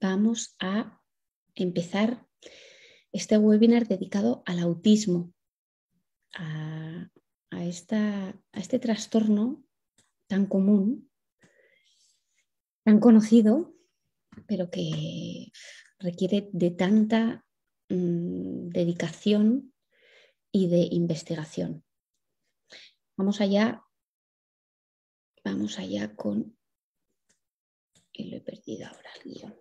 vamos a empezar este webinar dedicado al autismo, a, este trastorno tan común, tan conocido, pero que requiere de tanta mm, dedicación y de investigación. Vamos allá, vamos allá con lo he perdido ahora el guión.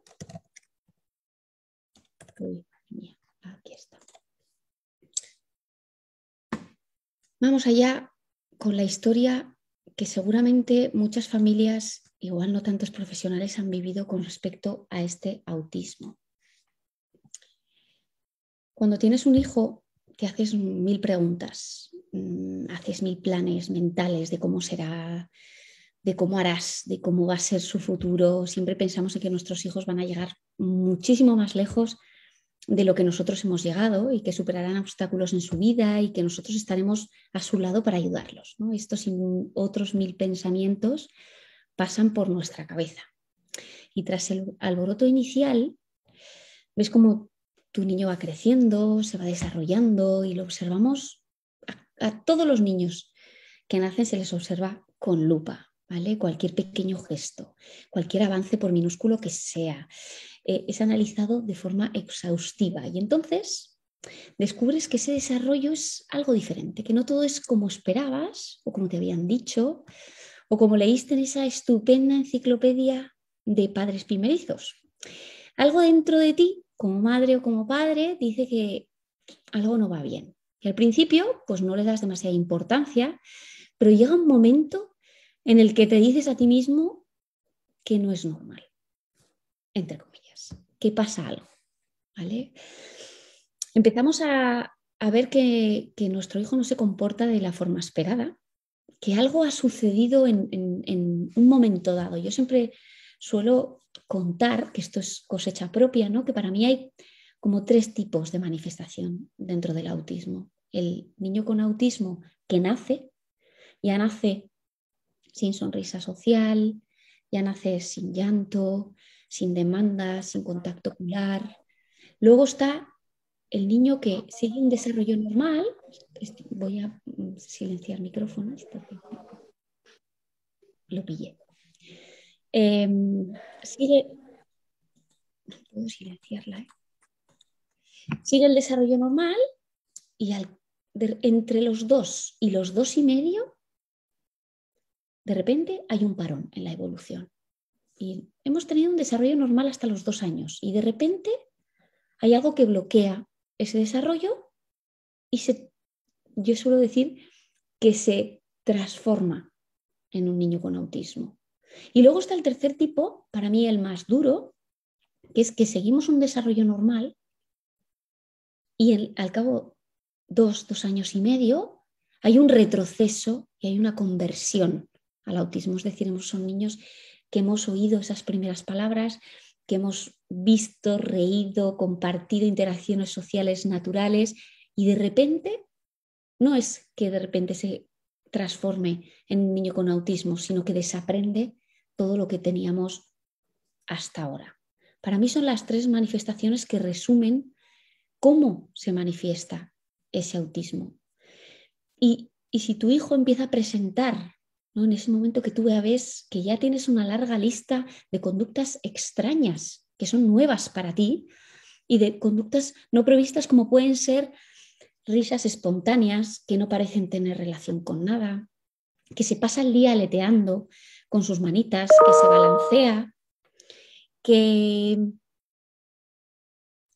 aquí está. Vamos allá con la historia que seguramente muchas familias, igual no tantos profesionales, han vivido con respecto a este autismo. Cuando tienes un hijo, te haces mil preguntas, mm, haces mil planes mentales de cómo será, de cómo harás, de cómo va a ser su futuro. Siempre pensamos en que nuestros hijos van a llegar muchísimo más lejos de lo que nosotros hemos llegado y que superarán obstáculos en su vida y que nosotros estaremos a su lado para ayudarlos. ¿no? Estos y otros mil pensamientos pasan por nuestra cabeza. Y tras el alboroto inicial, ves cómo tu niño va creciendo, se va desarrollando y lo observamos a todos los niños que nacen, se les observa con lupa ¿vale? Cualquier pequeño gesto, cualquier avance por minúsculo que sea, eh, es analizado de forma exhaustiva y entonces descubres que ese desarrollo es algo diferente, que no todo es como esperabas o como te habían dicho o como leíste en esa estupenda enciclopedia de padres primerizos. Algo dentro de ti, como madre o como padre, dice que algo no va bien. Y al principio, pues no le das demasiada importancia, pero llega un momento en el que te dices a ti mismo que no es normal, entre comillas, que pasa algo. ¿vale? Empezamos a, a ver que, que, nuestro hijo no se comporta de la forma esperada, que algo ha sucedido en, en, un momento dado. Yo siempre suelo contar, que esto es cosecha propia, ¿no? que para mí hay como tres tipos de manifestación dentro del autismo. El niño con autismo que nace, ya nace sin sonrisa social, ya naces sin llanto, sin demandas, sin contacto ocular. Luego está el niño que sigue un desarrollo normal. Voy a mm, silenciar micrófonos lo pillé. Em, sigue, puedo silenciarla, ¿eh? sigue el desarrollo normal y al, entre los dos y los dos y medio de repente hay un parón en la evolución. Y hemos tenido un desarrollo normal hasta los dos años y de repente hay algo que bloquea ese desarrollo y se, yo suelo decir que se transforma en un niño con autismo. Y luego está el tercer tipo, para mí el más duro, que es que seguimos un desarrollo normal y al cabo dos, dos años y medio hay un retroceso y hay una conversión al autismo. Es decir, son niños que hemos oído esas primeras palabras, que hemos visto, reído, compartido interacciones sociales naturales y de repente, no es que de repente se transforme en un niño con autismo, sino que desaprende todo lo que teníamos hasta ahora. Para mí son las tres manifestaciones que resumen cómo se manifiesta ese autismo. Y, y si tu hijo empieza a presentar en ese momento que tú ves que ya tienes una larga lista de conductas extrañas, que son nuevas para ti, y de conductas no previstas como pueden ser risas espontáneas que no parecen tener relación con nada, que se pasa el día aleteando con sus manitas, que se balancea, que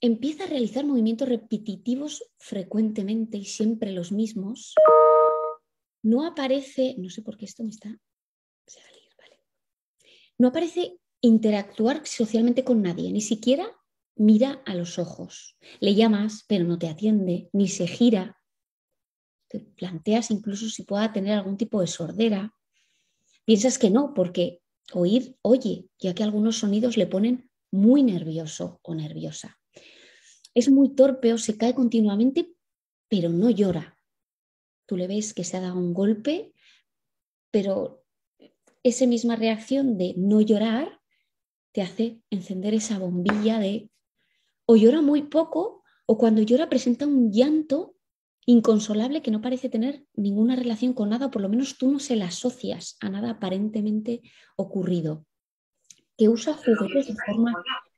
empieza a realizar movimientos repetitivos frecuentemente y siempre los mismos no aparece, no sé por qué esto me está, No aparece interactuar socialmente con nadie, ni siquiera mira a los ojos. Le llamas, pero no te atiende, ni se gira. Te planteas incluso si pueda tener algún tipo de sordera. Piensas que no, porque oír, oye, ya que algunos sonidos le ponen muy nervioso o nerviosa. Es muy torpe o se cae continuamente, pero no llora tú le ves que se ha dado un golpe, pero esa misma reacción de no llorar te hace encender esa bombilla de o llora muy poco o cuando llora presenta un llanto inconsolable que no parece tener ninguna relación con nada, o por lo menos tú no se la asocias a nada aparentemente ocurrido. Que usa juguetes de forma...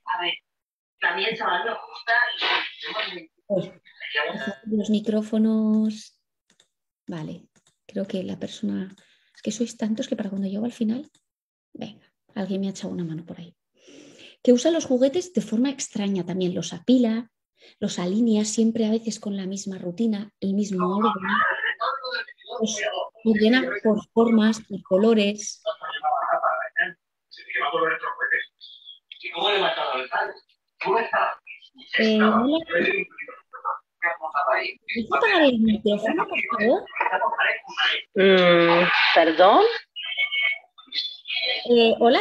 A ver, también se va a pues, los micrófonos Vale, creo que la persona, es que sois tantos que para cuando llego al final, venga, alguien me ha echado una mano por ahí. Que usa los juguetes de forma extraña también, los apila, los alinea siempre a veces con la misma rutina, el mismo orden, los llena por formas, por colores. Eh, ¿Puedes apagar el micrófono, por favor? Mm, ¿Perdón? Eh, ¿Hola?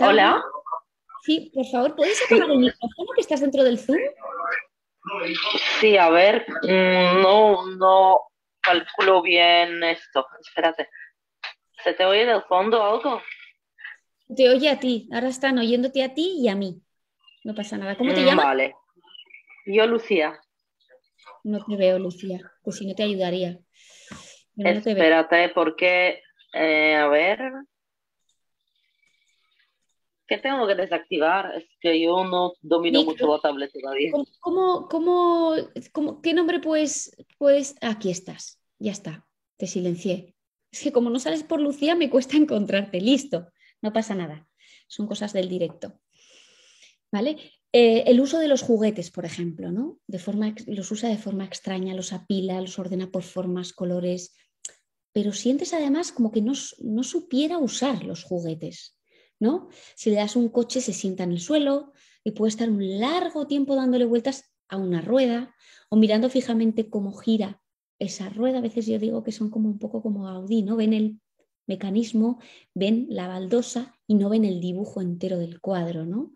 ¿Hola? Sí, por favor, ¿puedes apagar el micrófono que estás dentro del Zoom? Sí, a ver, mm, no, no calculo bien esto. Espérate. ¿Se te oye del fondo algo? Te oye a ti. Ahora están oyéndote a ti y a mí. No pasa nada. ¿Cómo te mm, llamas? Vale. Yo, Lucía. No te veo, Lucía, pues si no te ayudaría. Espérate, porque, eh, a ver, ¿Qué tengo que desactivar? Es que yo no domino mucho la tablet todavía. ¿Cómo, qué nombre puedes, Pues Aquí estás, ya está, te silencié. Es que como no sales por Lucía me cuesta encontrarte, listo, no pasa nada. Son cosas del directo. ¿Vale? Eh, el uso de los juguetes, por ejemplo, ¿no? De forma, los usa de forma extraña, los apila, los ordena por formas, colores, pero sientes además como que no, no supiera usar los juguetes, ¿no? Si le das un coche se sienta en el suelo y puede estar un largo tiempo dándole vueltas a una rueda o mirando fijamente cómo gira esa rueda. A veces yo digo que son como un poco como Audi, ¿no? Ven el mecanismo, ven la baldosa y no ven el dibujo entero del cuadro, ¿no?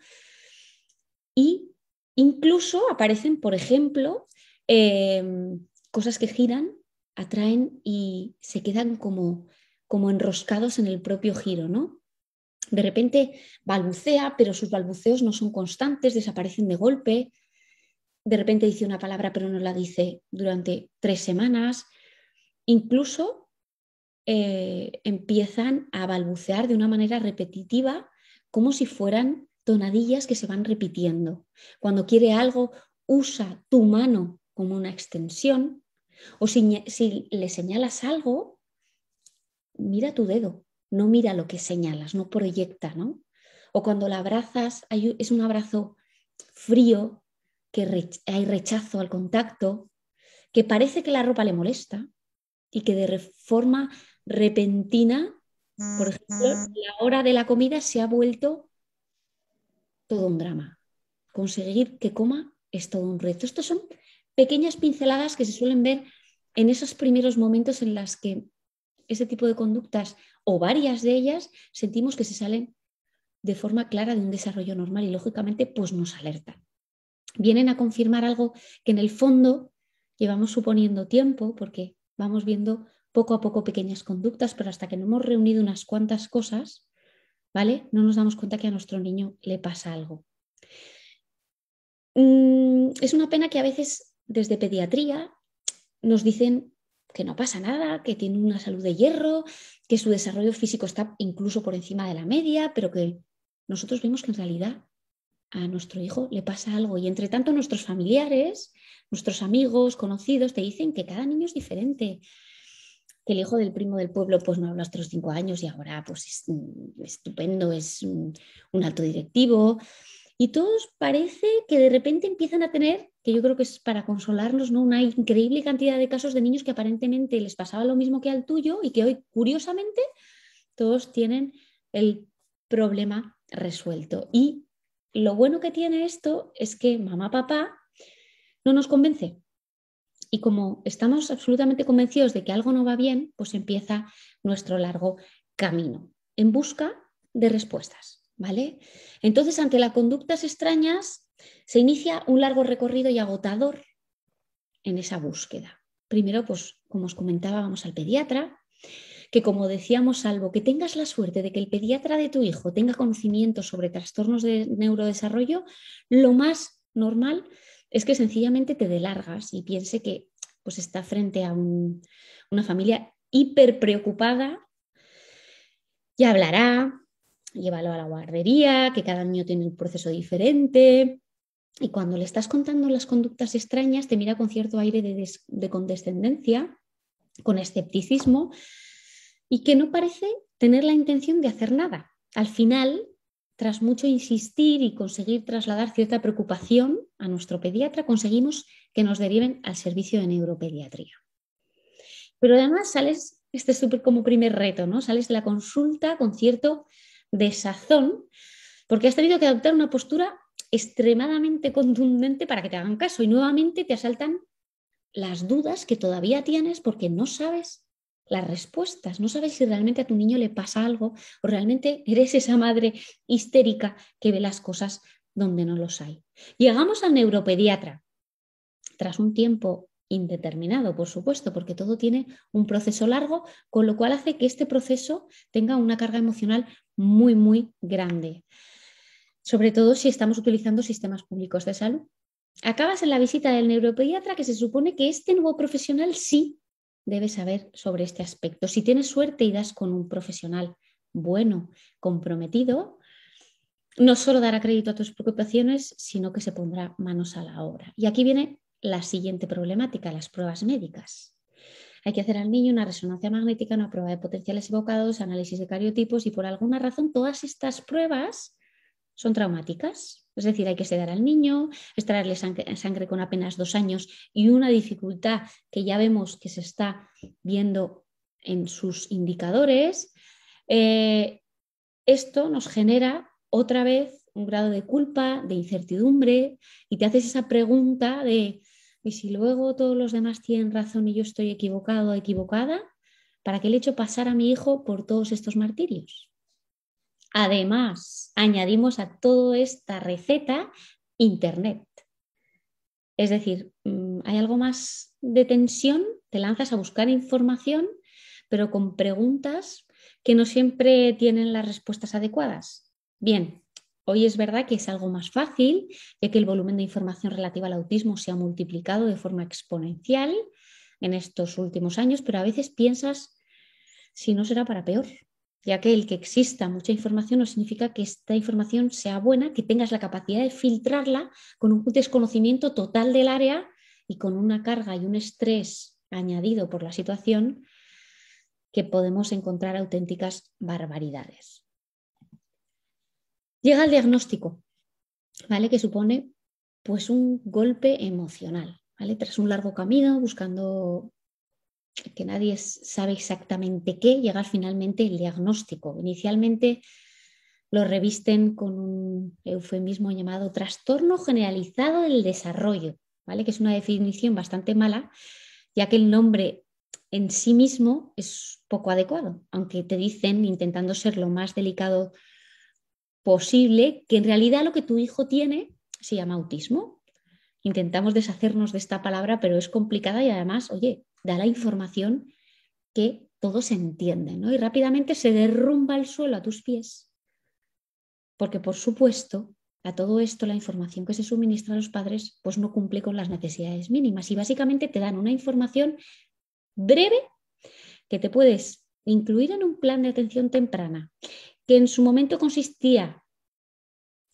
y incluso aparecen, por ejemplo, em, cosas que giran, atraen y se quedan como, como enroscados en el propio giro, ¿no? De repente balbucea, pero sus balbuceos no son constantes, desaparecen de golpe. De repente dice una palabra, pero no la dice durante tres semanas. Incluso eh, empiezan a balbucear de una manera repetitiva, como si fueran tonadillas que se van repitiendo. Cuando quiere algo, usa tu mano como una extensión o si, le señalas algo, mira tu dedo, no mira lo que señalas, no proyecta, ¿no? O cuando la abrazas, es un abrazo frío, que hay rechazo al contacto, que parece que la ropa le molesta y que de forma repentina, por ejemplo, la hora de la comida se ha vuelto todo un drama. Conseguir que coma es todo un reto. Estas son pequeñas pinceladas que se suelen ver en esos primeros momentos en las que ese tipo de conductas o varias de ellas sentimos que se salen de forma clara de un desarrollo normal y lógicamente pues nos alertan. Vienen a confirmar algo que en el fondo llevamos suponiendo tiempo porque vamos viendo poco a poco pequeñas conductas, pero hasta que no hemos reunido unas cuantas cosas, ¿vale? No nos damos cuenta que a nuestro niño le pasa algo. Mm, es una pena que a veces desde pediatría nos dicen que no pasa nada, que tiene una salud de hierro, que su desarrollo físico está incluso por encima de la media, pero que nosotros vemos que en realidad a nuestro hijo le pasa algo. Y entre tanto nuestros familiares, nuestros amigos, conocidos, te dicen que cada niño es diferente, que el hijo del primo del pueblo pues no habló hasta los cinco años y ahora pues es estupendo, es un, alto directivo. Y todos parece que de repente empiezan a tener, que yo creo que es para consolarlos ¿no? una increíble cantidad de casos de niños que aparentemente les pasaba lo mismo que al tuyo y que hoy, curiosamente, todos tienen el problema resuelto. Y lo bueno que tiene esto es que mamá, papá no nos convence, y como estamos absolutamente convencidos de que algo no va bien, pues empieza nuestro largo camino en busca de respuestas. ¿Vale? Entonces, ante las conductas extrañas, se inicia un largo recorrido y agotador en esa búsqueda. Primero, pues, como os comentaba, vamos al pediatra, que como decíamos, salvo que tengas la suerte de que el pediatra de tu hijo tenga conocimiento sobre trastornos de neurodesarrollo, lo más normal es que sencillamente te delargas y piense que pues está frente a una familia hiper preocupada y hablará, llévalo a la guardería, que cada niño tiene un proceso diferente. Y cuando le estás contando las conductas extrañas, te mira con cierto aire de, de, condescendencia, con escepticismo, y que no parece tener la intención de hacer nada. Al final, tras mucho insistir y conseguir trasladar cierta preocupación a nuestro pediatra, conseguimos que nos deriven al servicio de neuropediatría. Pero además sales, este es como primer reto, ¿no? Sales de la consulta con cierto desazón, porque has tenido que adoptar una postura extremadamente contundente para que te hagan caso y nuevamente te asaltan las dudas que todavía tienes porque no sabes las respuestas. No sabes si realmente a tu niño le pasa algo o realmente eres esa madre histérica que ve las cosas donde no los hay. Llegamos al neuropediatra. Tras un tiempo indeterminado, por supuesto, porque todo tiene un proceso largo, con lo cual hace que este proceso tenga una carga emocional muy, muy grande. Sobre todo si estamos utilizando sistemas públicos de salud. Acabas en la visita del neuropediatra que se supone que este nuevo profesional sí debes saber sobre este aspecto. Si tienes suerte y das con un profesional bueno, comprometido, no solo dará crédito a tus preocupaciones, sino que se pondrá manos a la obra. Y aquí viene la siguiente problemática, las pruebas médicas. Hay que hacer al niño una resonancia magnética, una prueba de potenciales evocados, análisis de cariotipos y por alguna razón todas estas pruebas son traumáticas. Es decir, hay que sedar al niño, extraerle sangre, sangre con apenas dos años y una dificultad que ya vemos que se está viendo en sus indicadores. Eh, esto nos genera otra vez un grado de culpa, de incertidumbre y te haces esa pregunta de, ¿y si luego todos los demás tienen razón y yo estoy equivocado o equivocada? ¿Para qué le he hecho pasar a mi hijo por todos estos martirios? Además, añadimos a toda esta receta Internet. Es decir, mm, hay algo más de tensión, te lanzas a buscar información, pero con preguntas que no siempre tienen las respuestas adecuadas. Bien, hoy es verdad que es algo más fácil, ya que el volumen de información relativa al autismo se ha multiplicado de forma exponencial en estos últimos años, pero a veces piensas si no será para peor ya que el que exista mucha información no significa que esta información sea buena, que tengas la capacidad de filtrarla con un desconocimiento total del área y con una carga y un estrés añadido por la situación que podemos encontrar auténticas barbaridades. Llega el diagnóstico, ¿vale? que supone pues un golpe emocional, ¿vale? tras un largo camino buscando que nadie sabe exactamente qué, llegar finalmente el diagnóstico. Inicialmente lo revisten con un eufemismo llamado trastorno generalizado del desarrollo, ¿vale? que es una definición bastante mala, ya que el nombre en sí mismo es poco adecuado, aunque te dicen, intentando ser lo más delicado posible, que en realidad lo que tu hijo tiene se llama autismo. Intentamos deshacernos de esta palabra, pero es complicada y además, oye, da la información que todos entienden, ¿no? Y rápidamente se derrumba el suelo a tus pies, porque por supuesto, a todo esto la información que se suministra a los padres pues no cumple con las necesidades mínimas y básicamente te dan una información breve que te puedes incluir en un plan de atención temprana, que en su momento consistía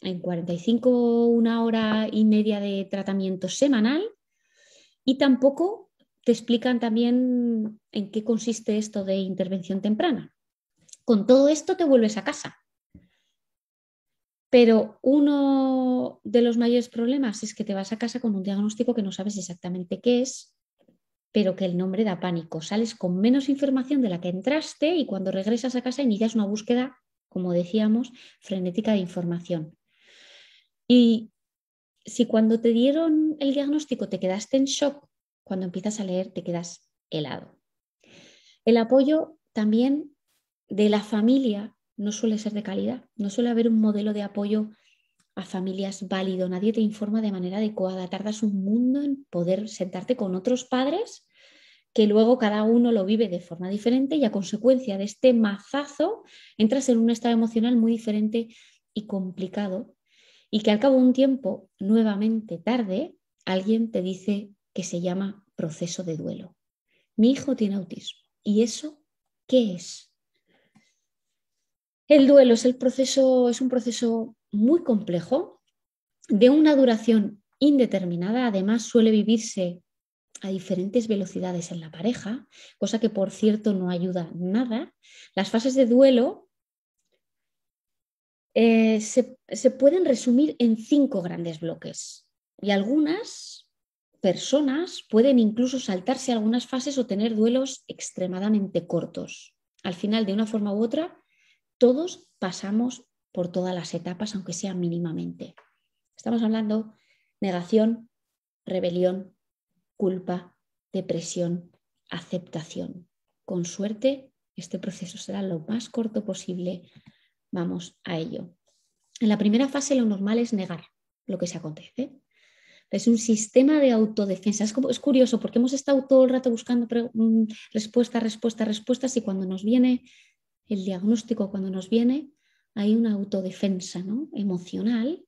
en 45, una hora y media de tratamiento semanal y tampoco te explican también en qué consiste esto de intervención temprana. Con todo esto te vuelves a casa. Pero uno de los mayores problemas es que te vas a casa con un diagnóstico que no sabes exactamente qué es, pero que el nombre da pánico. Sales con menos información de la que entraste y cuando regresas a casa inicias una búsqueda, como decíamos, frenética de información. Y si cuando te dieron el diagnóstico te quedaste en shock cuando empiezas a leer te quedas helado. El apoyo también de la familia no suele ser de calidad, no suele haber un modelo de apoyo a familias válido, nadie te informa de manera adecuada, tardas un mundo en poder sentarte con otros padres que luego cada uno lo vive de forma diferente y a consecuencia de este mazazo entras en un estado emocional muy diferente y complicado y que al cabo de un tiempo, nuevamente tarde, alguien te dice, que se llama proceso de duelo. Mi hijo tiene autismo. ¿Y eso qué es? El duelo es, el proceso, es un proceso muy complejo, de una duración indeterminada. Además, suele vivirse a diferentes velocidades en la pareja, cosa que por cierto no ayuda nada. Las fases de duelo eh, se pueden resumir en cinco grandes bloques y algunas personas pueden incluso saltarse algunas fases o tener duelos extremadamente cortos. Al final, de una forma u otra, todos pasamos por todas las etapas, aunque sea mínimamente. Estamos hablando negación, rebelión, culpa, depresión, aceptación. Con suerte, este proceso será lo más corto posible. Vamos a ello. En la primera fase lo normal es negar lo que se acontece. Es un sistema de autodefensa. Es, curioso porque hemos estado todo el rato buscando mm, respuestas, respuestas, respuestas y cuando nos viene el diagnóstico, cuando nos viene, hay una autodefensa ¿no? emocional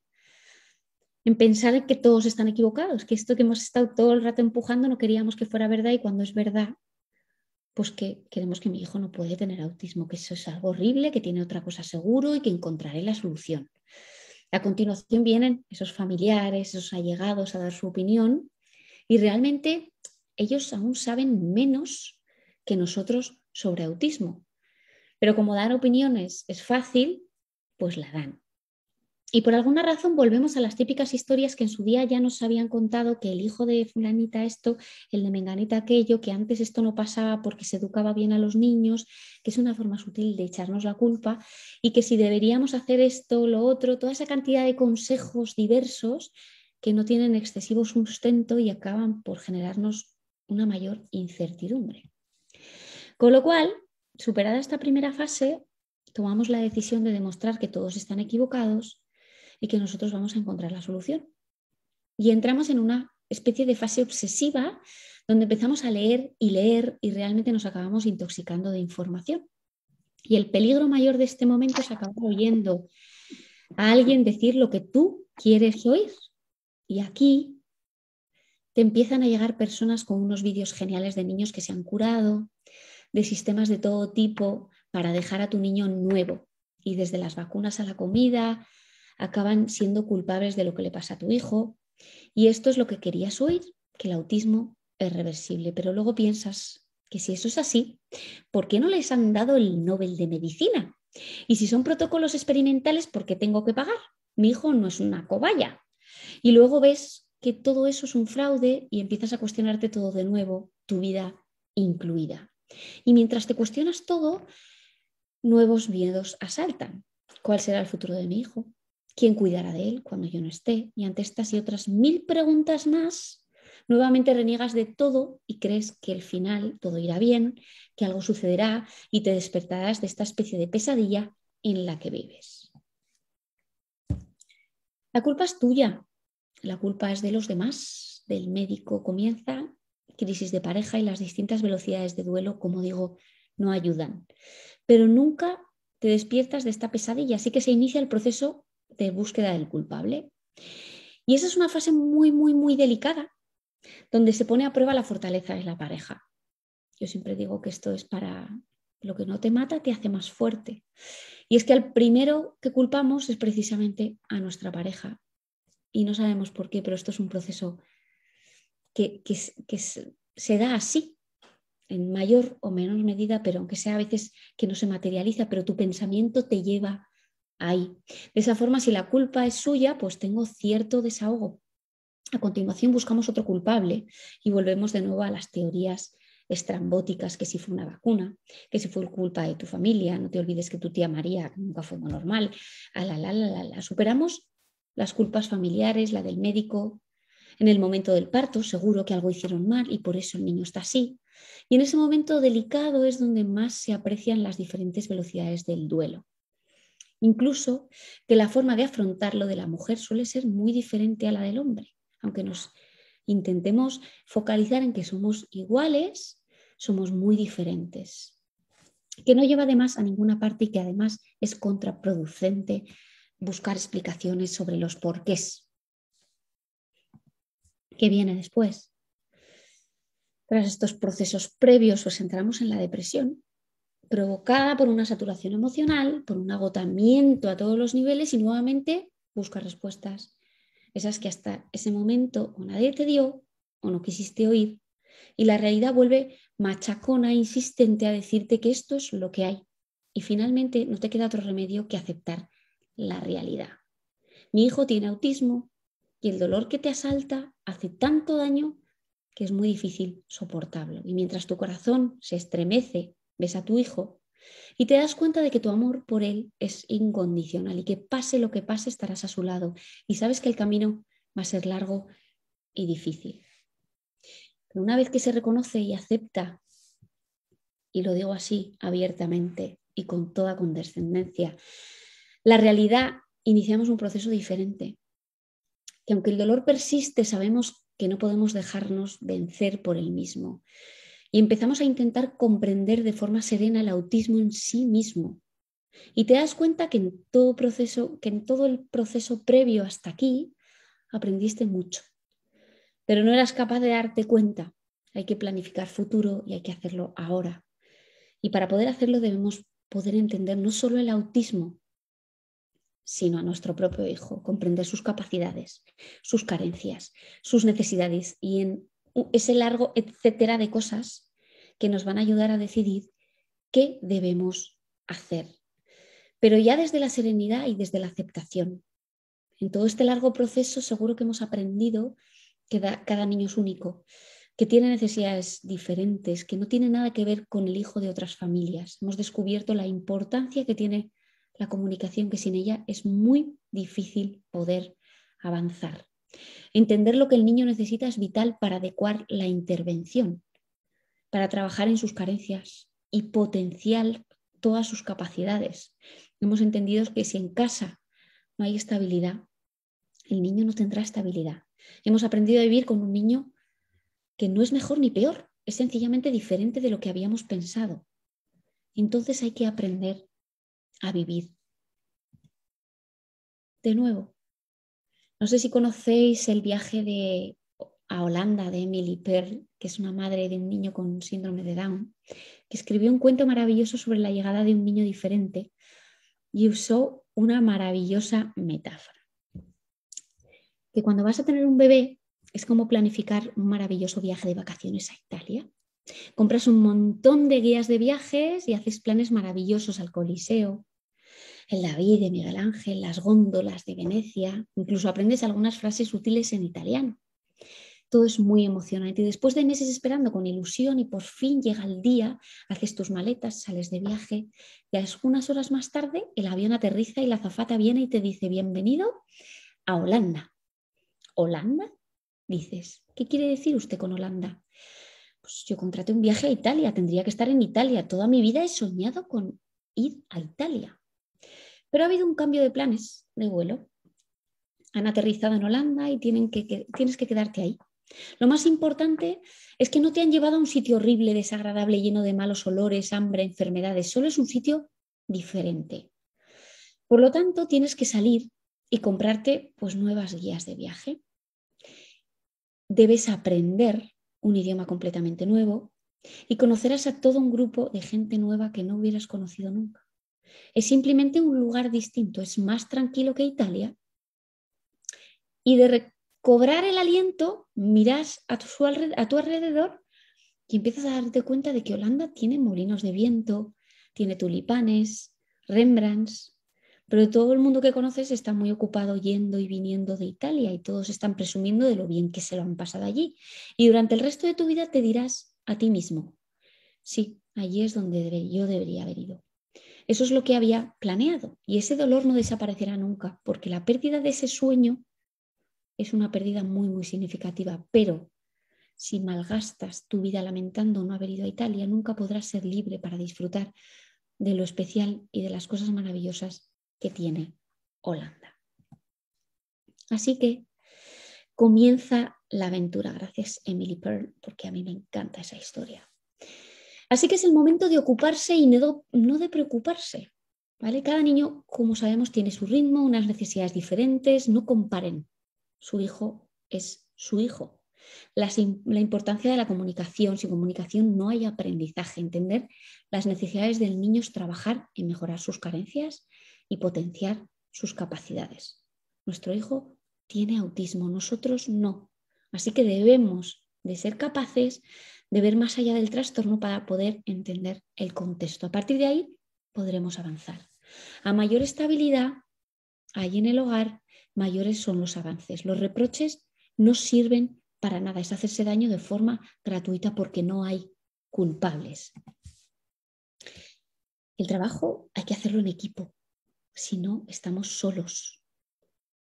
en pensar que todos están equivocados, que esto que hemos estado todo el rato empujando no queríamos que fuera verdad y cuando es verdad, pues que queremos que mi hijo no puede tener autismo, que eso es algo horrible, que tiene otra cosa seguro y que encontraré la solución. A continuación vienen esos familiares, esos allegados a dar su opinión y realmente ellos aún saben menos que nosotros sobre autismo. Pero como dar opiniones es fácil, pues la dan. Y por alguna razón volvemos a las típicas historias que en su día ya nos habían contado que el hijo de fulanita esto, el de menganita aquello, que antes esto no pasaba porque se educaba bien a los niños, que es una forma sutil de echarnos la culpa y que si deberíamos hacer esto, lo otro, toda esa cantidad de consejos diversos que no tienen excesivo sustento y acaban por generarnos una mayor incertidumbre. Con lo cual, superada esta primera fase, tomamos la decisión de demostrar que todos están equivocados y que nosotros vamos a encontrar la solución. Y entramos en una especie de fase obsesiva donde empezamos a leer y leer y realmente nos acabamos intoxicando de información. Y el peligro mayor de este momento es acabar oyendo a alguien decir lo que tú quieres oír. Y aquí te empiezan a llegar personas con unos vídeos geniales de niños que se han curado, de sistemas de todo tipo para dejar a tu niño nuevo. Y desde las vacunas a la comida, acaban siendo culpables de lo que le pasa a tu hijo. Y esto es lo que querías oír, que el autismo es reversible. Pero luego piensas que si eso es así, ¿por qué no les han dado el Nobel de Medicina? Y si son protocolos experimentales, ¿por qué tengo que pagar? Mi hijo no es una cobaya. Y luego ves que todo eso es un fraude y empiezas a cuestionarte todo de nuevo, tu vida incluida. Y mientras te cuestionas todo, nuevos miedos asaltan. ¿Cuál será el futuro de mi hijo? ¿Quién cuidará de él cuando yo no esté? Y ante estas y otras mil preguntas más, nuevamente reniegas de todo y crees que al final todo irá bien, que algo sucederá y te despertarás de esta especie de pesadilla en la que vives. La culpa es tuya, la culpa es de los demás, del médico comienza, crisis de pareja y las distintas velocidades de duelo, como digo, no ayudan. Pero nunca te despiertas de esta pesadilla, así que se inicia el proceso de búsqueda del culpable. Y esa es una fase muy, muy, muy delicada, donde se pone a prueba la fortaleza de la pareja. Yo siempre digo que esto es para lo que no te mata, te hace más fuerte. Y es que al primero que culpamos es precisamente a nuestra pareja. Y no sabemos por qué, pero esto es un proceso que, que se da así, en mayor o menor medida, pero aunque sea a veces que no se materializa, pero tu pensamiento te lleva de esa forma, si la culpa es suya, pues tengo cierto desahogo. A continuación buscamos otro culpable y volvemos de nuevo a las teorías estrambóticas, que si fue una vacuna, que si fue culpa de tu familia, no te olvides que tu tía María nunca fue normal, a la, la, la, Superamos las culpas familiares, la del médico, en el momento del parto seguro que algo hicieron mal y por eso el niño está así. Y en ese momento delicado es donde más se aprecian las diferentes velocidades del duelo. Incluso que la forma de afrontarlo de la mujer suele ser muy diferente a la del hombre, aunque nos intentemos focalizar en que somos iguales, somos muy diferentes, que no lleva además a ninguna parte y que además es contraproducente buscar explicaciones sobre los porqués. ¿Qué viene después? Tras estos procesos previos, pues entramos en la depresión, provocada por una saturación emocional, por un agotamiento a todos los niveles y nuevamente busca respuestas. Esas que hasta ese momento o nadie te dio o no quisiste oír. Y la realidad vuelve machacona, e insistente a decirte que esto es lo que hay. Y finalmente no te queda otro remedio que aceptar la realidad. Mi hijo tiene autismo y el dolor que te asalta hace tanto daño que es muy difícil soportarlo. Y mientras tu corazón se estremece ves a tu hijo y te das cuenta de que tu amor por él es incondicional y que pase lo que pase estarás a su lado y sabes que el camino va a ser largo y difícil. Pero una vez que se reconoce y acepta, y lo digo así abiertamente y con toda condescendencia, la realidad iniciamos un proceso diferente, que aunque el dolor persiste, sabemos que no podemos dejarnos vencer por él mismo, y empezamos a intentar comprender de forma serena el autismo en sí mismo. Y te das cuenta que en todo proceso, que en todo el proceso previo hasta aquí, aprendiste mucho. Pero no eras capaz de darte cuenta. Hay que planificar futuro y hay que hacerlo ahora. Y para poder hacerlo debemos poder entender no solo el autismo, sino a nuestro propio hijo, comprender sus capacidades, sus carencias, sus necesidades y en ese largo etcétera de cosas que nos van a ayudar a decidir qué debemos hacer. Pero ya desde la serenidad y desde la aceptación. En todo este largo proceso seguro que hemos aprendido que cada niño es único, que tiene necesidades diferentes, que no tiene nada que ver con el hijo de otras familias. Hemos descubierto la importancia que tiene la comunicación, que sin ella es muy difícil poder avanzar. Entender lo que el niño necesita es vital para adecuar la intervención, para trabajar en sus carencias y potenciar todas sus capacidades. Hemos entendido que si en casa no hay estabilidad, el niño no tendrá estabilidad. Hemos aprendido a vivir con un niño que no es mejor ni peor, es sencillamente diferente de lo que habíamos pensado. Entonces hay que aprender a vivir. De nuevo, no sé si conocéis el viaje de, a Holanda de Emily Pearl, que es una madre de un niño con síndrome de Down, que escribió un cuento maravilloso sobre la llegada de un niño diferente y usó una maravillosa metáfora. Que cuando vas a tener un bebé es como planificar un maravilloso viaje de vacaciones a Italia. Compras un montón de guías de viajes y haces planes maravillosos al Coliseo, el David de Miguel Ángel, las góndolas de Venecia, incluso aprendes algunas frases útiles en italiano. Todo es muy emocionante y después de meses esperando con ilusión y por fin llega el día, haces tus maletas, sales de viaje y unas horas más tarde el avión aterriza y la azafata viene y te dice bienvenido a Holanda. ¿Holanda? Dices, ¿qué quiere decir usted con Holanda? Pues yo contraté un viaje a Italia, tendría que estar en Italia. Toda mi vida he soñado con ir a Italia. Pero ha habido un cambio de planes de vuelo. Han aterrizado en Holanda y tienes que quedarte ahí. Lo más importante es que no te han llevado a un sitio horrible, desagradable, lleno de malos olores, hambre, enfermedades. Solo es un sitio diferente. Por lo tanto, tienes que salir y comprarte pues, nuevas guías de viaje. Debes aprender un idioma completamente nuevo y conocerás a todo un grupo de gente nueva que no hubieras conocido nunca. Es simplemente un lugar distinto, es más tranquilo que Italia. Y de recobrar el aliento, miras a tu, a tu alrededor y empiezas a darte cuenta de que Holanda tiene molinos de viento, tiene tulipanes, Rembrandts, pero todo el mundo que conoces está muy ocupado yendo y viniendo de Italia y todos están presumiendo de lo bien que se lo han pasado allí. Y durante el resto de tu vida te dirás a ti mismo, sí, allí es donde yo debería haber ido. Eso es lo que había planeado y ese dolor no desaparecerá nunca porque la pérdida de ese sueño es una pérdida muy, muy significativa. Pero si malgastas tu vida lamentando no haber ido a Italia, nunca podrás ser libre para disfrutar de lo especial y de las cosas maravillosas que tiene Holanda. Así que comienza la aventura. Gracias, Emily Pearl, porque a mí me encanta esa historia. Así que es el momento de ocuparse y no, de preocuparse. ¿vale? Cada niño, como sabemos, tiene su ritmo, unas necesidades diferentes, no comparen. Su hijo es su hijo. La, la, importancia de la comunicación. Sin comunicación no hay aprendizaje. Entender las necesidades del niño es trabajar en mejorar sus carencias y potenciar sus capacidades. Nuestro hijo tiene autismo, nosotros no. Así que debemos de ser capaces de ver más allá del trastorno para poder entender el contexto. A partir de ahí podremos avanzar. A mayor estabilidad hay en el hogar, mayores son los avances. Los reproches no sirven para nada, es hacerse daño de forma gratuita porque no hay culpables. El trabajo hay que hacerlo en equipo, si no estamos solos.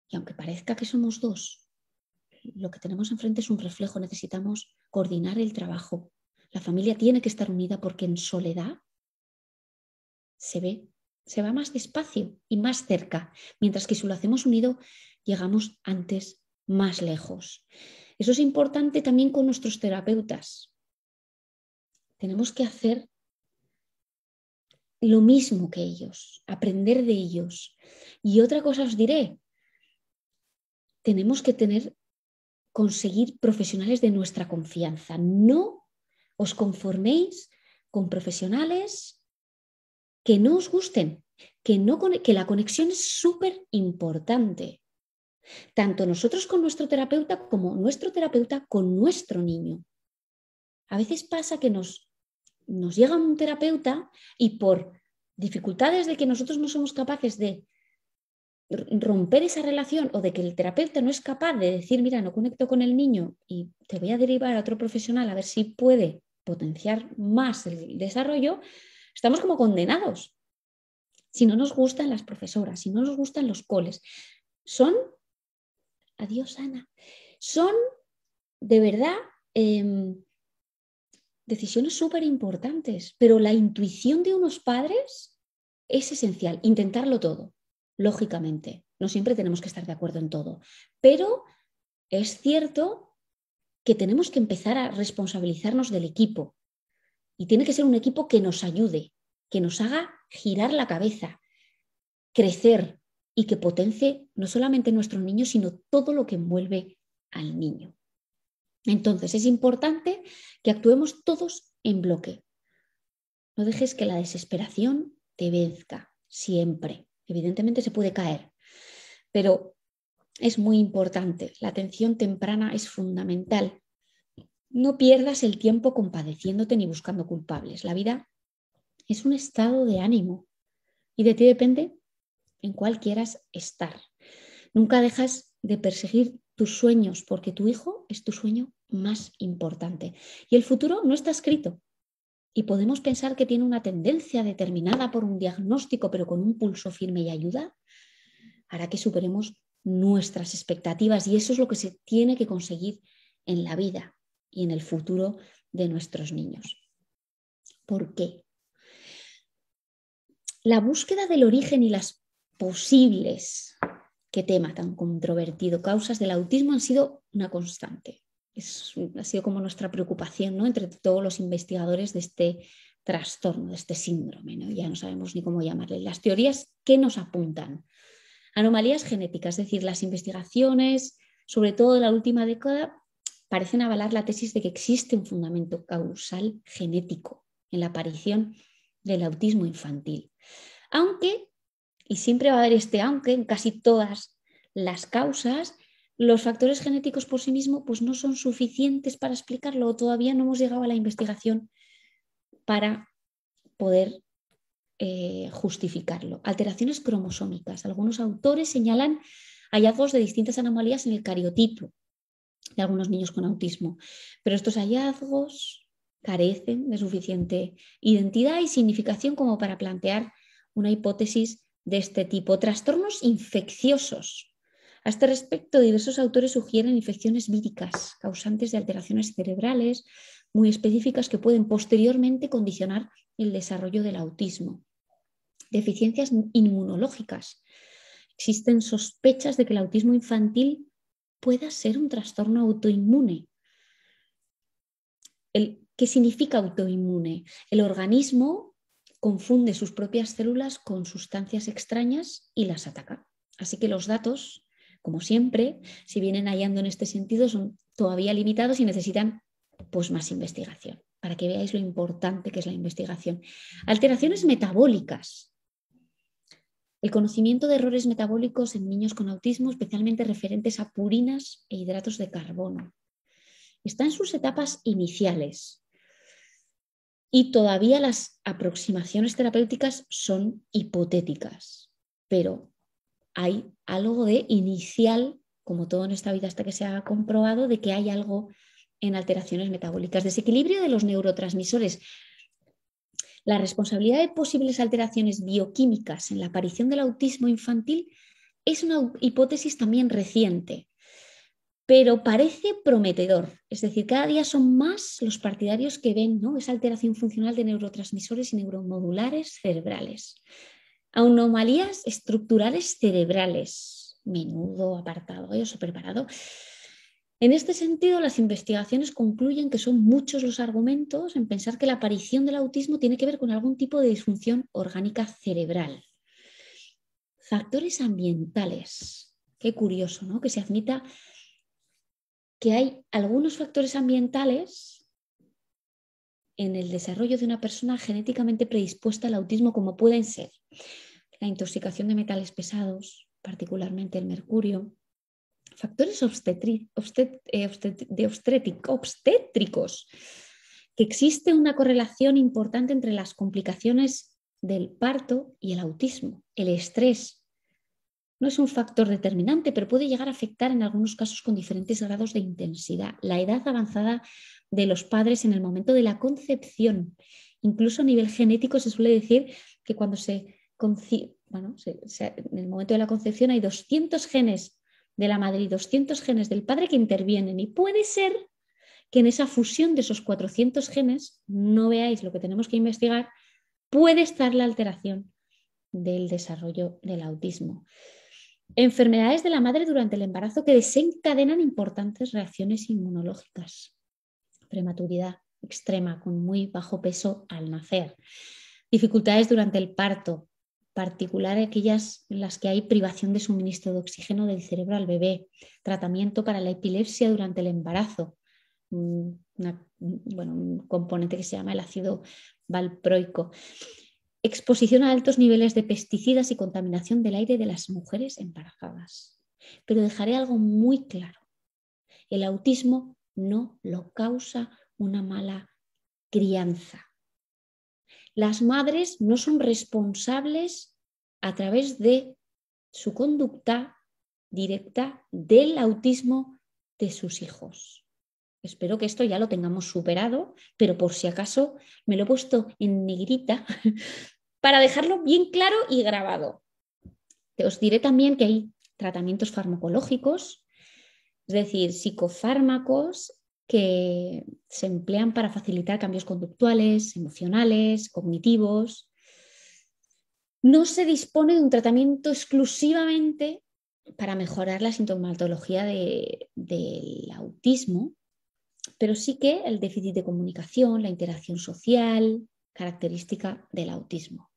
Y aunque parezca que somos dos, lo que tenemos enfrente es un reflejo, necesitamos coordinar el trabajo. La familia tiene que estar unida porque en soledad se ve, se va más despacio y más cerca, mientras que si lo hacemos unido, llegamos antes más lejos. Eso es importante también con nuestros terapeutas. Tenemos que hacer lo mismo que ellos, aprender de ellos. Y otra cosa os diré, tenemos que tener conseguir profesionales de nuestra confianza. No os conforméis con profesionales que no os gusten, que, no, que la conexión es súper importante. Tanto nosotros con nuestro terapeuta como nuestro terapeuta con nuestro niño. A veces pasa que nos, nos llega un terapeuta y por dificultades de que nosotros no somos capaces de romper esa relación o de que el terapeuta no es capaz de decir, mira, no conecto con el niño y te voy a derivar a otro profesional a ver si puede potenciar más el desarrollo, estamos como condenados. Si no nos gustan las profesoras, si no nos gustan los coles, son, adiós Ana, son de verdad em, decisiones súper importantes, pero la intuición de unos padres es esencial, intentarlo todo lógicamente. No siempre tenemos que estar de acuerdo en todo, pero es cierto que tenemos que empezar a responsabilizarnos del equipo. Y tiene que ser un equipo que nos ayude, que nos haga girar la cabeza, crecer y que potencie no solamente nuestro niño, sino todo lo que envuelve al niño. Entonces, es importante que actuemos todos en bloque. No dejes que la desesperación te venzca siempre. Evidentemente se puede caer, pero es muy importante. La atención temprana es fundamental. No pierdas el tiempo compadeciéndote ni buscando culpables. La vida es un estado de ánimo y de ti depende en cuál quieras estar. Nunca dejas de perseguir tus sueños porque tu hijo es tu sueño más importante y el futuro no está escrito y podemos pensar que tiene una tendencia determinada por un diagnóstico, pero con un pulso firme y ayuda, hará que superemos nuestras expectativas y eso es lo que se tiene que conseguir en la vida y en el futuro de nuestros niños. ¿Por qué? La búsqueda del origen y las posibles, qué tema tan controvertido, causas del autismo han sido una constante ha sido como nuestra preocupación ¿no? entre todos los investigadores de este trastorno, de este síndrome. Ya no sabemos ni cómo llamarle. Las teorías que nos apuntan. Anomalías genéticas, es decir, las investigaciones, sobre todo de la última década, parecen avalar la tesis de que existe un fundamento causal genético en la aparición del autismo infantil. Aunque, y siempre va a haber este aunque en casi todas las causas, los factores genéticos por sí mismos pues no son suficientes para explicarlo. o Todavía no hemos llegado a la investigación para poder eh, justificarlo. Alteraciones cromosómicas. Algunos autores señalan hallazgos de distintas anomalías en el cariotipo de algunos niños con autismo, pero estos hallazgos carecen de suficiente identidad y significación como para plantear una hipótesis de este tipo. Trastornos infecciosos a este respecto, diversos autores sugieren infecciones víricas causantes de alteraciones cerebrales muy específicas que pueden posteriormente condicionar el desarrollo del autismo. Deficiencias inmunológicas. Existen sospechas de que el autismo infantil pueda ser un trastorno autoinmune. ¿Qué significa autoinmune? El organismo confunde sus propias células con sustancias extrañas y las ataca. Así que los datos como siempre, si vienen hallando en este sentido, son todavía limitados y necesitan pues, más investigación, para que veáis lo importante que es la investigación. Alteraciones metabólicas. El conocimiento de errores metabólicos en niños con autismo, especialmente referentes a purinas e hidratos de carbono. Está en sus etapas iniciales y todavía las aproximaciones terapéuticas son hipotéticas, pero hay algo de inicial, como todo en esta vida hasta que se ha comprobado, de que hay algo en alteraciones metabólicas, desequilibrio de los neurotransmisores. La responsabilidad de posibles alteraciones bioquímicas en la aparición del autismo infantil es una hipótesis también reciente, pero parece prometedor. Es decir, cada día son más los partidarios que ven ¿no? esa alteración funcional de neurotransmisores y neuromodulares cerebrales. Anomalías estructurales cerebrales. Menudo apartado, yo eh, os preparado. En este sentido, las investigaciones concluyen que son muchos los argumentos en pensar que la aparición del autismo tiene que ver con algún tipo de disfunción orgánica cerebral. Factores ambientales. Qué curioso, ¿no? Que se admita que hay algunos factores ambientales en el desarrollo de una persona genéticamente predispuesta al autismo, como pueden ser la intoxicación de metales pesados, particularmente el mercurio, factores eh, obstétricos, que existe una correlación importante entre las complicaciones del parto y el autismo, el estrés. No es un factor determinante, pero puede llegar a afectar en algunos casos con diferentes grados de intensidad. La edad avanzada de los padres en el momento de la concepción. Incluso a nivel genético se suele decir que cuando se, bueno, en el momento de la concepción hay 200 genes de la madre y 200 genes del padre que intervienen y puede ser que en esa fusión de esos 400 genes, no veáis lo que tenemos que investigar, puede estar la alteración del desarrollo del autismo. Enfermedades de la madre durante el embarazo que desencadenan importantes reacciones inmunológicas prematuridad extrema, con muy bajo peso al nacer. Dificultades durante el parto, particular aquellas en las que hay privación de suministro de oxígeno del cerebro al bebé, tratamiento para la epilepsia durante el embarazo, bueno, un componente que se llama el ácido valproico, exposición a altos niveles de pesticidas y contaminación del aire de las mujeres embarazadas. Pero dejaré algo muy claro. El autismo no lo causa una mala crianza. Las madres no son responsables a través de su conducta directa del autismo de sus hijos. Espero que esto ya lo tengamos superado, pero por si acaso me lo he puesto en negrita para dejarlo bien claro y grabado. Os diré también que hay tratamientos farmacológicos es decir, psicofármacos que se emplean para facilitar cambios conductuales, emocionales, cognitivos. No se dispone de un tratamiento exclusivamente para mejorar la sintomatología del autismo, pero sí que el déficit de comunicación, la interacción social, característica del autismo.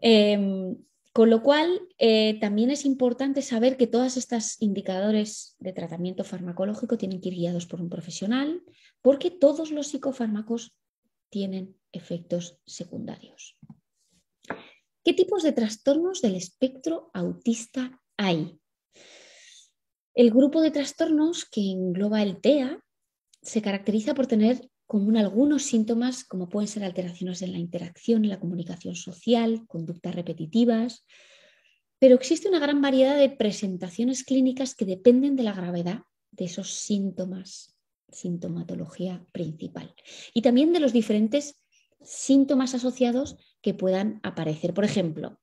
Em, con lo cual, eh, también es importante saber que todas estas indicadores de tratamiento farmacológico tienen que ir guiados por un profesional, porque todos los psicofármacos tienen efectos secundarios. ¿Qué tipos de trastornos del espectro autista hay? El grupo de trastornos que engloba el TEA se caracteriza por tener con algunos síntomas como pueden ser alteraciones en la interacción, en la comunicación social, conductas repetitivas, pero existe una gran variedad de presentaciones clínicas que dependen de la gravedad de esos síntomas, sintomatología principal, y también de los diferentes síntomas asociados que puedan aparecer. Por ejemplo,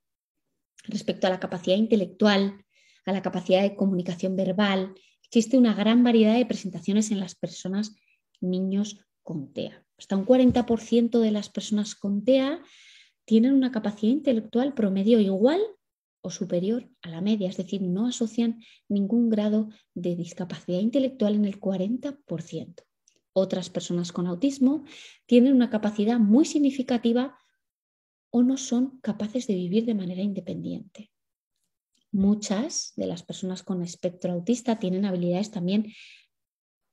respecto a la capacidad intelectual, a la capacidad de comunicación verbal, existe una gran variedad de presentaciones en las personas, niños, con TEA. Pues hasta un 40% de las personas con TEA tienen una capacidad intelectual promedio igual o superior a la media, es decir, no asocian ningún grado de discapacidad intelectual en el 40%. Otras personas con autismo tienen una capacidad muy significativa o no son capaces de vivir de manera independiente. Muchas de las personas con espectro autista tienen habilidades también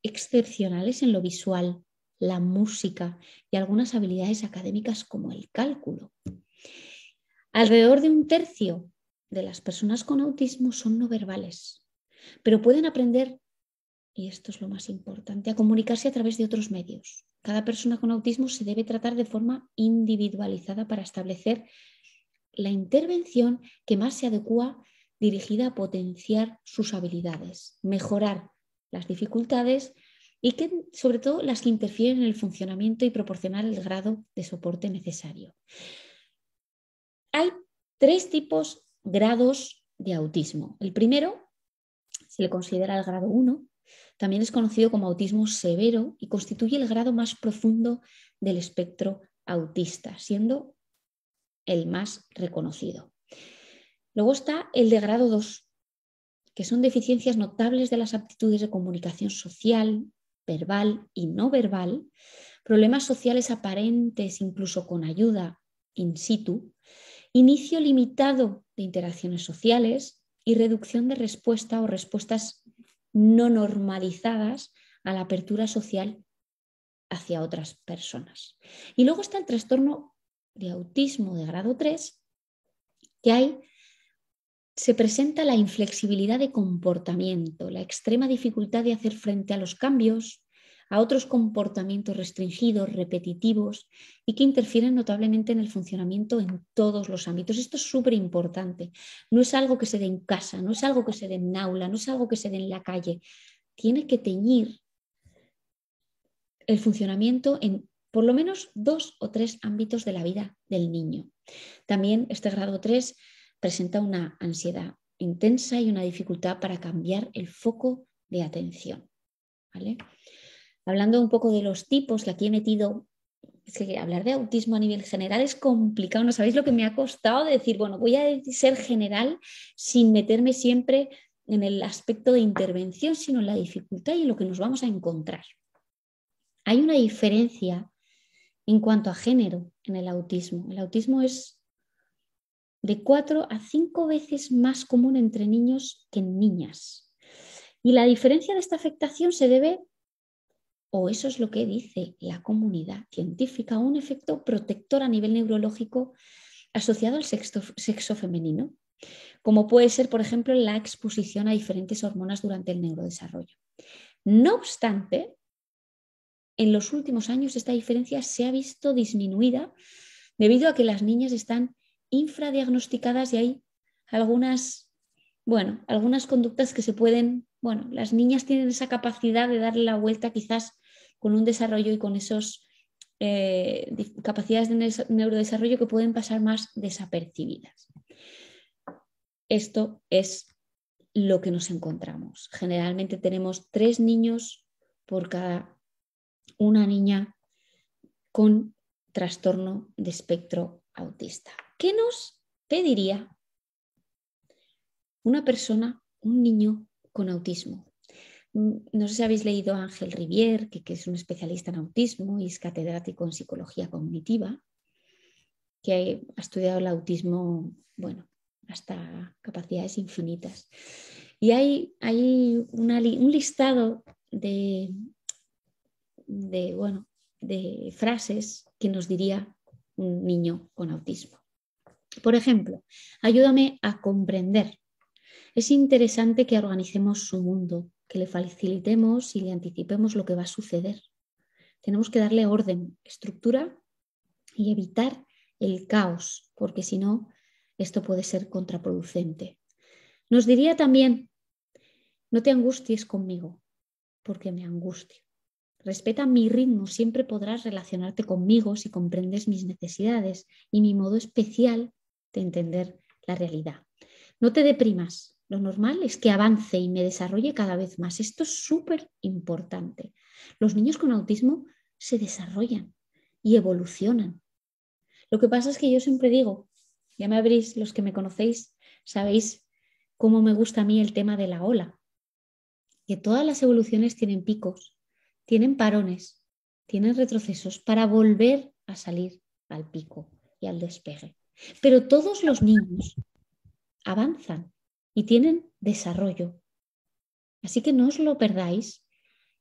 excepcionales en lo visual, la música y algunas habilidades académicas como el cálculo. Alrededor de un tercio de las personas con autismo son no verbales, pero pueden aprender, y esto es lo más importante, a comunicarse a través de otros medios. Cada persona con autismo se debe tratar de forma individualizada para establecer la intervención que más se adecua dirigida a potenciar sus habilidades, mejorar las dificultades y que sobre todo las que interfieren en el funcionamiento y proporcionar el grado de soporte necesario. Hay tres tipos grados de autismo. El primero se le considera el grado 1, también es conocido como autismo severo y constituye el grado más profundo del espectro autista, siendo el más reconocido. Luego está el de grado 2, que son deficiencias notables de las aptitudes de comunicación social, verbal y no verbal, problemas sociales aparentes incluso con ayuda in situ, inicio limitado de interacciones sociales y reducción de respuesta o respuestas no normalizadas a la apertura social hacia otras personas. Y luego está el trastorno de autismo de grado 3, que hay se presenta la inflexibilidad de comportamiento, la extrema dificultad de hacer frente a los cambios, a otros comportamientos restringidos, repetitivos y que interfieren notablemente en el funcionamiento en todos los ámbitos. Esto es súper importante. No es algo que se dé en casa, no es algo que se dé en aula, no es algo que se dé en la calle. Tiene que teñir el funcionamiento en por lo menos dos o tres ámbitos de la vida del niño. También este grado 3 presenta una ansiedad intensa y una dificultad para cambiar el foco de atención. Hablando un poco de los tipos que aquí he metido, es que hablar de autismo a nivel general es complicado, no sabéis lo que me ha costado decir, bueno, voy a ser general sin meterme siempre en el aspecto de intervención, sino en la dificultad y en lo que nos vamos a encontrar. Hay una diferencia en cuanto a género en el autismo. El autismo es de cuatro a cinco veces más común entre niños que en niñas. Y la diferencia de esta afectación se debe, o eso es lo que dice la comunidad científica, a un efecto protector a nivel neurológico asociado al sexo, sexo femenino, como puede ser, por ejemplo, la exposición a diferentes hormonas durante el neurodesarrollo. No obstante, en los últimos años esta diferencia se ha visto disminuida debido a que las niñas están infradiagnosticadas y hay algunas, bueno, algunas conductas que se pueden, bueno, las niñas tienen esa capacidad de darle la vuelta quizás con un desarrollo y con esos eh, capacidades de neurodesarrollo que pueden pasar más desapercibidas. Esto es lo que nos encontramos. Generalmente tenemos tres niños por cada una niña con trastorno de espectro autista. ¿qué nos pediría una persona, un niño con autismo? Mm, no sé si habéis leído a Ángel Rivier, que, es un especialista en autismo y es catedrático en psicología cognitiva, que ha estudiado el autismo, bueno, hasta capacidades infinitas. Y hay, un listado de frases que nos diría un niño con autismo. Por ejemplo, ayúdame a comprender. Es interesante que organicemos su mundo, que le facilitemos y le anticipemos lo que va a suceder. Tenemos que darle orden, estructura y evitar el caos, porque si no, esto puede ser contraproducente. Nos diría también, no te angusties conmigo, porque me angustio. Respeta mi ritmo, siempre podrás relacionarte conmigo si comprendes mis necesidades y mi modo especial de entender la realidad. No te deprimas. Lo normal es que avance y me desarrolle cada vez más. Esto es súper importante. Los niños con autismo se desarrollan y evolucionan. Lo que pasa es que yo siempre digo, ya me abrís los que me conocéis, sabéis cómo me gusta a mí el tema de la ola, que todas las evoluciones tienen picos, tienen parones, tienen retrocesos para volver a salir al pico y al despegue. Pero todos los niños avanzan y tienen desarrollo. Así que no os lo perdáis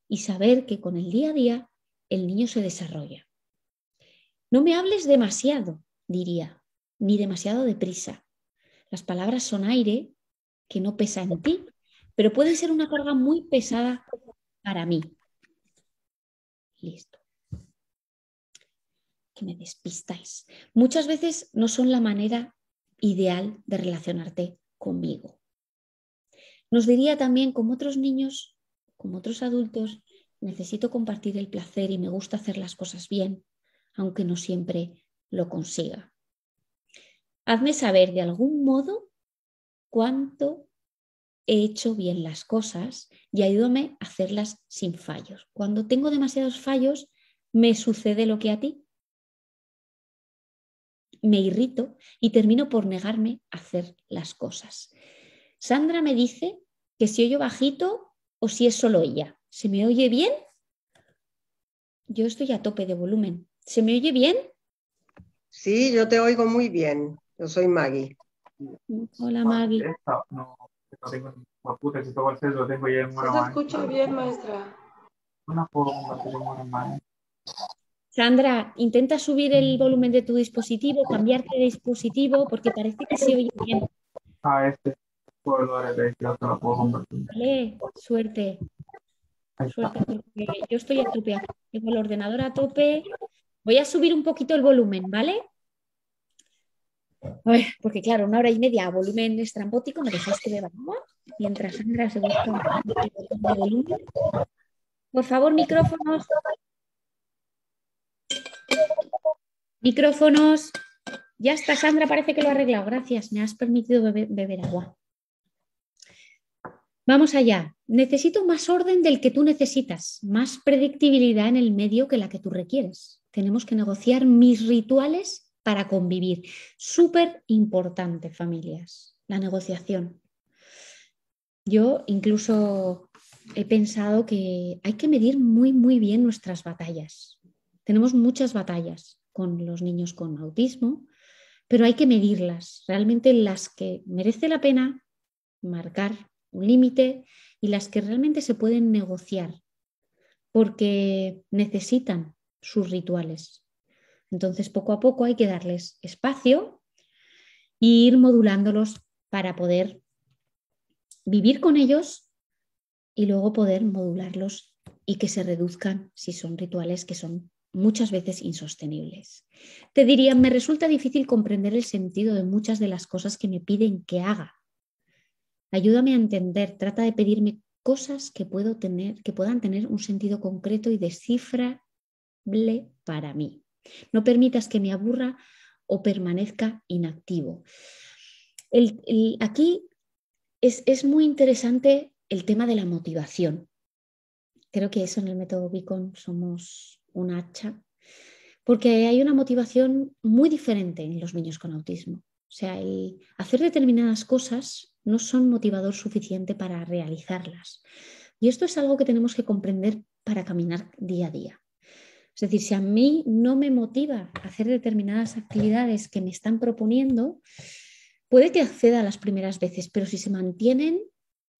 y saber que con el día a día el niño se desarrolla. No me hables demasiado, diría, ni demasiado deprisa. Las palabras son aire que no pesa en ti, pero puede ser una carga muy pesada para mí. Listo me despistáis. Muchas veces no son la manera ideal de relacionarte conmigo. Nos diría también, como otros niños, como otros adultos, necesito compartir el placer y me gusta hacer las cosas bien, aunque no siempre lo consiga. Hazme saber de algún modo cuánto he hecho bien las cosas y ayúdame a hacerlas sin fallos. Cuando tengo demasiados fallos, me sucede lo que a ti, me irrito y termino por negarme a hacer las cosas. Sandra me dice que si oyo bajito o si es solo ella. ¿Se me oye bien? Yo estoy a tope de volumen. ¿Se me oye bien? Sí, yo te oigo muy bien. Yo soy Maggie. Hola Maggie. Ah, no, no bien, maestra. Sandra, intenta subir el mm. volumen de tu dispositivo, cambiarte de dispositivo, porque parece que se oye bien. Ah, este por lo puedo compartir. Vale, suerte. Suerte, porque yo estoy a Tengo el ordenador a tope. Voy a subir un poquito el volumen, ¿vale? porque claro, una hora y media a volumen estrambótico me dejaste que beba mientras Sandra se busca el volumen. Por favor, micrófonos Micrófonos. Ya está, Sandra, parece que lo ha arreglado. Gracias, me has permitido beber agua. Vamos allá. Necesito más orden del que tú necesitas, más predictibilidad en el medio que la que tú requieres. Tenemos que negociar mis rituales para convivir. Súper importante, familias, la negociación. Yo incluso he pensado que hay que medir muy, muy bien nuestras batallas. Tenemos muchas batallas con los niños con autismo, pero hay que medirlas, realmente las que merece la pena marcar un límite y las que realmente se pueden negociar porque necesitan sus rituales. Entonces, poco a poco hay que darles espacio e ir modulándolos para poder vivir con ellos y luego poder modularlos y que se reduzcan si son rituales que son muchas veces insostenibles. Te diría, me resulta difícil comprender el sentido de muchas de las cosas que me piden que haga. Ayúdame a entender, trata de pedirme cosas que, puedo tener, que puedan tener un sentido concreto y descifrable para mí. No permitas que me aburra o permanezca inactivo. aquí es, es muy interesante el tema de la motivación. Creo que eso en el método Beacon somos un hacha, porque hay una motivación muy diferente en los niños con autismo. O sea, hacer determinadas cosas no son motivador suficiente para realizarlas. Y esto es algo que tenemos que comprender para caminar día a día. Es decir, si a mí no me motiva hacer determinadas actividades que me están proponiendo, puede que acceda las primeras veces, pero si se mantienen,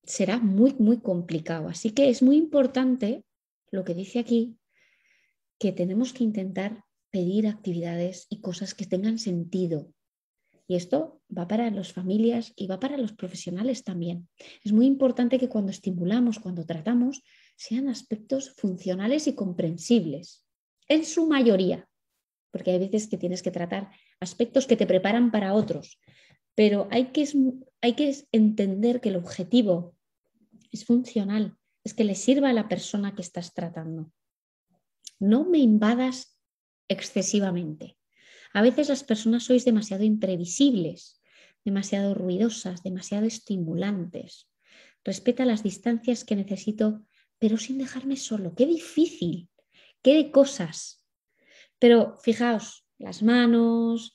será muy, muy complicado. Así que es muy importante lo que dice aquí, que tenemos que intentar pedir actividades y cosas que tengan sentido. Y esto va para las familias y va para los profesionales también. Es muy importante que cuando estimulamos, cuando tratamos, sean aspectos funcionales y comprensibles, en su mayoría, porque hay veces que tienes que tratar aspectos que te preparan para otros, pero hay que, hay que entender que el objetivo es funcional, es que le sirva a la persona que estás tratando no me invadas excesivamente. A veces las personas sois demasiado imprevisibles, demasiado ruidosas, demasiado estimulantes. Respeta las distancias que necesito, pero sin dejarme solo. Qué difícil, qué de cosas. Pero fijaos, las manos,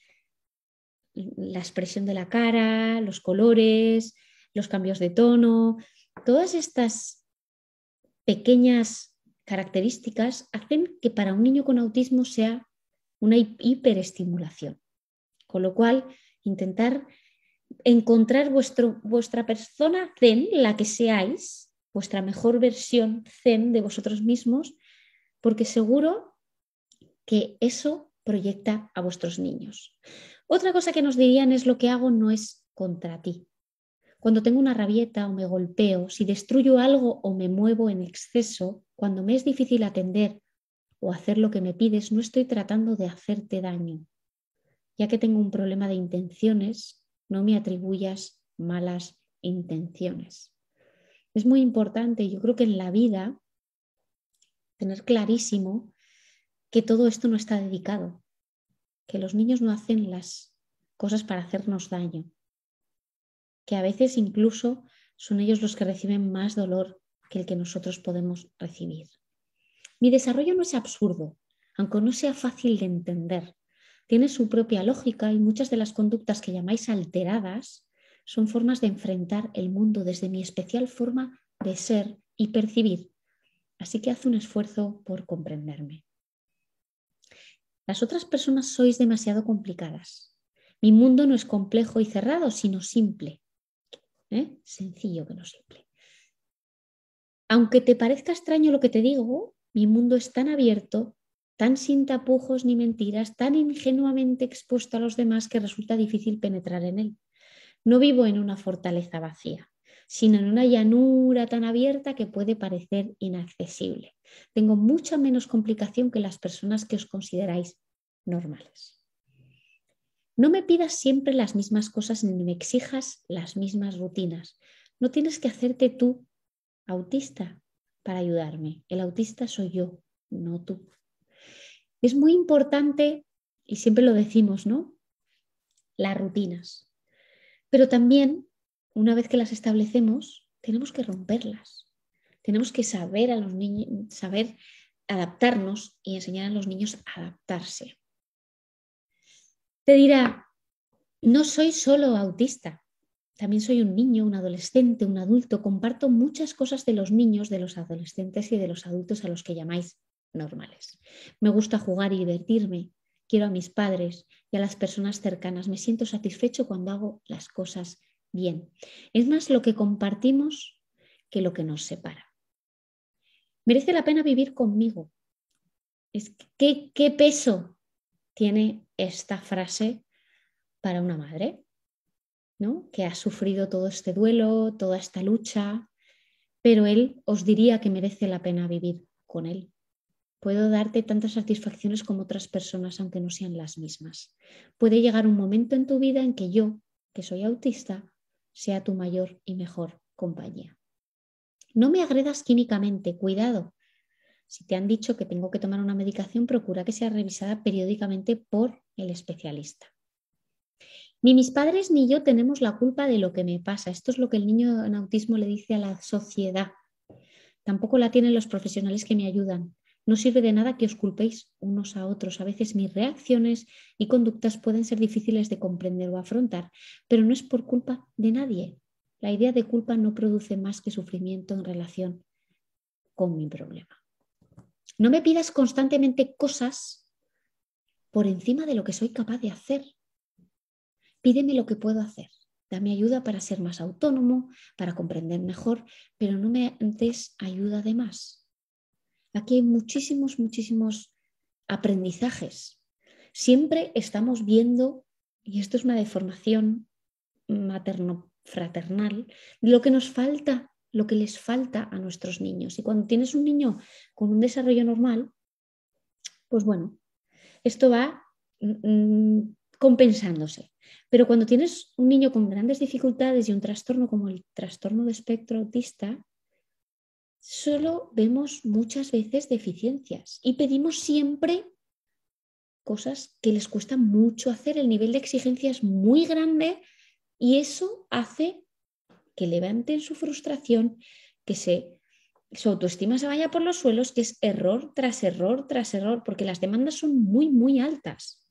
la expresión de la cara, los colores, los cambios de tono, todas estas pequeñas características hacen que para un niño con autismo sea una hiperestimulación. Con lo cual, intentar encontrar vuestra persona zen, la que seáis, vuestra mejor versión zen de vosotros mismos, porque seguro que eso proyecta a vuestros niños. Otra cosa que nos dirían es lo que hago no es contra ti, cuando tengo una rabieta o me golpeo, si destruyo algo o me muevo en exceso, cuando me es difícil atender o hacer lo que me pides, no estoy tratando de hacerte daño. Ya que tengo un problema de intenciones, no me atribuyas malas intenciones. Es muy importante, yo creo que en la vida, tener clarísimo que todo esto no está dedicado, que los niños no hacen las cosas para hacernos daño, que a veces incluso son ellos los que reciben más dolor que el que nosotros podemos recibir. Mi desarrollo no es absurdo, aunque no sea fácil de entender. Tiene su propia lógica y muchas de las conductas que llamáis alteradas son formas de enfrentar el mundo desde mi especial forma de ser y percibir. Así que haz un esfuerzo por comprenderme. Las otras personas sois demasiado complicadas. Mi mundo no es complejo y cerrado, sino simple. ¿Eh? Sencillo que no simple. Aunque te parezca extraño lo que te digo, mi mundo es tan abierto, tan sin tapujos ni mentiras, tan ingenuamente expuesto a los demás que resulta difícil penetrar en él. No vivo en una fortaleza vacía, sino en una llanura tan abierta que puede parecer inaccesible. Tengo mucha menos complicación que las personas que os consideráis normales. No me pidas siempre las mismas cosas ni me exijas las mismas rutinas. No tienes que hacerte tú autista para ayudarme. El autista soy yo, no tú. Es muy importante, y siempre lo decimos, ¿no? Las rutinas. Pero también, una vez que las establecemos, tenemos que romperlas. Tenemos que saber a los niños, saber adaptarnos y enseñar a los niños a adaptarse te dirá, no soy solo autista, también soy un niño, un adolescente, un adulto, comparto muchas cosas de los niños, de los adolescentes y de los adultos a los que llamáis normales. Me gusta jugar y divertirme, quiero a mis padres y a las personas cercanas, me siento satisfecho cuando hago las cosas bien. Es más lo que compartimos que lo que nos separa. Merece la pena vivir conmigo. ¿Qué peso tiene esta frase para una madre, ¿no? que ha sufrido todo este duelo, toda esta lucha, pero él os diría que merece la pena vivir con él. Puedo darte tantas satisfacciones como otras personas, aunque no sean las mismas. Puede llegar un momento en tu vida en que yo, que soy autista, sea tu mayor y mejor compañía. No me agredas químicamente, cuidado. Si te han dicho que tengo que tomar una medicación, procura que sea revisada periódicamente por el especialista. Ni mis padres ni yo tenemos la culpa de lo que me pasa. Esto es lo que el niño en autismo le dice a la sociedad. Tampoco la tienen los profesionales que me ayudan. No sirve de nada que os culpéis unos a otros. A veces mis reacciones y conductas pueden ser difíciles de comprender o afrontar, pero no es por culpa de nadie. La idea de culpa no produce más que sufrimiento en relación con mi problema. No me pidas constantemente cosas por encima de lo que soy capaz de hacer. Pídeme lo que puedo hacer. Dame ayuda para ser más autónomo, para comprender mejor, pero no me des ayuda de más. Aquí hay muchísimos, muchísimos aprendizajes. Siempre estamos viendo, y esto es una deformación materno-fraternal, lo que nos falta, lo que les falta a nuestros niños. Y cuando tienes un niño con un desarrollo normal, pues bueno, esto va mm, mm, compensándose. Pero cuando tienes un niño con grandes dificultades y un trastorno como el trastorno de espectro autista, solo vemos muchas veces deficiencias y pedimos siempre cosas que les cuesta mucho hacer. El nivel de exigencia es muy grande y eso hace que levanten su frustración, que se su autoestima se vaya por los suelos, que es error tras error tras error, porque las demandas son muy, muy altas.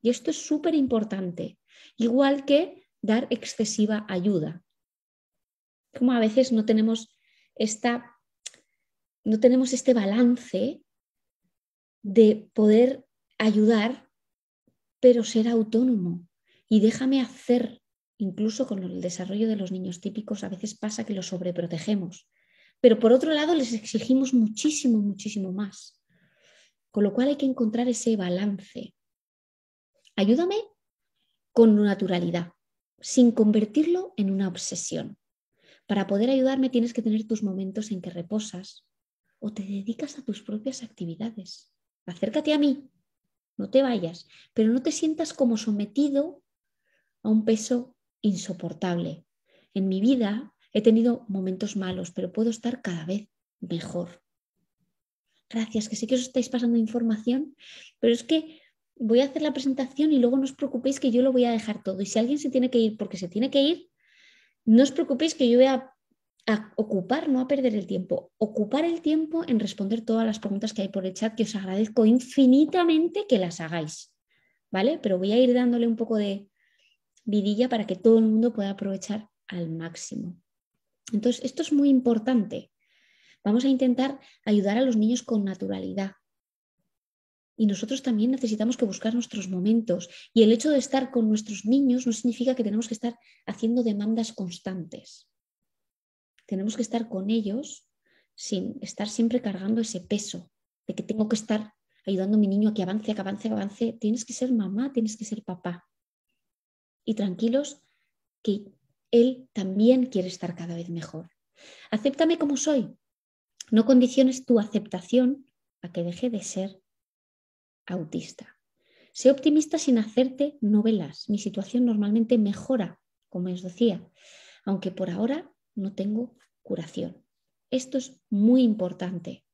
Y esto es súper importante, igual que dar excesiva ayuda. Como a veces no tenemos esta, no tenemos este balance de poder ayudar, pero ser autónomo y déjame hacer. Incluso con el desarrollo de los niños típicos, a veces pasa que los sobreprotegemos pero por otro lado, les exigimos muchísimo, muchísimo más. Con lo cual hay que encontrar ese balance. Ayúdame con naturalidad, sin convertirlo en una obsesión. Para poder ayudarme tienes que tener tus momentos en que reposas o te dedicas a tus propias actividades. Acércate a mí, no te vayas, pero no te sientas como sometido a un peso insoportable. En mi vida He tenido momentos malos, pero puedo estar cada vez mejor. Gracias, que sé que os estáis pasando información, pero es que voy a hacer la presentación y luego no os preocupéis que yo lo voy a dejar todo. Y si alguien se tiene que ir porque se tiene que ir, no os preocupéis que yo voy a, ocupar, no a perder el tiempo, ocupar el tiempo en responder todas las preguntas que hay por el chat, que os agradezco infinitamente que las hagáis. ¿Vale? Pero voy a ir dándole un poco de vidilla para que todo el mundo pueda aprovechar al máximo. Entonces, esto es muy importante. Vamos a intentar ayudar a los niños con naturalidad. Y nosotros también necesitamos que buscar nuestros momentos. Y el hecho de estar con nuestros niños no significa que tenemos que estar haciendo demandas constantes. Tenemos que estar con ellos sin estar siempre cargando ese peso de que tengo que estar ayudando a mi niño a que avance, a que avance, que avance. Tienes que ser mamá, tienes que ser papá. Y tranquilos que él también quiere estar cada vez mejor. Acéptame como soy. No condiciones tu aceptación a que deje de ser autista. Sé optimista sin hacerte novelas. Mi situación normalmente mejora, como os decía, aunque por ahora no tengo curación. Esto es muy importante.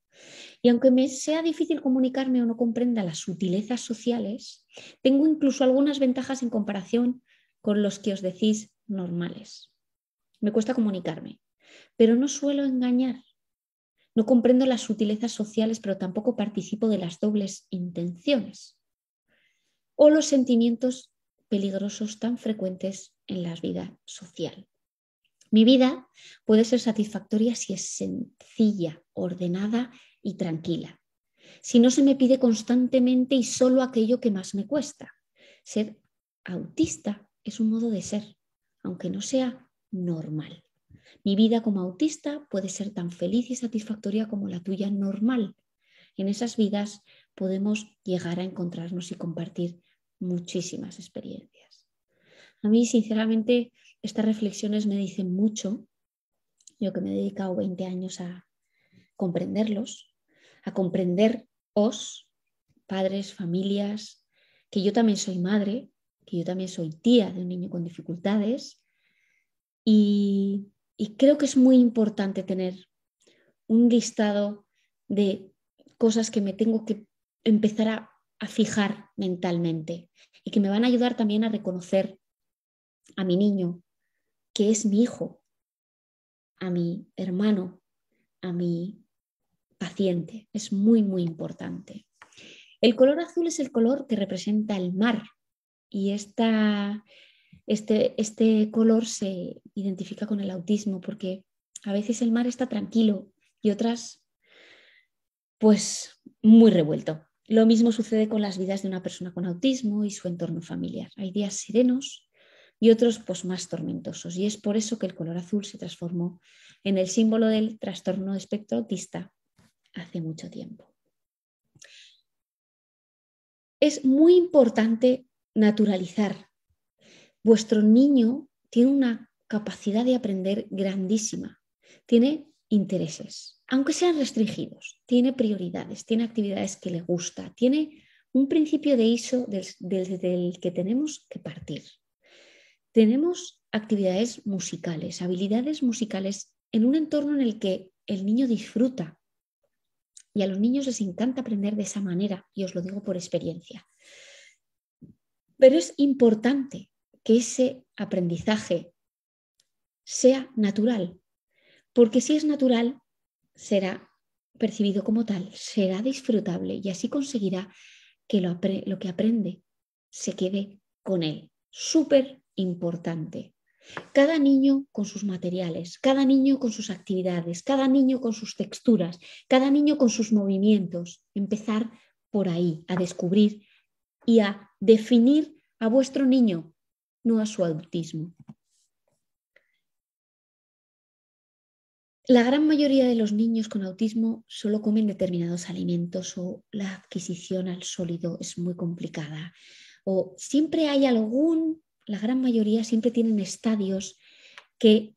Y aunque me sea difícil comunicarme o no comprenda las sutilezas sociales, tengo incluso algunas ventajas en comparación con los que os decís normales. Me cuesta comunicarme, pero no suelo engañar. No comprendo las sutilezas sociales, pero tampoco participo de las dobles intenciones o los sentimientos peligrosos tan frecuentes en la vida social. Mi vida puede ser satisfactoria si es sencilla, ordenada y tranquila. Si no se me pide constantemente y solo aquello que más me cuesta. Ser autista es un modo de ser aunque no sea normal. Mi vida como autista puede ser tan feliz y satisfactoria como la tuya normal. En esas vidas podemos llegar a encontrarnos y compartir muchísimas experiencias. A mí, sinceramente, estas reflexiones me dicen mucho, yo que me he dedicado 20 años a comprenderlos, a comprenderos, padres, familias, que yo también soy madre, yo también soy tía de un niño con dificultades, y, creo que es muy importante tener un listado de cosas que me tengo que empezar a, a, fijar mentalmente y que me van a ayudar también a reconocer a mi niño, que es mi hijo, a mi hermano, a mi paciente. Es muy, muy importante. El color azul es el color que representa el mar, y este, este color se identifica con el autismo porque a veces el mar está tranquilo y otras, pues, muy revuelto. Lo mismo sucede con las vidas de una persona con autismo y su entorno familiar. Hay días serenos y otros pues, más tormentosos. Y es por eso que el color azul se transformó en el símbolo del trastorno de espectro autista hace mucho tiempo. Es muy importante naturalizar. Vuestro niño tiene una capacidad de aprender grandísima, tiene intereses, aunque sean restringidos, tiene prioridades, tiene actividades que le gusta, tiene un principio de ISO desde el que tenemos que partir. Tenemos actividades musicales, habilidades musicales en un entorno en el que el niño disfruta. Y a los niños les encanta aprender de esa manera, y os lo digo por experiencia. Pero es importante que ese aprendizaje sea natural, porque si es natural, será percibido como tal, será disfrutable y así conseguirá que lo, que aprende se quede con él. Súper importante. Cada niño con sus materiales, cada niño con sus actividades, cada niño con sus texturas, cada niño con sus movimientos. Empezar por ahí, a descubrir y a definir a vuestro niño, no a su autismo. La gran mayoría de los niños con autismo solo comen determinados alimentos o la adquisición al sólido es muy complicada. O siempre hay algún, la gran mayoría siempre tienen estadios que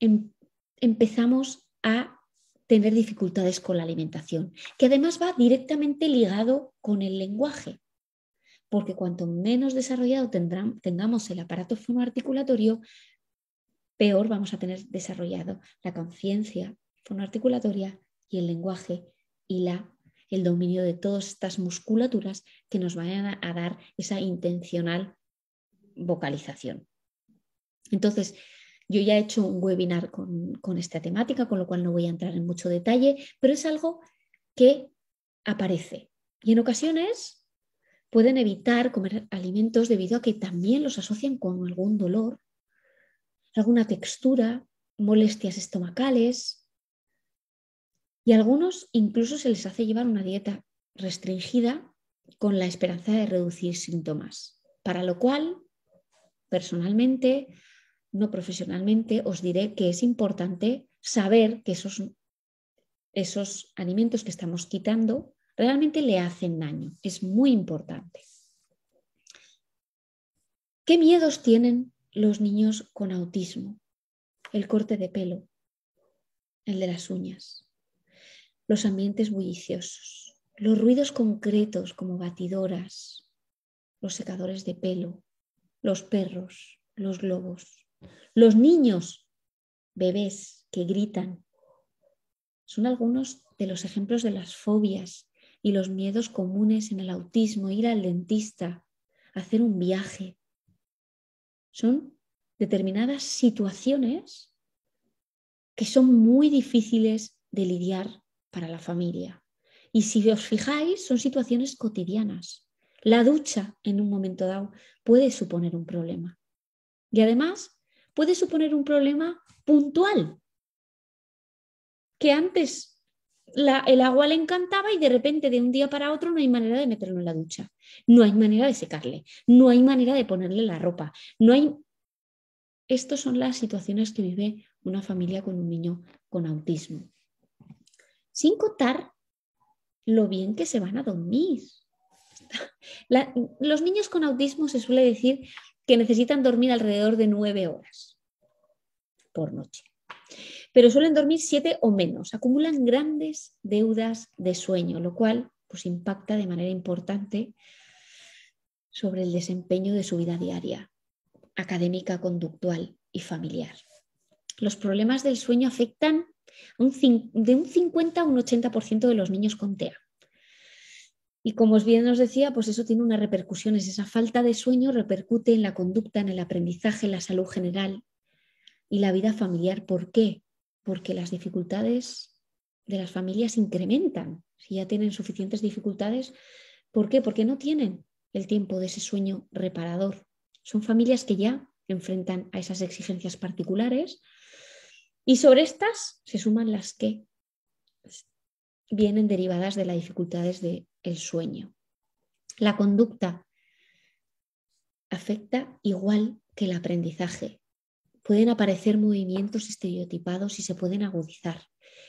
em, empezamos a tener dificultades con la alimentación, que además va directamente ligado con el lenguaje porque cuanto menos desarrollado tengamos el aparato fonoarticulatorio, peor vamos a tener desarrollado la conciencia fonoarticulatoria y el lenguaje y la, el dominio de todas estas musculaturas que nos vayan a dar esa intencional vocalización. Entonces, yo ya he hecho un webinar con, esta temática, con lo cual no voy a entrar en mucho detalle, pero es algo que aparece. Y en ocasiones pueden evitar comer alimentos debido a que también los asocian con algún dolor, alguna textura, molestias estomacales y algunos incluso se les hace llevar una dieta restringida con la esperanza de reducir síntomas, para lo cual, personalmente, no profesionalmente, os diré que es importante saber que esos, esos alimentos que estamos quitando realmente le hacen daño. Es muy importante. ¿Qué miedos tienen los niños con autismo? El corte de pelo, el de las uñas, los ambientes bulliciosos, los ruidos concretos como batidoras, los secadores de pelo, los perros, los globos, los niños, bebés que gritan. Son algunos de los ejemplos de las fobias y los miedos comunes en el autismo, ir al dentista, hacer un viaje. Son determinadas situaciones que son muy difíciles de lidiar para la familia. Y si os fijáis, son situaciones cotidianas. La ducha en un momento dado puede suponer un problema. Y además puede suponer un problema puntual, que antes el agua le encantaba y de repente de un día para otro no hay manera de meterlo en la ducha, no hay manera de secarle, no hay manera de ponerle la ropa, no hay... Estas son las situaciones que vive una familia con un niño con autismo. Sin contar lo bien que se van a dormir. los niños con autismo se suele decir que necesitan dormir alrededor de nueve horas por noche pero suelen dormir siete o menos. Acumulan grandes deudas de sueño, lo cual pues, impacta de manera importante sobre el desempeño de su vida diaria, académica, conductual y familiar. Los problemas del sueño afectan de un 50 a un 80% de los niños con TEA. Y como os bien os decía, pues eso tiene unas repercusiones. Esa falta de sueño repercute en la conducta, en el aprendizaje, en la salud general y la vida familiar. ¿Por qué? porque las dificultades de las familias incrementan. Si ya tienen suficientes dificultades, ¿por qué? Porque no tienen el tiempo de ese sueño reparador. Son familias que ya enfrentan a esas exigencias particulares y sobre estas se suman las que vienen derivadas de las dificultades del el sueño. La conducta afecta igual que el aprendizaje pueden aparecer movimientos estereotipados y se pueden agudizar.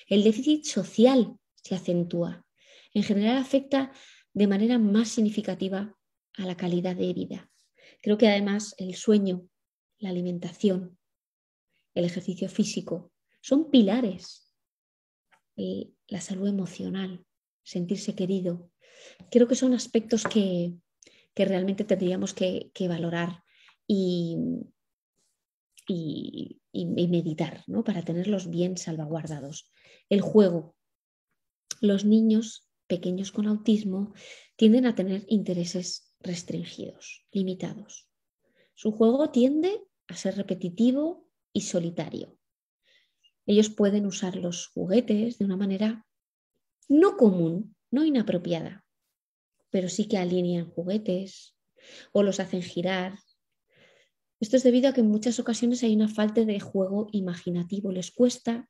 El déficit social se acentúa. En general afecta de manera más significativa a la calidad de vida. Creo que además el sueño, la alimentación, el ejercicio físico son pilares. la salud emocional, sentirse querido. Creo que son aspectos que, realmente tendríamos que, que valorar y, y, meditar, ¿no? para tenerlos bien salvaguardados. El juego. Los niños pequeños con autismo tienden a tener intereses restringidos, limitados. Su juego tiende a ser repetitivo y solitario. Ellos pueden usar los juguetes de una manera no común, no inapropiada, pero sí que alinean juguetes o los hacen girar esto es debido a que en muchas ocasiones hay una falta de juego imaginativo, les cuesta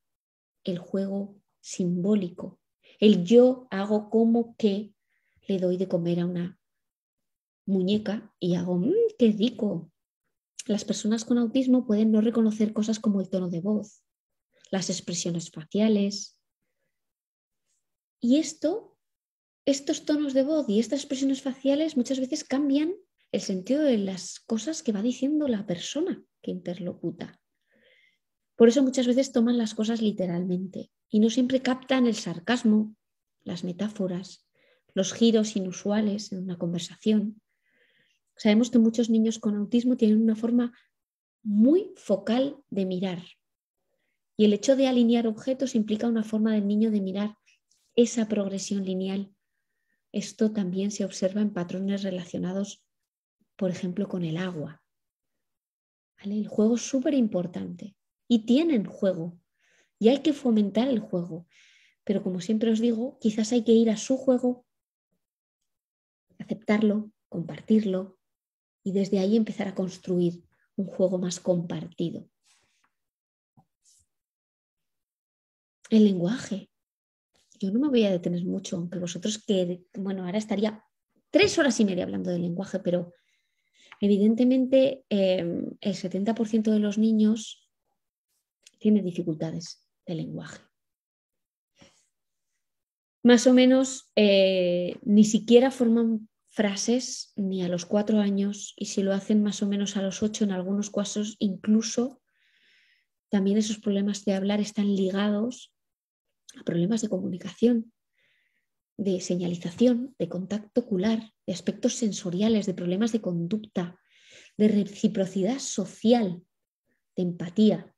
el juego simbólico, el yo hago como que le doy de comer a una muñeca y hago, mmm, qué rico. Las personas con autismo pueden no reconocer cosas como el tono de voz, las expresiones faciales. Y esto, estos tonos de voz y estas expresiones faciales muchas veces cambian el sentido de las cosas que va diciendo la persona que interlocuta. Por eso muchas veces toman las cosas literalmente y no siempre captan el sarcasmo, las metáforas, los giros inusuales en una conversación. Sabemos que muchos niños con autismo tienen una forma muy focal de mirar y el hecho de alinear objetos implica una forma del niño de mirar esa progresión lineal. Esto también se observa en patrones relacionados por ejemplo, con el agua. El juego es súper importante y tienen juego y hay que fomentar el juego. Pero como siempre os digo, quizás hay que ir a su juego, aceptarlo, compartirlo y desde ahí empezar a construir un juego más compartido. El lenguaje. Yo no me voy a detener mucho, aunque vosotros que, bueno, ahora estaría tres horas y media hablando del lenguaje, pero Evidentemente, em, el 70% de los niños tiene dificultades de lenguaje. Más o menos, eh, ni siquiera forman frases ni a los cuatro años y si lo hacen más o menos a los ocho, en algunos casos incluso, también esos problemas de hablar están ligados a problemas de comunicación de señalización, de contacto ocular, de aspectos sensoriales, de problemas de conducta, de reciprocidad social, de empatía.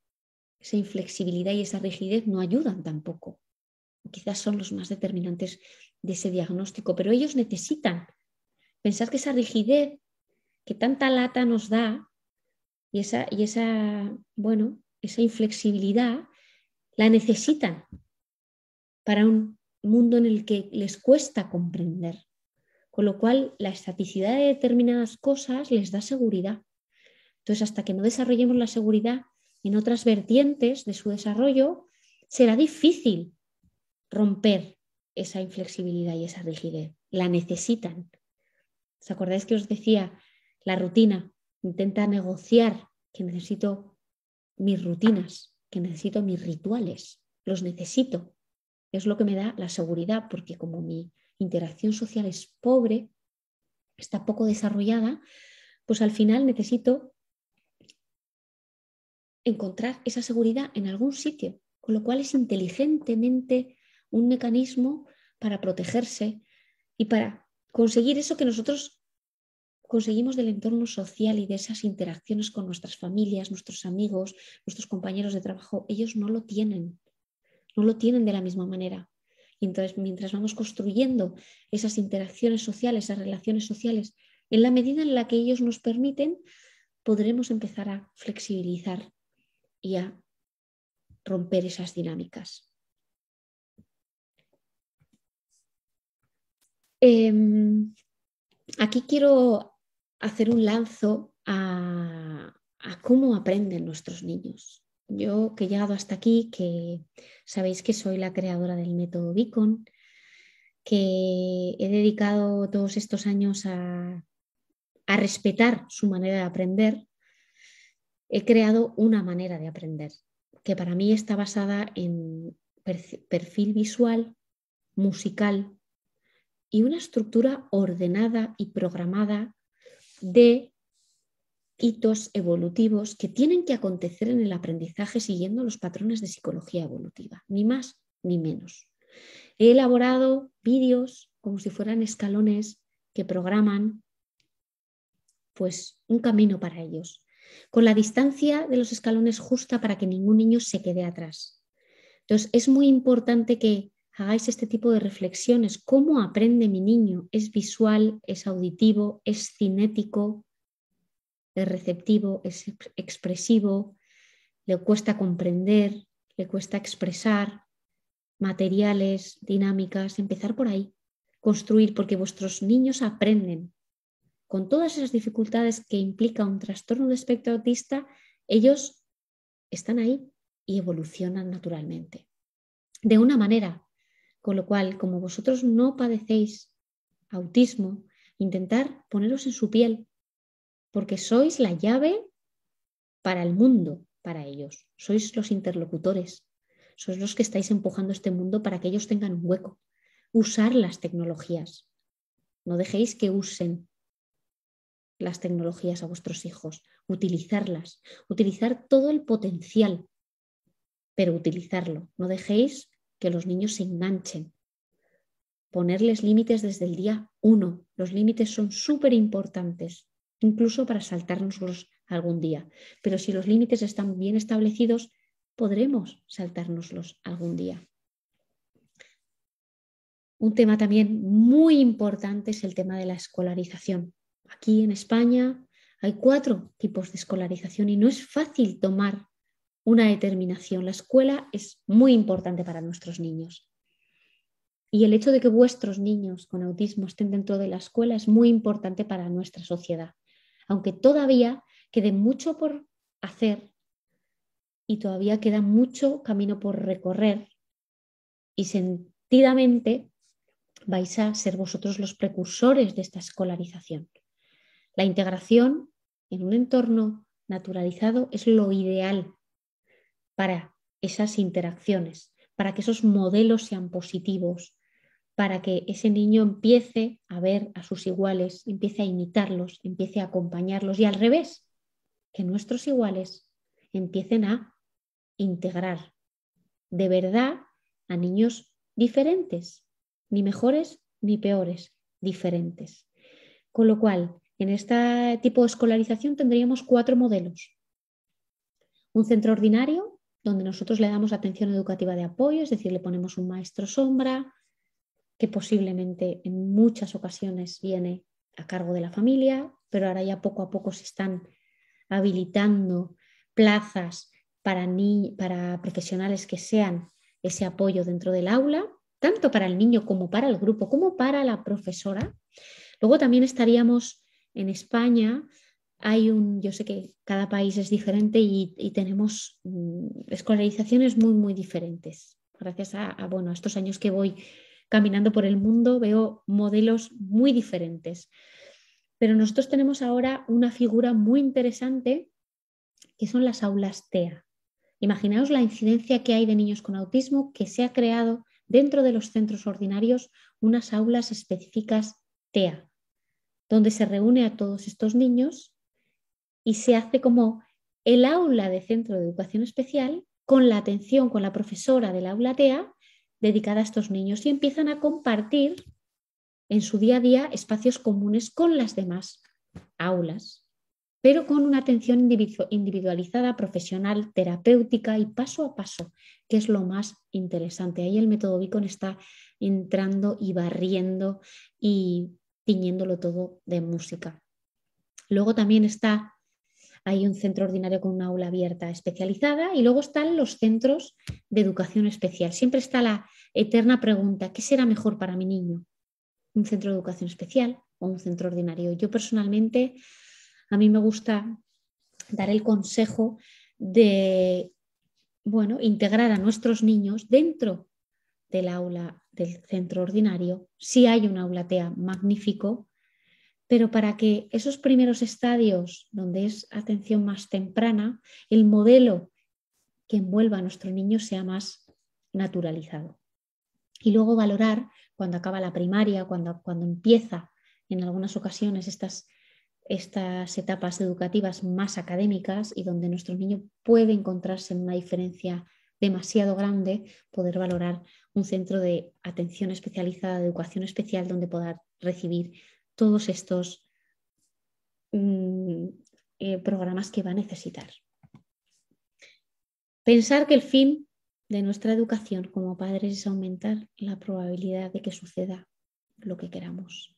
Esa inflexibilidad y esa rigidez no ayudan tampoco. Quizás son los más determinantes de ese diagnóstico, pero ellos necesitan pensar que esa rigidez que tanta lata nos da y esa, y esa, bueno, esa inflexibilidad la necesitan para un mundo en el que les cuesta comprender. Con lo cual, la estaticidad de determinadas cosas les da seguridad. Entonces, hasta que no desarrollemos la seguridad en otras vertientes de su desarrollo, será difícil romper esa inflexibilidad y esa rigidez. La necesitan. ¿Os acordáis que os decía la rutina? Intenta negociar que necesito mis rutinas, que necesito mis rituales, los necesito. Es lo que me da la seguridad, porque como mi interacción social es pobre, está poco desarrollada, pues al final necesito encontrar esa seguridad en algún sitio, con lo cual es inteligentemente un mecanismo para protegerse y para conseguir eso que nosotros conseguimos del entorno social y de esas interacciones con nuestras familias, nuestros amigos, nuestros compañeros de trabajo, ellos no lo tienen no lo tienen de la misma manera. Y entonces, mientras vamos construyendo esas interacciones sociales, esas relaciones sociales, en la medida en la que ellos nos permiten, podremos empezar a flexibilizar y a romper esas dinámicas. Em, aquí quiero hacer un lanzo a cómo aprenden nuestros niños yo que he llegado hasta aquí, que sabéis que soy la creadora del método Beacon, que he dedicado todos estos años a, a respetar su manera de aprender, he creado una manera de aprender, que para mí está basada en perfil visual, musical y una estructura ordenada y programada de hitos evolutivos que tienen que acontecer en el aprendizaje siguiendo los patrones de psicología evolutiva, ni más ni menos. He elaborado vídeos como si fueran escalones que programan pues un camino para ellos, con la distancia de los escalones justa para que ningún niño se quede atrás. Entonces, es muy importante que hagáis este tipo de reflexiones. ¿Cómo aprende mi niño? ¿Es visual? ¿Es auditivo? ¿Es cinético? es receptivo, es expresivo, le cuesta comprender, le cuesta expresar materiales, dinámicas, empezar por ahí, construir, porque vuestros niños aprenden. Con todas esas dificultades que implica un trastorno de espectro autista, ellos están ahí y evolucionan naturalmente. De una manera, con lo cual, como vosotros no padecéis autismo, intentar poneros en su piel, porque sois la llave para el mundo, para ellos. Sois los interlocutores, sois los que estáis empujando este mundo para que ellos tengan un hueco. Usar las tecnologías. No dejéis que usen las tecnologías a vuestros hijos, utilizarlas, utilizar todo el potencial, pero utilizarlo. No dejéis que los niños se enganchen. Ponerles límites desde el día uno. Los límites son súper importantes incluso para saltárnoslos algún día. Pero si los límites están bien establecidos, podremos saltárnoslos algún día. Un tema también muy importante es el tema de la escolarización. Aquí en España hay cuatro tipos de escolarización y no es fácil tomar una determinación. La escuela es muy importante para nuestros niños. Y el hecho de que vuestros niños con autismo estén dentro de la escuela es muy importante para nuestra sociedad aunque todavía quede mucho por hacer y todavía queda mucho camino por recorrer y sentidamente vais a ser vosotros los precursores de esta escolarización. La integración en un entorno naturalizado es lo ideal para esas interacciones, para que esos modelos sean positivos, para que ese niño empiece a ver a sus iguales, empiece a imitarlos, empiece a acompañarlos y al revés, que nuestros iguales empiecen a integrar de verdad a niños diferentes, ni mejores ni peores, diferentes. Con lo cual, en este tipo de escolarización tendríamos cuatro modelos. Un centro ordinario, donde nosotros le damos atención educativa de apoyo, es decir, le ponemos un maestro sombra, que posiblemente en muchas ocasiones viene a cargo de la familia, pero ahora ya poco a poco se están habilitando plazas para, para profesionales que sean ese apoyo dentro del aula, tanto para el niño como para el grupo, como para la profesora. Luego también estaríamos en España hay un, yo sé que cada país es diferente y, tenemos mm, escolarizaciones muy, muy diferentes. Gracias a, bueno, a estos años que voy caminando por el mundo, veo modelos muy diferentes. Pero nosotros tenemos ahora una figura muy interesante que son las aulas TEA. Imaginaos la incidencia que hay de niños con autismo que se ha creado dentro de los centros ordinarios unas aulas específicas TEA, donde se reúne a todos estos niños y se hace como el aula de centro de educación especial con la atención con la profesora del aula TEA dedicada a estos niños y empiezan a compartir en su día a día espacios comunes con las demás aulas, pero con una atención individualizada, profesional, terapéutica y paso a paso, que es lo más interesante. Ahí el método BICON está entrando y barriendo y tiñéndolo todo de música. Luego también está hay un centro ordinario con una aula abierta especializada y luego están los centros de educación especial. Siempre está la eterna pregunta, ¿qué será mejor para mi niño? ¿Un centro de educación especial o un centro ordinario? Yo personalmente, a mí me gusta dar el consejo de, bueno, integrar a nuestros niños dentro del aula del centro ordinario, si hay un aula TEA magnífico, pero para que esos primeros estadios donde es atención más temprana, el modelo que envuelva a nuestro niño sea más naturalizado. Y luego valorar cuando acaba la primaria, cuando, cuando empieza en algunas ocasiones estas, estas etapas educativas más académicas y donde nuestro niño puede encontrarse en una diferencia demasiado grande, poder valorar un centro de atención especializada, de educación especial, donde pueda recibir todos estos mm, eh, programas que va a necesitar. Pensar que el fin de nuestra educación como padres es aumentar la probabilidad de que suceda lo que queramos.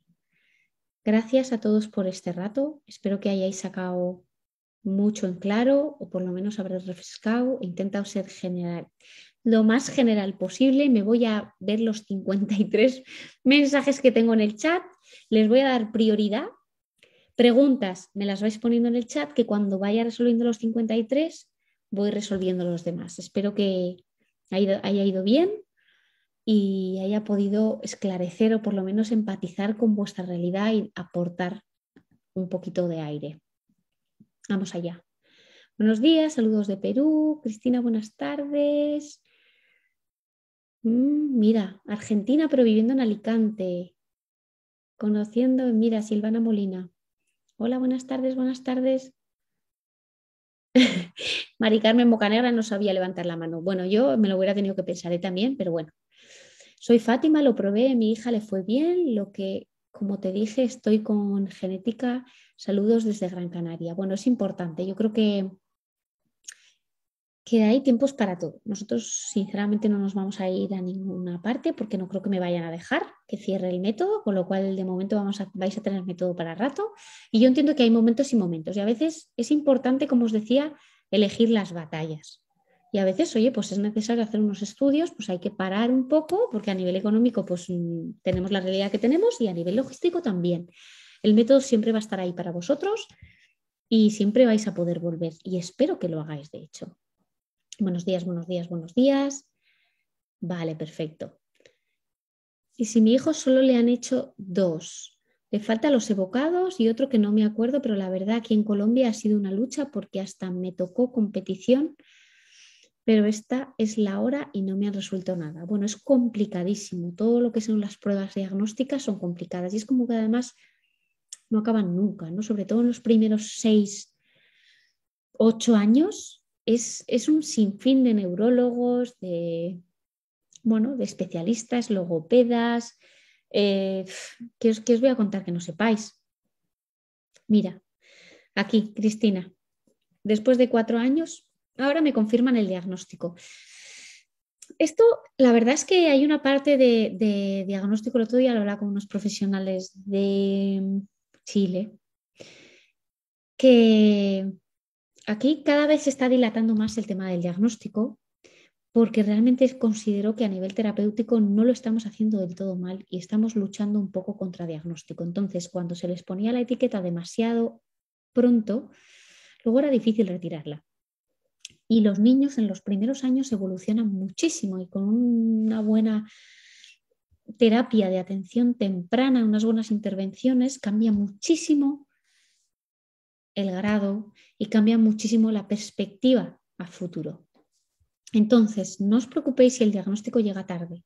Gracias a todos por este rato. Espero que hayáis sacado mucho en claro o por lo menos habréis refrescado. E intentado ser general, lo más general posible. Me voy a ver los 53 mensajes que tengo en el chat les voy a dar prioridad. Preguntas, me las vais poniendo en el chat, que cuando vaya resolviendo los 53, voy resolviendo los demás. Espero que haya ido bien y haya podido esclarecer o por lo menos empatizar con vuestra realidad y aportar un poquito de aire. Vamos allá. Buenos días, saludos de Perú. Cristina, buenas tardes. Mm, mira, Argentina, pero viviendo en Alicante conociendo, mira, Silvana Molina. Hola, buenas tardes, buenas tardes. Mari Carmen Bocanegra no sabía levantar la mano. Bueno, yo me lo hubiera tenido que pensar también, pero bueno. Soy Fátima, lo probé, mi hija le fue bien, lo que, como te dije, estoy con genética. Saludos desde Gran Canaria. Bueno, es importante. Yo creo que que hay tiempos para todo. Nosotros, sinceramente, no nos vamos a ir a ninguna parte porque no creo que me vayan a dejar que cierre el método, con lo cual de momento vamos vais a tener método para rato. Y yo entiendo que hay momentos y momentos. Y a veces es importante, como os decía, elegir las batallas. Y a veces, oye, pues es necesario hacer unos estudios, pues hay que parar un poco, porque a nivel económico, pues mm, tenemos la realidad que tenemos y a nivel logístico también. El método siempre va a estar ahí para vosotros y siempre vais a poder volver. Y espero que lo hagáis, de hecho. Buenos días, buenos días, buenos días. Vale, perfecto. Y si mi hijo solo le han hecho dos, le falta los evocados y otro que no me acuerdo, pero la verdad aquí en Colombia ha sido una lucha porque hasta me tocó competición, pero esta es la hora y no me han resuelto nada. Bueno, es complicadísimo. Todo lo que son las pruebas diagnósticas son complicadas y es como que además no acaban nunca, ¿no? Sobre todo en los primeros seis, ocho años es, un sinfín de neurólogos, de, bueno, de especialistas, logopedas. Eh, ¿qué, os, voy a contar que no sepáis? Mira, aquí, Cristina, después de cuatro años, ahora me confirman el diagnóstico. Esto, la verdad es que hay una parte de, diagnóstico, el otro día lo hablaba con unos profesionales de Chile, que, aquí cada vez se está dilatando más el tema del diagnóstico porque realmente considero que a nivel terapéutico no lo estamos haciendo del todo mal y estamos luchando un poco contra diagnóstico. Entonces, cuando se les ponía la etiqueta demasiado pronto, luego era difícil retirarla. Y los niños en los primeros años evolucionan muchísimo y con una buena terapia de atención temprana, unas buenas intervenciones, cambia muchísimo el grado y cambia muchísimo la perspectiva a futuro. Entonces, no os preocupéis si el diagnóstico llega tarde.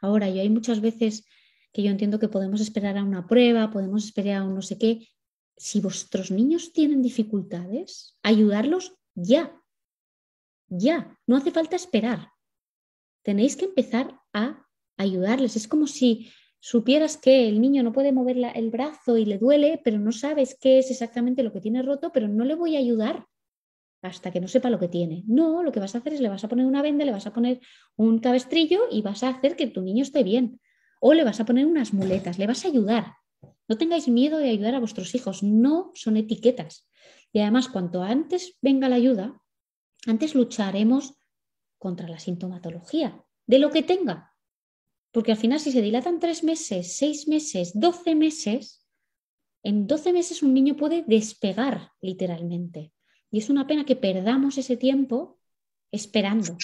Ahora, yo hay muchas veces que yo entiendo que podemos esperar a una prueba, podemos esperar a un no sé qué. Si vuestros niños tienen dificultades, ayudarlos ya, ya, no hace falta esperar. Tenéis que empezar a ayudarles. Es como si supieras que el niño no puede mover el brazo y le duele, pero no sabes qué es exactamente lo que tiene roto, pero no le voy a ayudar hasta que no sepa lo que tiene. No, lo que vas a hacer es le vas a poner una venda, le vas a poner un cabestrillo y vas a hacer que tu niño esté bien. O le vas a poner unas muletas, le vas a ayudar. No tengáis miedo de ayudar a vuestros hijos, no son etiquetas. Y además, cuanto antes venga la ayuda, antes lucharemos contra la sintomatología de lo que tenga, porque al final, si se dilatan tres meses, seis meses, doce meses, en doce meses un niño puede despegar literalmente. Y es una pena que perdamos ese tiempo esperando.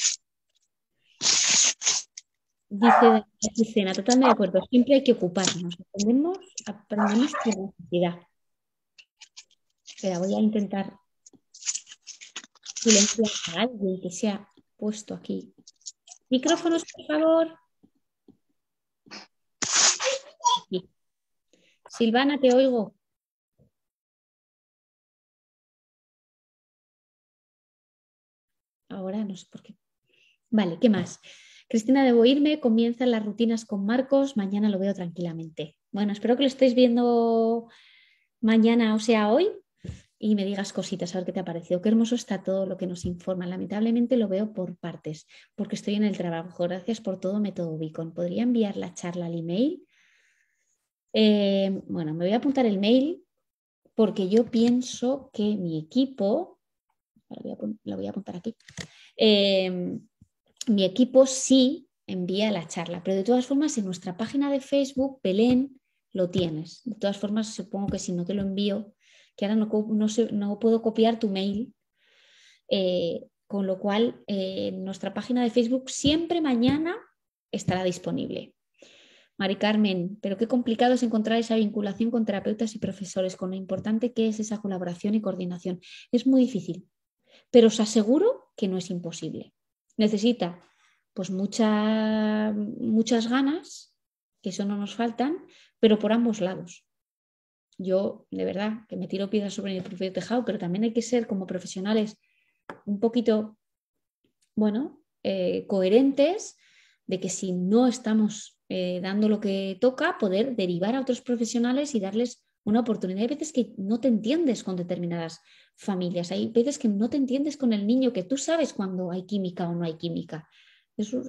Dice Cristina, totalmente de acuerdo. Siempre hay que ocuparnos. Aprendemos, aprendemos con necesidad. Espera, voy a intentar silenciar a alguien que se ha puesto aquí. Micrófonos, por favor. Silvana, te oigo. Ahora no sé por qué. Vale, ¿qué más? Cristina, debo irme, comienzan las rutinas con Marcos, mañana lo veo tranquilamente. Bueno, espero que lo estéis viendo mañana, o sea, hoy, y me digas cositas, a ver qué te ha parecido. Qué hermoso está todo lo que nos informa. Lamentablemente lo veo por partes, porque estoy en el trabajo. Gracias por todo, método Beacon. ¿Podría enviar la charla al email? Eh, bueno, me voy a apuntar el mail porque yo pienso que mi equipo, la voy a, apuntar aquí, eh, mi equipo sí envía la charla, pero de todas formas en nuestra página de Facebook, Belén, lo tienes. De todas formas, supongo que si no te lo envío, que ahora no, puedo copiar tu mail, eh, con lo cual nuestra página de Facebook siempre mañana estará disponible. Mari Carmen, pero qué complicado es encontrar esa vinculación con terapeutas y profesores, con lo importante que es esa colaboración y coordinación. Es muy difícil, pero os aseguro que no es imposible. Necesita pues muchas ganas, que eso no nos faltan, pero por ambos lados. Yo, de verdad, que me tiro piedras sobre mi propio tejado, pero también hay que ser como profesionales un poquito, bueno, eh, coherentes de que si no estamos eh, dando lo que toca, poder derivar a otros profesionales y darles una oportunidad. Hay veces que no te entiendes con determinadas familias, hay veces que no te entiendes con el niño, que tú sabes cuando hay química o no hay química. Eso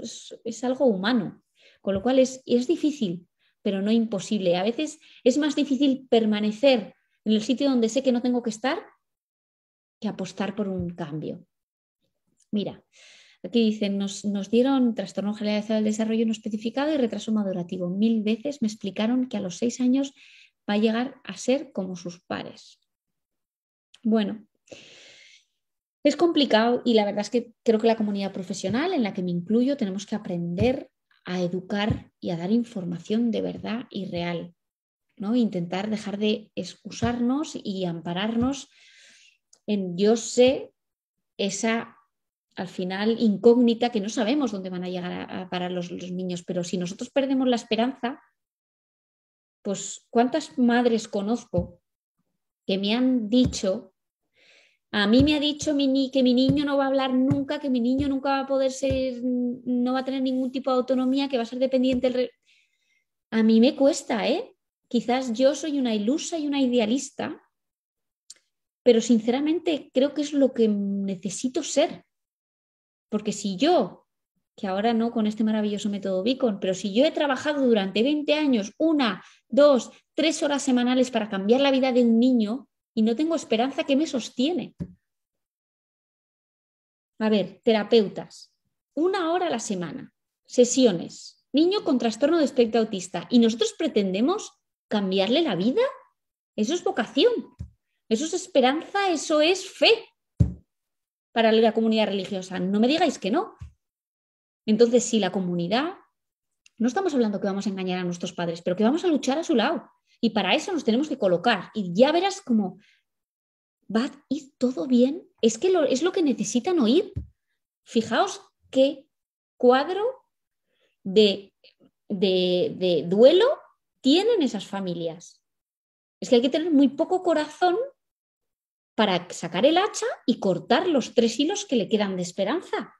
es, algo humano, con lo cual es, es difícil, pero no imposible. A veces es más difícil permanecer en el sitio donde sé que no tengo que estar que apostar por un cambio. Mira, Aquí dicen, nos, nos dieron trastorno generalizado del desarrollo no especificado y retraso madurativo. Mil veces me explicaron que a los seis años va a llegar a ser como sus pares. Bueno, es complicado y la verdad es que creo que la comunidad profesional en la que me incluyo tenemos que aprender a educar y a dar información de verdad y real. ¿no? Intentar dejar de excusarnos y ampararnos en yo sé esa al final incógnita que no sabemos dónde van a llegar a, parar los, niños, pero si nosotros perdemos la esperanza, pues cuántas madres conozco que me han dicho, a mí me ha dicho que mi niño no va a hablar nunca, que mi niño nunca va a poder ser, no va a tener ningún tipo de autonomía, que va a ser dependiente. Del a mí me cuesta, ¿eh? Quizás yo soy una ilusa y una idealista, pero sinceramente creo que es lo que necesito ser porque si yo, que ahora no con este maravilloso método Beacon, pero si yo he trabajado durante 20 años una, dos, tres horas semanales para cambiar la vida de un niño y no tengo esperanza, que me sostiene? A ver, terapeutas, una hora a la semana, sesiones, niño con trastorno de espectro autista, y nosotros pretendemos cambiarle la vida. Eso es vocación, eso es esperanza, eso es fe para la comunidad religiosa. No me digáis que no. Entonces, si la comunidad, no estamos hablando que vamos a engañar a nuestros padres, pero que vamos a luchar a su lado. Y para eso nos tenemos que colocar. Y ya verás cómo va a ir todo bien. Es que lo, es lo que necesitan oír. Fijaos qué cuadro de, de, de duelo tienen esas familias. Es que hay que tener muy poco corazón para sacar el hacha y cortar los tres hilos que le quedan de esperanza.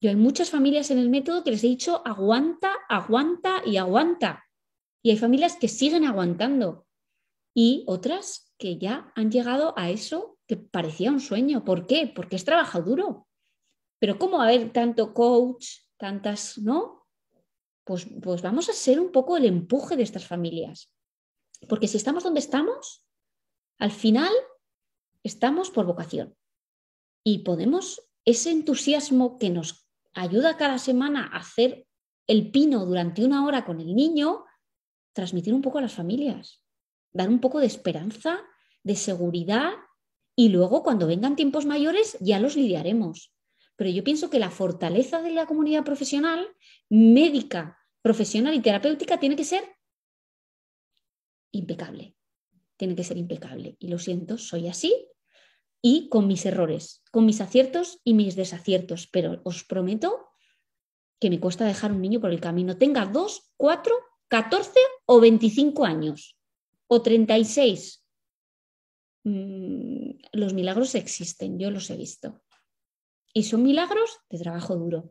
Yo hay muchas familias en el método que les he dicho aguanta, aguanta y aguanta. Y hay familias que siguen aguantando y otras que ya han llegado a eso que parecía un sueño. ¿Por qué? Porque es trabajo duro. Pero ¿cómo haber tanto coach, tantas, no? Pues, pues vamos a ser un poco el empuje de estas familias. Porque si estamos donde estamos, al final, estamos por vocación y podemos ese entusiasmo que nos ayuda cada semana a hacer el pino durante una hora con el niño, transmitir un poco a las familias, dar un poco de esperanza, de seguridad y luego cuando vengan tiempos mayores ya los lidiaremos. Pero yo pienso que la fortaleza de la comunidad profesional, médica, profesional y terapéutica tiene que ser impecable tiene que ser impecable. Y lo siento, soy así y con mis errores, con mis aciertos y mis desaciertos. Pero os prometo que me cuesta dejar un niño por el camino. Tenga 2, 4, 14 o 25 años o 36. Mm, los milagros existen, yo los he visto. Y son milagros de trabajo duro,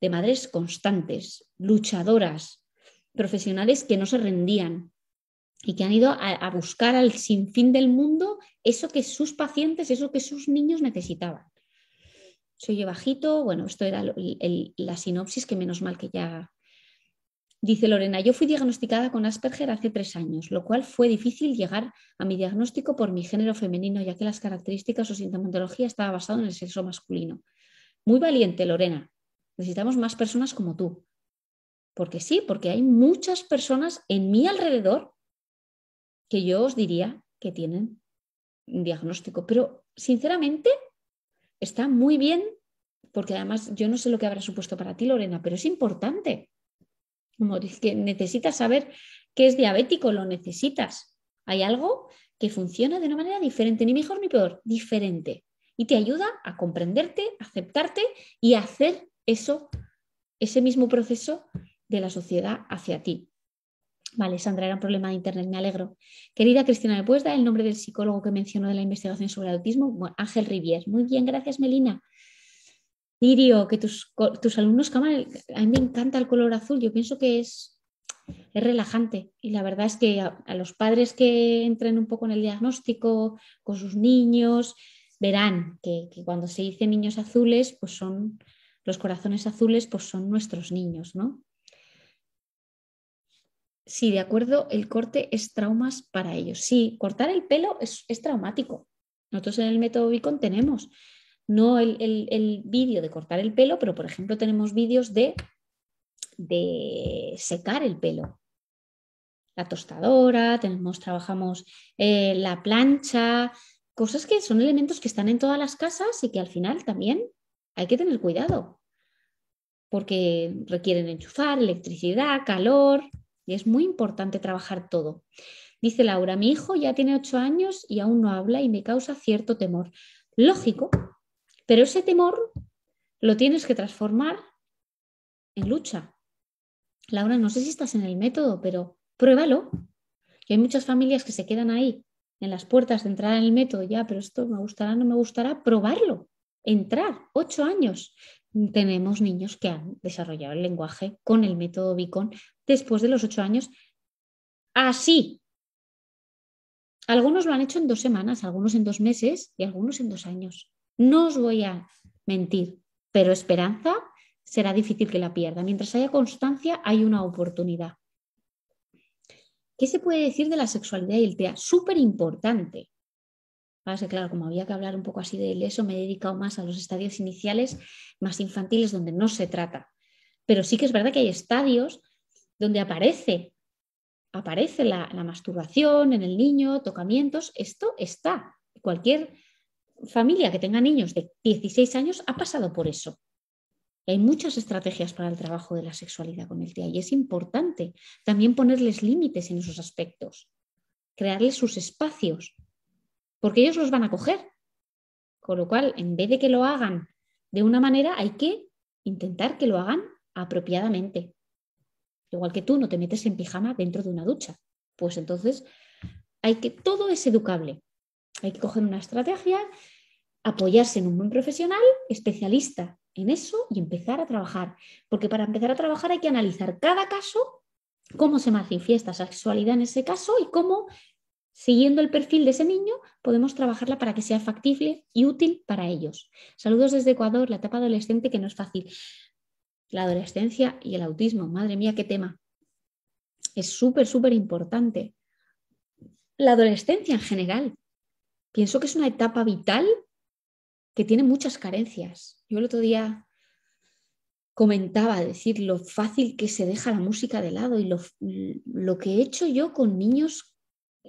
de madres constantes, luchadoras, profesionales que no se rendían, y que han ido a, buscar al sinfín del mundo eso que sus pacientes, eso que sus niños necesitaban. Soy yo bajito, bueno, esto era la sinopsis que menos mal que ya... Dice Lorena, yo fui diagnosticada con Asperger hace tres años, lo cual fue difícil llegar a mi diagnóstico por mi género femenino, ya que las características o sintomatología estaba basado en el sexo masculino. Muy valiente, Lorena. Necesitamos más personas como tú. Porque sí, porque hay muchas personas en mi alrededor que yo os diría que tienen un diagnóstico, pero sinceramente está muy bien, porque además yo no sé lo que habrá supuesto para ti, Lorena, pero es importante. Como que necesitas saber que es diabético, lo necesitas. Hay algo que funciona de una manera diferente, ni mejor ni peor, diferente. Y te ayuda a comprenderte, aceptarte y hacer eso, ese mismo proceso de la sociedad hacia ti. Vale, Sandra, era un problema de internet, me alegro. Querida Cristina, ¿me puedes dar el nombre del psicólogo que mencionó de la investigación sobre el autismo? Ángel Rivier. Muy bien, gracias, Melina. Lirio, que tus, alumnos a mí me encanta el color azul, yo pienso que es, es relajante y la verdad es que a, los padres que entren un poco en el diagnóstico con sus niños, verán que, que cuando se dice niños azules, pues son los corazones azules, pues son nuestros niños, ¿no? Sí, de acuerdo el corte es traumas para ellos. Sí, cortar el pelo es, traumático. Nosotros en el método Bicon tenemos no el, el, vídeo de cortar el pelo, pero por ejemplo tenemos vídeos de, de secar el pelo. La tostadora, tenemos, trabajamos eh, la plancha, cosas que son elementos que están en todas las casas y que al final también hay que tener cuidado, porque requieren enchufar, electricidad, calor, y es muy importante trabajar todo. Dice Laura, mi hijo ya tiene ocho años y aún no habla y me causa cierto temor. Lógico, pero ese temor lo tienes que transformar en lucha. Laura, no sé si estás en el método, pero pruébalo. Y hay muchas familias que se quedan ahí, en las puertas de entrar en el método, ya, pero esto me gustará, no me gustará, probarlo, entrar, ocho años. Tenemos niños que han desarrollado el lenguaje con el método Bicon después de los ocho años. Así. Algunos lo han hecho en dos semanas, algunos en dos meses y algunos en dos años. No os voy a mentir, pero esperanza será difícil que la pierda. Mientras haya constancia, hay una oportunidad. ¿Qué se puede decir de la sexualidad y el TEA? Súper importante. claro, como había que hablar un poco así de eso, me he dedicado más a los estadios iniciales, más infantiles, donde no se trata. Pero sí que es verdad que hay estadios donde aparece, aparece la, masturbación en el niño, tocamientos, esto está. Cualquier familia que tenga niños de 16 años ha pasado por eso. Hay muchas estrategias para el trabajo de la sexualidad con el TIA y es importante también ponerles límites en esos aspectos, crearles sus espacios, porque ellos los van a coger. Con lo cual, en vez de que lo hagan de una manera, hay que intentar que lo hagan apropiadamente. Igual que tú no te metes en pijama dentro de una ducha. Pues entonces hay que todo es educable. Hay que coger una estrategia, apoyarse en un buen profesional, especialista en eso y empezar a trabajar. Porque para empezar a trabajar hay que analizar cada caso, cómo se manifiesta esa sexualidad en ese caso y cómo, siguiendo el perfil de ese niño, podemos trabajarla para que sea factible y útil para ellos. Saludos desde Ecuador, la etapa adolescente que no es fácil la adolescencia y el autismo. Madre mía, qué tema. Es súper, súper importante. La adolescencia en general. Pienso que es una etapa vital que tiene muchas carencias. Yo el otro día comentaba, decir, lo fácil que se deja la música de lado y lo, lo que he hecho yo con niños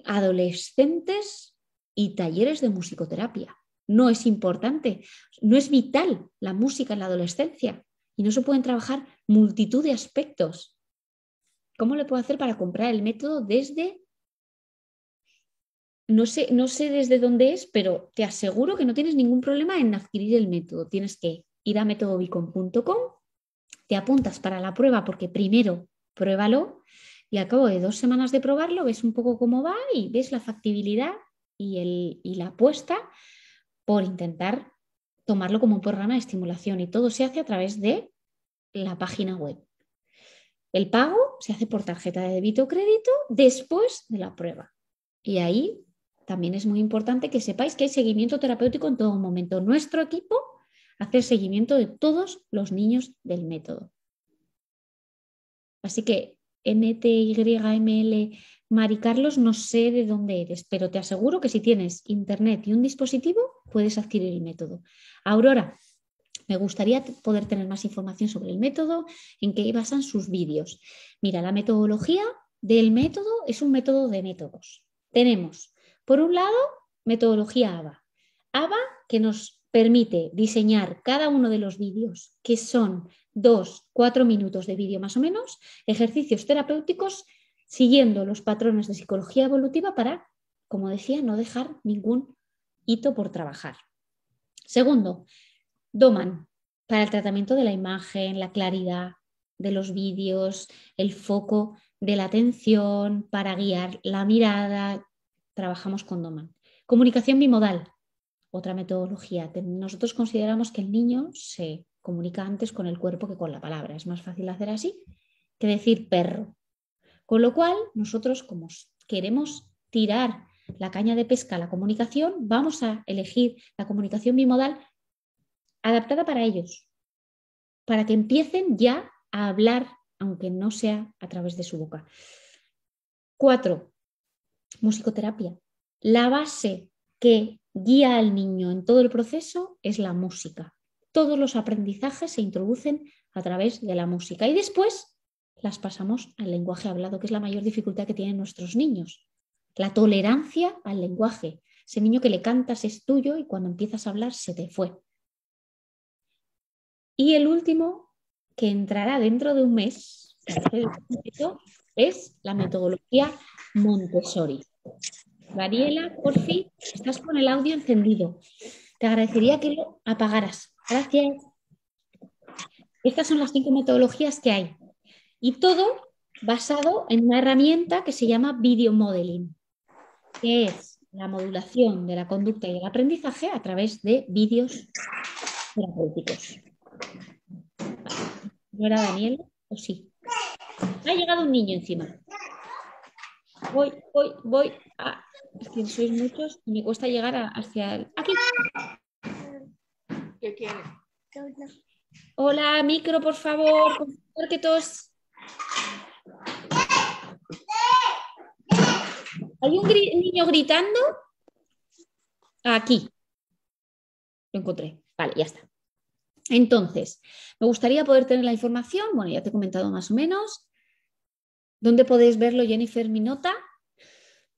adolescentes y talleres de musicoterapia. No es importante, no es vital la música en la adolescencia y no se pueden trabajar multitud de aspectos. ¿Cómo le puedo hacer para comprar el método desde... No sé, no sé desde dónde es, pero te aseguro que no tienes ningún problema en adquirir el método. Tienes que ir a métodobicon.com, te apuntas para la prueba porque primero pruébalo y al cabo de dos semanas de probarlo ves un poco cómo va y ves la factibilidad y, y la apuesta por intentar tomarlo como un programa de estimulación y todo se hace a través de la página web. El pago se hace por tarjeta de débito o crédito después de la prueba. Y ahí también es muy importante que sepáis que hay seguimiento terapéutico en todo momento. Nuestro equipo hace seguimiento de todos los niños del método. Así que mtyml, Mari Carlos, no sé de dónde eres, pero te aseguro que si tienes internet y un dispositivo, puedes adquirir el método. Aurora, me gustaría poder tener más información sobre el método, en qué basan sus vídeos. Mira, la metodología del método es un método de métodos. Tenemos, por un lado, metodología ABA. ABA que nos permite diseñar cada uno de los vídeos, que son dos, cuatro minutos de vídeo más o menos, ejercicios terapéuticos siguiendo los patrones de psicología evolutiva para, como decía, no dejar ningún hito por trabajar. Segundo, doman para el tratamiento de la imagen, la claridad de los vídeos, el foco de la atención, para guiar la mirada, trabajamos con doman. Comunicación bimodal, otra metodología. Nosotros consideramos que el niño se comunica antes con el cuerpo que con la palabra. Es más fácil hacer así que decir perro. Con lo cual, nosotros como queremos tirar la caña de pesca a la comunicación, vamos a elegir la comunicación bimodal adaptada para ellos, para que empiecen ya a hablar, aunque no sea a través de su boca. Cuatro, musicoterapia. La base que guía al niño en todo el proceso es la música. Todos los aprendizajes se introducen a través de la música y después las pasamos al lenguaje hablado, que es la mayor dificultad que tienen nuestros niños. La tolerancia al lenguaje. Ese niño que le cantas es tuyo y cuando empiezas a hablar se te fue. Y el último, que entrará dentro de un mes, es la metodología Montessori. Mariela, por fin, estás con el audio encendido. Te agradecería que lo apagaras. Gracias. Estas son las cinco metodologías que hay. Y todo basado en una herramienta que se llama Video Modeling, que es la modulación de la conducta y el aprendizaje a través de vídeos terapéuticos. ¿No era Daniel? ¿O sí? Ha llegado un niño encima. Voy, voy, voy es que sois muchos y me cuesta llegar hacia el... Aquí. ¿Qué Hola, micro, por favor. Por ¿Hay un niño gritando? Aquí. Lo encontré. Vale, ya está. Entonces, me gustaría poder tener la información. Bueno, ya te he comentado más o menos. ¿Dónde podéis verlo, Jennifer Mi nota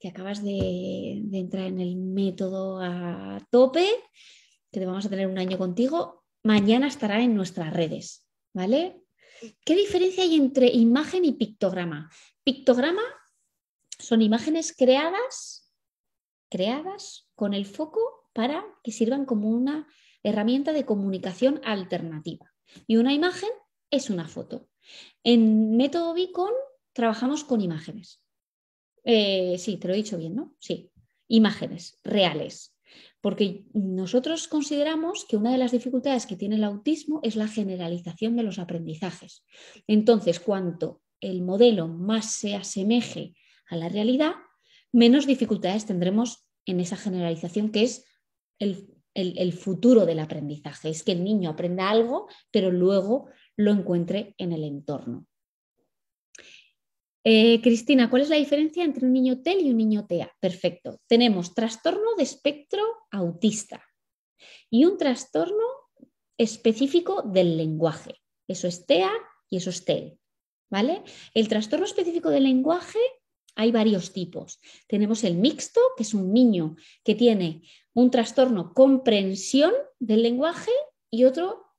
que acabas de, entrar en el método a tope, que te vamos a tener un año contigo, mañana estará en nuestras redes, ¿vale? ¿Qué diferencia hay entre imagen y pictograma? Pictograma son imágenes creadas, creadas con el foco para que sirvan como una herramienta de comunicación alternativa. Y una imagen es una foto. En método Bicon trabajamos con imágenes. Eh, sí, te lo he dicho bien, ¿no? Sí. Imágenes reales. Porque nosotros consideramos que una de las dificultades que tiene el autismo es la generalización de los aprendizajes. Entonces, cuanto el modelo más se asemeje a la realidad, menos dificultades tendremos en esa generalización que es el, futuro del aprendizaje. Es que el niño aprenda algo, pero luego lo encuentre en el entorno. Eh, Cristina, ¿cuál es la diferencia entre un niño TEL y un niño TEA? Perfecto. Tenemos trastorno de espectro autista y un trastorno específico del lenguaje. Eso es TEA y eso es TEL. ¿Vale? El trastorno específico del lenguaje hay varios tipos. Tenemos el mixto, que es un niño que tiene un trastorno comprensión del lenguaje y otro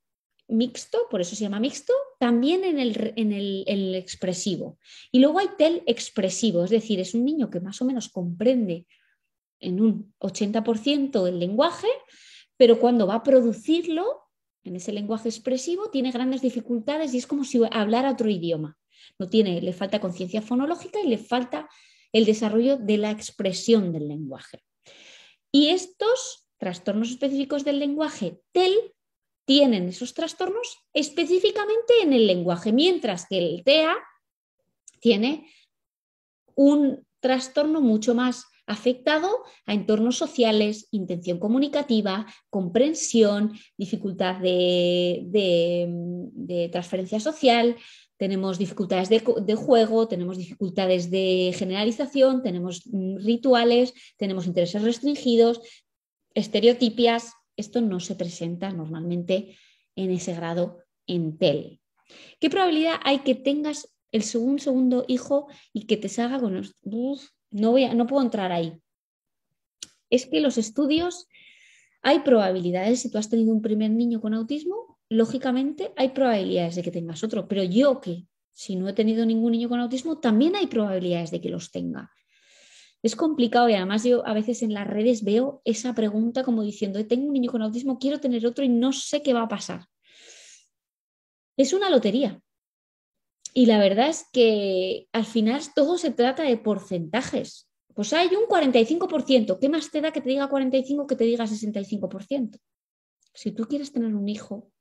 mixto, por eso se llama mixto, también en el, expresivo. Y luego hay TEL expresivo, es decir, es un niño que más o menos comprende en un 80% el lenguaje, pero cuando va a producirlo, en ese lenguaje expresivo, tiene grandes dificultades y es como si hablara otro idioma. No tiene, le falta conciencia fonológica y le falta el desarrollo de la expresión del lenguaje. Y estos trastornos específicos del lenguaje TEL tienen esos trastornos específicamente en el lenguaje, mientras que el TEA tiene un trastorno mucho más afectado a entornos sociales, intención comunicativa, comprensión, dificultad de, transferencia social, tenemos dificultades de, juego, tenemos dificultades de generalización, tenemos mm, rituales, tenemos intereses restringidos, estereotipias, esto no se presenta normalmente en ese grado en TEL. ¿Qué probabilidad hay que tengas el segundo, segundo hijo y que te salga con no, no puedo entrar ahí. Es que los estudios, hay probabilidades, si tú has tenido un primer niño con autismo, lógicamente hay probabilidades de que tengas otro, pero yo que si no he tenido ningún niño con autismo, también hay probabilidades de que los tenga. Es complicado y además yo a veces en las redes veo esa pregunta como diciendo, eh, tengo un niño con autismo, quiero tener otro y no sé qué va a pasar. Es una lotería. Y la verdad es que al final todo se trata de porcentajes. Pues hay un 45%. ¿Qué más te da que te diga 45 que te diga 65%? Si tú quieres tener un hijo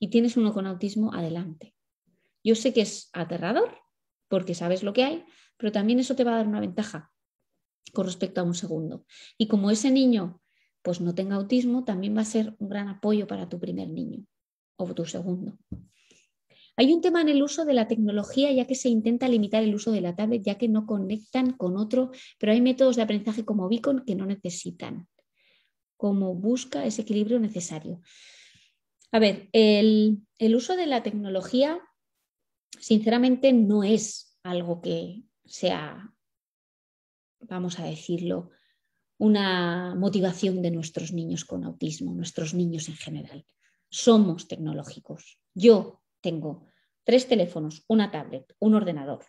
y tienes uno con autismo, adelante. Yo sé que es aterrador porque sabes lo que hay, pero también eso te va a dar una ventaja con respecto a un segundo. Y como ese niño pues no tenga autismo, también va a ser un gran apoyo para tu primer niño o tu segundo. Hay un tema en el uso de la tecnología, ya que se intenta limitar el uso de la tablet, ya que no conectan con otro, pero hay métodos de aprendizaje como Beacon que no necesitan, como busca ese equilibrio necesario. A ver, el, el uso de la tecnología, sinceramente, no es algo que sea vamos a decirlo, una motivación de nuestros niños con autismo, nuestros niños en general. Somos tecnológicos. Yo tengo tres teléfonos, una tablet, un ordenador,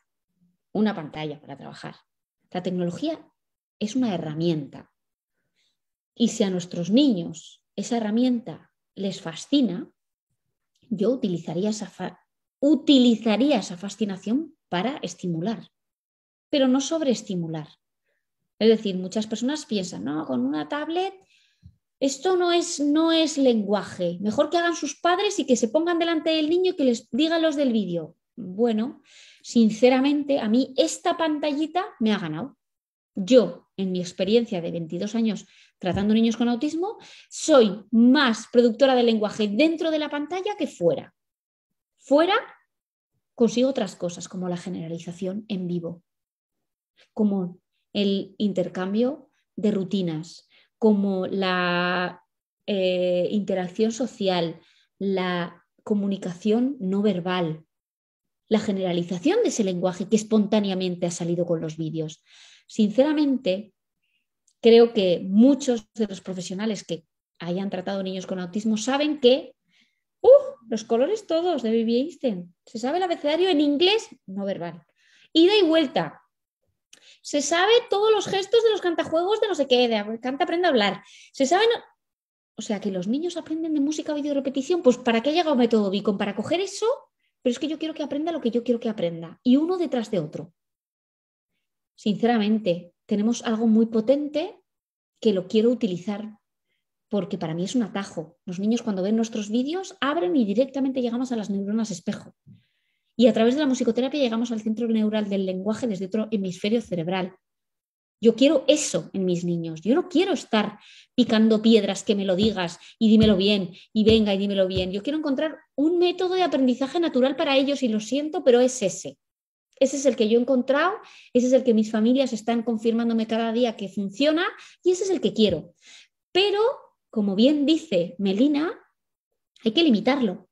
una pantalla para trabajar. La tecnología es una herramienta. Y si a nuestros niños esa herramienta les fascina, yo utilizaría esa, utilizaría esa fascinación para estimular, pero no sobreestimular. Es decir, muchas personas piensan, no, con una tablet esto no es, no es lenguaje. Mejor que hagan sus padres y que se pongan delante del niño y que les digan los del vídeo. Bueno, sinceramente, a mí esta pantallita me ha ganado. Yo, en mi experiencia de 22 años tratando niños con autismo, soy más productora de lenguaje dentro de la pantalla que fuera. Fuera consigo otras cosas, como la generalización en vivo, como el intercambio de rutinas, como la eh, interacción social, la comunicación no verbal, la generalización de ese lenguaje que espontáneamente ha salido con los vídeos. Sinceramente, creo que muchos de los profesionales que hayan tratado niños con autismo saben que ¡uh! los colores todos de Baby Einstein. Se sabe el abecedario en inglés no verbal. Ida y vuelta, se sabe todos los gestos de los cantajuegos de no sé qué, de canta aprende a hablar, se sabe... O sea, que los niños aprenden de música video repetición, pues ¿para qué ha llegado Método Beacon? Para coger eso, pero es que yo quiero que aprenda lo que yo quiero que aprenda, y uno detrás de otro. Sinceramente, tenemos algo muy potente que lo quiero utilizar porque para mí es un atajo. Los niños cuando ven nuestros vídeos abren y directamente llegamos a las neuronas espejo. Y a través de la musicoterapia llegamos al centro neural del lenguaje desde otro hemisferio cerebral. Yo quiero eso en mis niños. Yo no quiero estar picando piedras que me lo digas y dímelo bien y venga y dímelo bien. Yo quiero encontrar un método de aprendizaje natural para ellos y lo siento, pero es ese. Ese es el que yo he encontrado, ese es el que mis familias están confirmándome cada día que funciona y ese es el que quiero. Pero, como bien dice Melina, hay que limitarlo,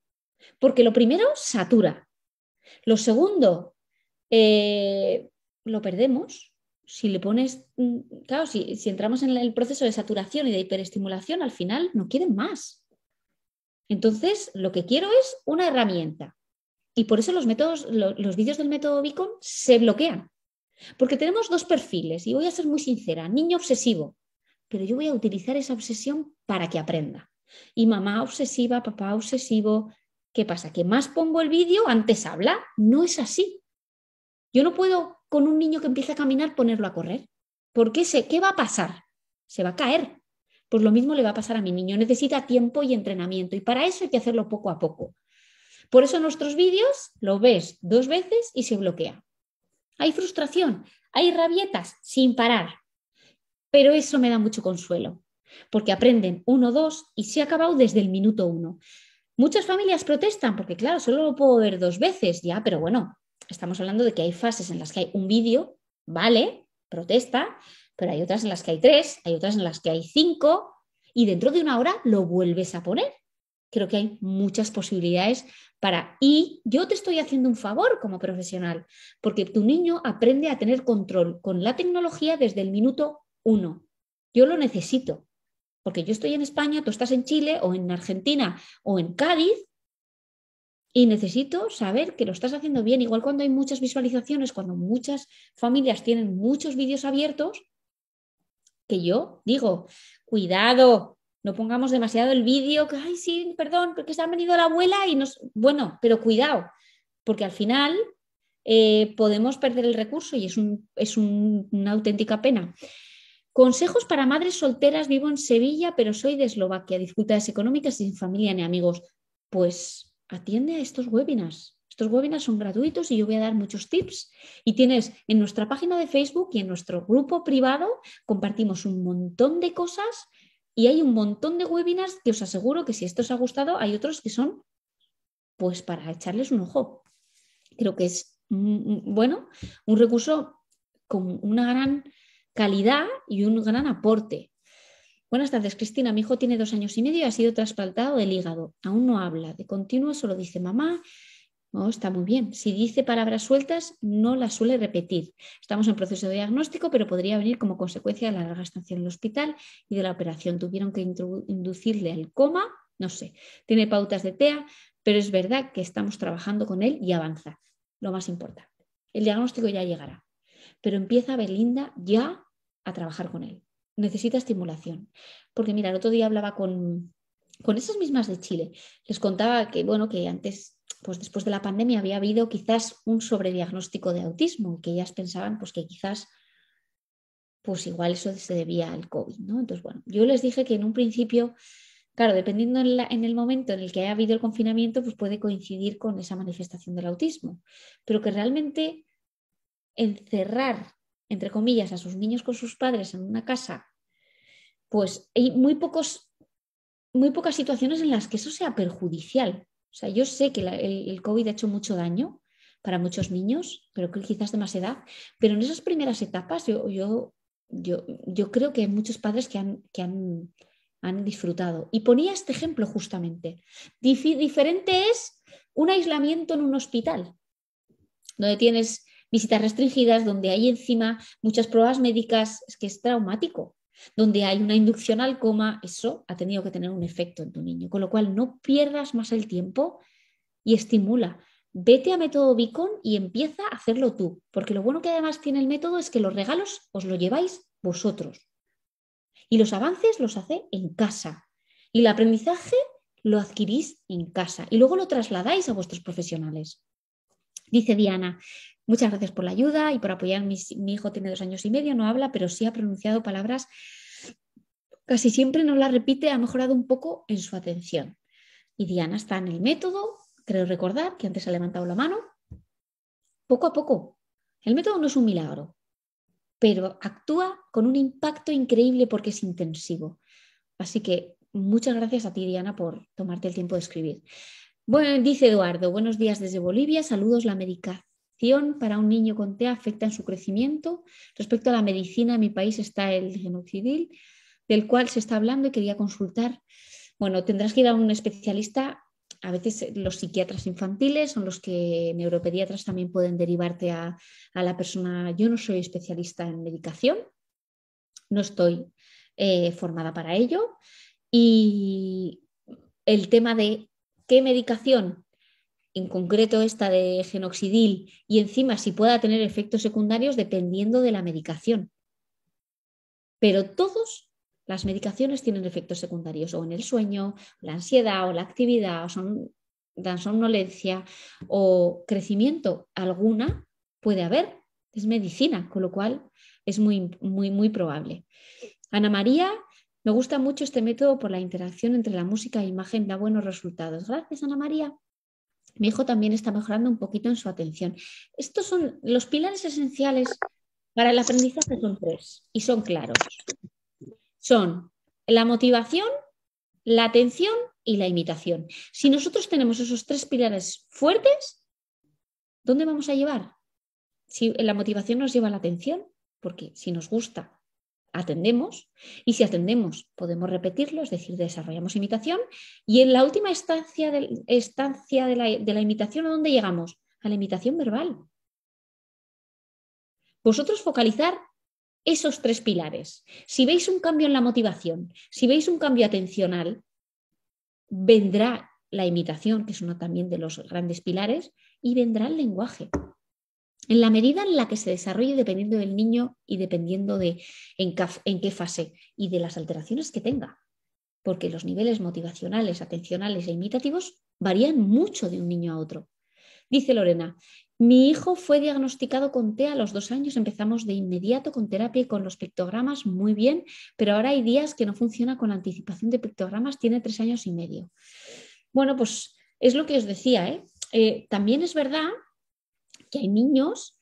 porque lo primero satura, lo segundo, eh, lo perdemos. Si le pones, mm, claro, si, entramos en el proceso de saturación y de hiperestimulación, al final no quieren más. Entonces, lo que quiero es una herramienta. Y por eso los los, vídeos del método Beacon se bloquean. Porque tenemos dos perfiles, y voy a ser muy sincera, niño obsesivo, pero yo voy a utilizar esa obsesión para que aprenda. Y mamá obsesiva, papá obsesivo, ¿Qué pasa? Que más pongo el vídeo, antes habla. No es así. Yo no puedo con un niño que empieza a caminar ponerlo a correr. Porque sé qué va a pasar. Se va a caer. Pues lo mismo le va a pasar a mi niño. Necesita tiempo y entrenamiento. Y para eso hay que hacerlo poco a poco. Por eso nuestros vídeos lo ves dos veces y se bloquea. Hay frustración, hay rabietas sin parar. Pero eso me da mucho consuelo. Porque aprenden uno, dos y se ha acabado desde el minuto uno. Muchas familias protestan porque, claro, solo lo puedo ver dos veces, ya, pero bueno, estamos hablando de que hay fases en las que hay un vídeo, vale, protesta, pero hay otras en las que hay tres, hay otras en las que hay cinco, y dentro de una hora lo vuelves a poner. Creo que hay muchas posibilidades para... Y yo te estoy haciendo un favor como profesional, porque tu niño aprende a tener control con la tecnología desde el minuto uno. Yo lo necesito. Porque yo estoy en España, tú estás en Chile o en Argentina o en Cádiz y necesito saber que lo estás haciendo bien. Igual cuando hay muchas visualizaciones, cuando muchas familias tienen muchos vídeos abiertos, que yo digo, cuidado, no pongamos demasiado el vídeo, que, ay, sí, perdón, porque se ha venido la abuela y nos... Bueno, pero cuidado, porque al final eh, podemos perder el recurso y es, una auténtica pena. Consejos para madres solteras. Vivo en Sevilla, pero soy de Eslovaquia. Dificultades económicas sin familia ni amigos. Pues atiende a estos webinars. Estos webinars son gratuitos y yo voy a dar muchos tips. Y tienes en nuestra página de Facebook y en nuestro grupo privado compartimos un montón de cosas y hay un montón de webinars que os aseguro que si esto os ha gustado, hay otros que son pues para echarles un ojo. Creo que es mm, mm, bueno, un recurso con una gran calidad y un gran aporte. Buenas tardes, Cristina. Mi hijo tiene dos años y medio y ha sido trasplantado del hígado. Aún no habla. De continuo solo dice mamá. No, oh, está muy bien. Si dice palabras sueltas, no las suele repetir. Estamos en proceso de diagnóstico, pero podría venir como consecuencia de la larga estancia en el hospital y de la operación. Tuvieron que inducirle al coma, no sé. Tiene pautas de TEA, pero es verdad que estamos trabajando con él y avanza. Lo más importante. El diagnóstico ya llegará pero empieza Belinda ya a trabajar con él. Necesita estimulación. Porque mira, el otro día hablaba con, con esas mismas de Chile. Les contaba que, bueno, que antes, pues después de la pandemia había habido quizás un sobrediagnóstico de autismo que ellas pensaban pues que quizás pues igual eso se debía al COVID, Entonces, bueno, yo les dije que en un principio, claro, dependiendo en, en, el momento en el que haya habido el confinamiento, pues puede coincidir con esa manifestación del autismo, pero que realmente encerrar entre comillas, a sus niños con sus padres en una casa, pues hay muy, pocos, muy pocas situaciones en las que eso sea perjudicial. O sea, yo sé que el, COVID ha hecho mucho daño para muchos niños, pero quizás de más edad, pero en esas primeras etapas yo, yo, yo, creo que hay muchos padres que han, han, disfrutado. Y ponía este ejemplo justamente. diferente es un aislamiento en un hospital, donde tienes visitas restringidas, donde hay encima muchas pruebas médicas, es que es traumático, donde hay una inducción al coma, eso ha tenido que tener un efecto en tu niño, con lo cual no pierdas más el tiempo y estimula. Vete a método Bicón y empieza a hacerlo tú, porque lo bueno que además tiene el método es que los regalos os lo lleváis vosotros y los avances los hace en casa y el aprendizaje lo adquirís en casa y luego lo trasladáis a vuestros profesionales. Dice Diana, Muchas gracias por la ayuda y por apoyar. Mi, hijo tiene dos años y medio, no habla, pero sí ha pronunciado palabras, casi siempre no las repite, ha mejorado un poco en su atención. Y Diana está en el método, creo recordar que antes ha levantado la mano, poco a poco. El método no es un milagro, pero actúa con un impacto increíble porque es intensivo. Así que muchas gracias a ti, Diana, por tomarte el tiempo de escribir. Bueno, dice Eduardo, buenos días desde Bolivia, saludos, la medicación para un niño con TEA afecta en su crecimiento. Respecto a la medicina, en mi país está el genocidil, del cual se está hablando y quería consultar. Bueno, tendrás que ir a un especialista. A veces eh, los psiquiatras infantiles son los que neuropediatras también pueden derivarte a, la persona. Yo no soy especialista en medicación, no estoy eh, formada para ello. Y el tema de qué medicación en concreto esta de genoxidil, y encima si pueda tener efectos secundarios dependiendo de la medicación. Pero todas las medicaciones tienen efectos secundarios, o en el sueño, la ansiedad, o la actividad, o son, la somnolencia, o crecimiento. Alguna puede haber, es medicina, con lo cual es muy, muy, muy probable. Ana María, me gusta mucho este método por la interacción entre la música e imagen, da buenos resultados. Gracias, Ana María mi hijo también está mejorando un poquito en su atención. Estos son los pilares esenciales para el aprendizaje, son tres y son claros. Son la motivación, la atención y la imitación. Si nosotros tenemos esos tres pilares fuertes, ¿dónde vamos a llevar? Si la motivación nos lleva a la atención, porque si nos gusta atendemos y si atendemos podemos repetirlo, es decir, desarrollamos imitación y en la última estancia de, estancia de, la, la imitación, ¿a dónde llegamos? A la imitación verbal. Vosotros focalizar esos tres pilares. Si veis un cambio en la motivación, si veis un cambio atencional, vendrá la imitación, que es uno también de los grandes pilares, y vendrá el lenguaje. En la medida en la que se desarrolle, dependiendo del niño y dependiendo de en, qué fase y de las alteraciones que tenga, porque los niveles motivacionales, atencionales e imitativos varían mucho de un niño a otro. Dice Lorena, mi hijo fue diagnosticado con TEA a los dos años, empezamos de inmediato con terapia y con los pictogramas, muy bien, pero ahora hay días que no funciona con la anticipación de pictogramas, tiene tres años y medio. Bueno, pues es lo que os decía, ¿eh? Eh, también es verdad que hay niños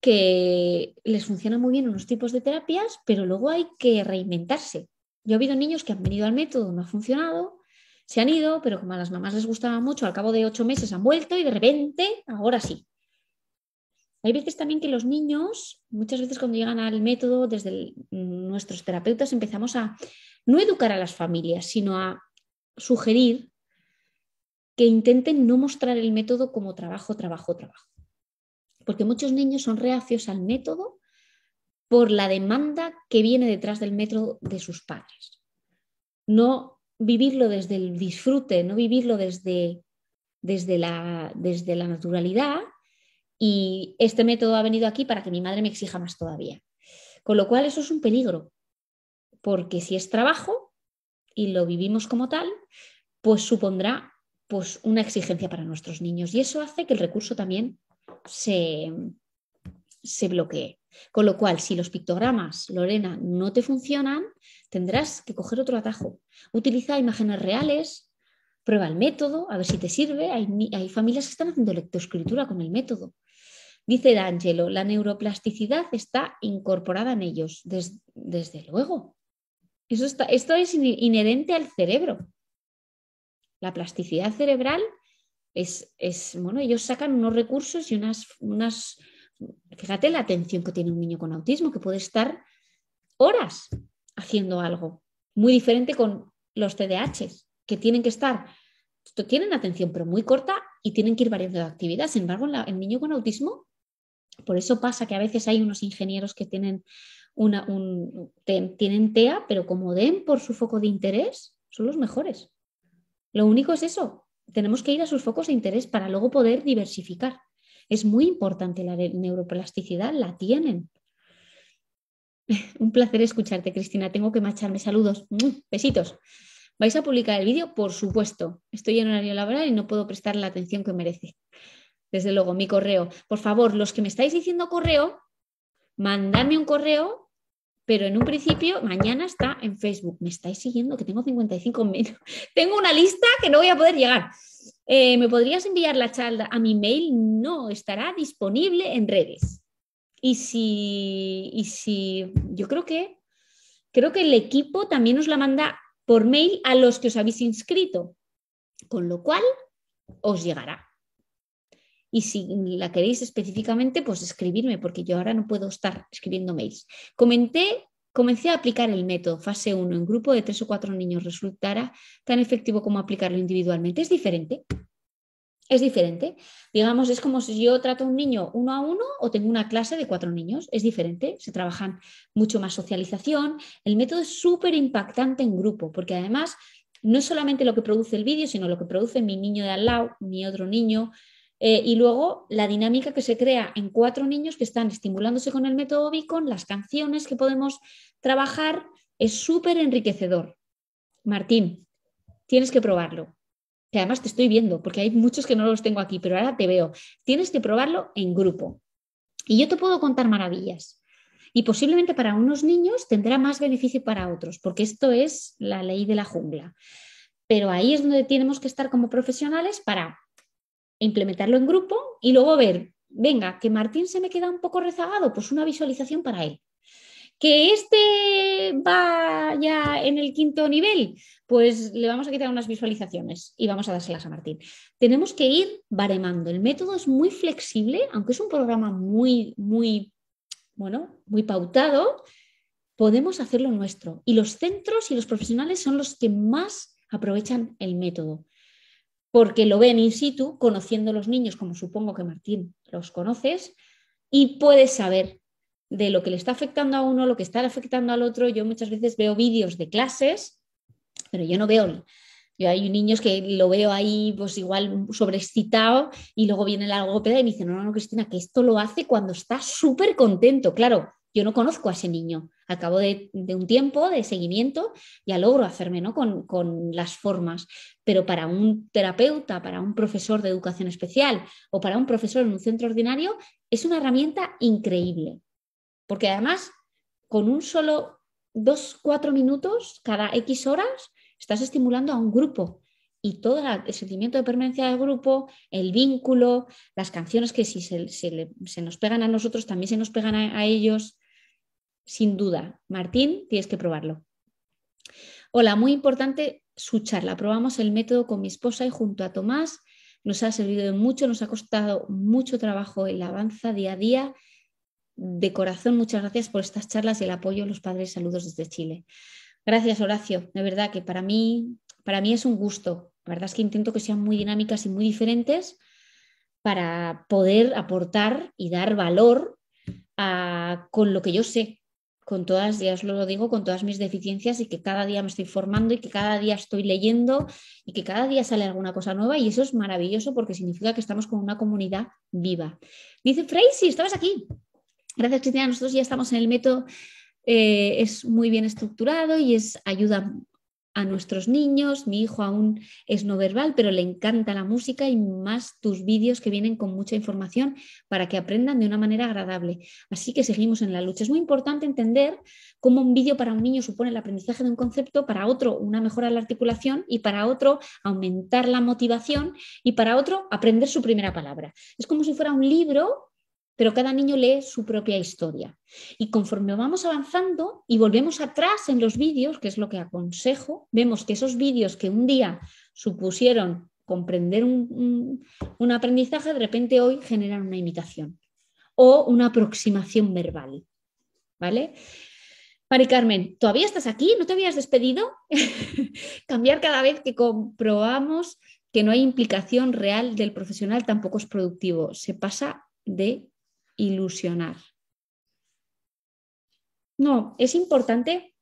que les funcionan muy bien unos tipos de terapias, pero luego hay que reinventarse. Yo he habido niños que han venido al método, no ha funcionado, se han ido, pero como a las mamás les gustaba mucho, al cabo de ocho meses han vuelto y de repente, ahora sí. Hay veces también que los niños, muchas veces cuando llegan al método, desde nuestros terapeutas empezamos a no educar a las familias, sino a sugerir que intenten no mostrar el método como trabajo, trabajo, trabajo porque muchos niños son reacios al método por la demanda que viene detrás del método de sus padres. No vivirlo desde el disfrute, no vivirlo desde, desde, la, desde la naturalidad y este método ha venido aquí para que mi madre me exija más todavía. Con lo cual eso es un peligro, porque si es trabajo y lo vivimos como tal, pues supondrá pues una exigencia para nuestros niños y eso hace que el recurso también se, se bloquee. Con lo cual, si los pictogramas, Lorena, no te funcionan, tendrás que coger otro atajo. Utiliza imágenes reales, prueba el método, a ver si te sirve. Hay, familias que están haciendo lectoescritura con el método. Dice D'Angelo, la neuroplasticidad está incorporada en ellos, desde luego. Eso esto es inherente al cerebro. La plasticidad cerebral es, bueno, ellos sacan unos recursos y unas, unas, fíjate la atención que tiene un niño con autismo, que puede estar horas haciendo algo, muy diferente con los tdhs que tienen que estar, tienen atención pero muy corta y tienen que ir variando de actividad. Sin embargo, el niño con autismo, por eso pasa que a veces hay unos ingenieros que tienen, una, tienen TEA, pero como den por su foco de interés, son los mejores. Lo único es eso, tenemos que ir a sus focos de interés para luego poder diversificar. Es muy importante la neuroplasticidad, la tienen. Un placer escucharte, Cristina. Tengo que marcharme. Saludos, mm, besitos. ¿Vais a publicar el vídeo? Por supuesto. Estoy en horario laboral y no puedo prestar la atención que merece. Desde luego, mi correo. Por favor, los que me estáis diciendo correo, mandadme un correo pero en un principio mañana está en Facebook. Me estáis siguiendo que tengo 55 menos. Tengo una lista que no voy a poder llegar. Eh, ¿Me podrías enviar la charla a mi mail? No, estará disponible en redes. Y si, y si yo creo que creo que el equipo también os la manda por mail a los que os habéis inscrito, con lo cual os llegará. Y si la queréis específicamente, pues escribirme, porque yo ahora no puedo estar escribiendo mails. Comenté, comencé a aplicar el método fase 1 en grupo de tres o cuatro niños. Resultará tan efectivo como aplicarlo individualmente. Es diferente. Es diferente. Digamos, es como si yo trato a un niño uno a uno o tengo una clase de cuatro niños. Es diferente. Se trabaja mucho más socialización. El método es súper impactante en grupo, porque además no es solamente lo que produce el vídeo, sino lo que produce mi niño de al lado, mi otro niño, eh, y luego la dinámica que se crea en cuatro niños que están estimulándose con el método BICON, las canciones que podemos trabajar, es súper enriquecedor. Martín, tienes que probarlo. Que además te estoy viendo, porque hay muchos que no los tengo aquí, pero ahora te veo. Tienes que probarlo en grupo. Y yo te puedo contar maravillas. Y posiblemente para unos niños tendrá más beneficio para otros, porque esto es la ley de la jungla. Pero ahí es donde tenemos que estar como profesionales para implementarlo en grupo y luego ver, venga, que Martín se me queda un poco rezagado, pues una visualización para él. Que este va ya en el quinto nivel, pues le vamos a quitar unas visualizaciones y vamos a dárselas a Martín. Tenemos que ir baremando. El método es muy flexible, aunque es un programa muy, muy, bueno, muy pautado, podemos hacerlo nuestro. Y los centros y los profesionales son los que más aprovechan el método porque lo ven in situ, conociendo los niños, como supongo que Martín los conoces, y puedes saber de lo que le está afectando a uno, lo que está afectando al otro. Yo muchas veces veo vídeos de clases, pero yo no veo yo hay niños que lo veo ahí, pues igual sobreexcitado, y luego viene la algópeda y me dice, no, no, no, Cristina, que esto lo hace cuando está súper contento. Claro, yo no conozco a ese niño. Al cabo de, un tiempo de seguimiento ya logro hacerme con, las formas, pero para un terapeuta, para un profesor de educación especial o para un profesor en un centro ordinario es una herramienta increíble, porque además con un solo dos, cuatro minutos cada X horas estás estimulando a un grupo y todo el sentimiento de permanencia del grupo, el vínculo, las canciones que si se, nos pegan a nosotros, también se nos pegan a ellos, sin duda. Martín, tienes que probarlo. Hola, muy importante su charla. Probamos el método con mi esposa y junto a Tomás. Nos ha servido de mucho, nos ha costado mucho trabajo el avanza día a día. De corazón, muchas gracias por estas charlas y el apoyo los padres. Saludos desde Chile. Gracias, Horacio. De verdad que para mí, para mí es un gusto. La verdad es que intento que sean muy dinámicas y muy diferentes para poder aportar y dar valor con lo que yo sé, con todas, ya os lo digo, con todas mis deficiencias y que cada día me estoy formando y que cada día estoy leyendo y que cada día sale alguna cosa nueva y eso es maravilloso porque significa que estamos con una comunidad viva. Dice sí, estabas aquí. Gracias, Cristina. Nosotros ya estamos en el método, eh, es muy bien estructurado y es ayuda a nuestros niños. Mi hijo aún es no verbal, pero le encanta la música y más tus vídeos que vienen con mucha información para que aprendan de una manera agradable. Así que seguimos en la lucha. Es muy importante entender cómo un vídeo para un niño supone el aprendizaje de un concepto, para otro una mejora de la articulación y para otro aumentar la motivación y para otro aprender su primera palabra. Es como si fuera un libro pero cada niño lee su propia historia. Y conforme vamos avanzando y volvemos atrás en los vídeos, que es lo que aconsejo, vemos que esos vídeos que un día supusieron comprender un, aprendizaje, de repente hoy generan una imitación o una aproximación verbal. ¿Vale? Mari Carmen, ¿todavía estás aquí? ¿No te habías despedido? Cambiar cada vez que comprobamos que no hay implicación real del profesional tampoco es productivo. Se pasa de ilusionar. No, es importante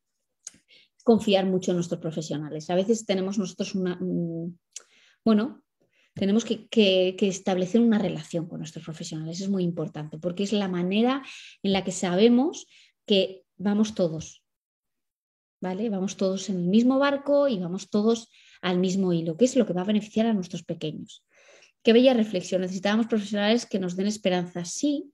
confiar mucho en nuestros profesionales. A veces tenemos nosotros una, mm, bueno, tenemos que, establecer una relación con nuestros profesionales. Es muy importante porque es la manera en la que sabemos que vamos todos, ¿vale? Vamos todos en el mismo barco y vamos todos al mismo hilo, que es lo que va a beneficiar a nuestros pequeños. Qué bella reflexión. Necesitamos profesionales que nos den esperanza, sí,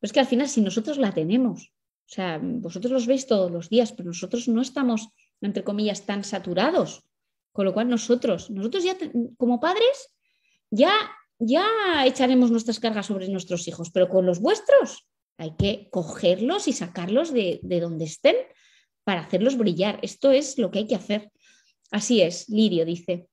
pero es que al final, si nosotros la tenemos, o sea, vosotros los veis todos los días, pero nosotros no estamos, entre comillas, tan saturados. Con lo cual nosotros, nosotros ya como padres, ya, ya echaremos nuestras cargas sobre nuestros hijos, pero con los vuestros hay que cogerlos y sacarlos de donde estén para hacerlos brillar. Esto es lo que hay que hacer. Así es, Lirio dice.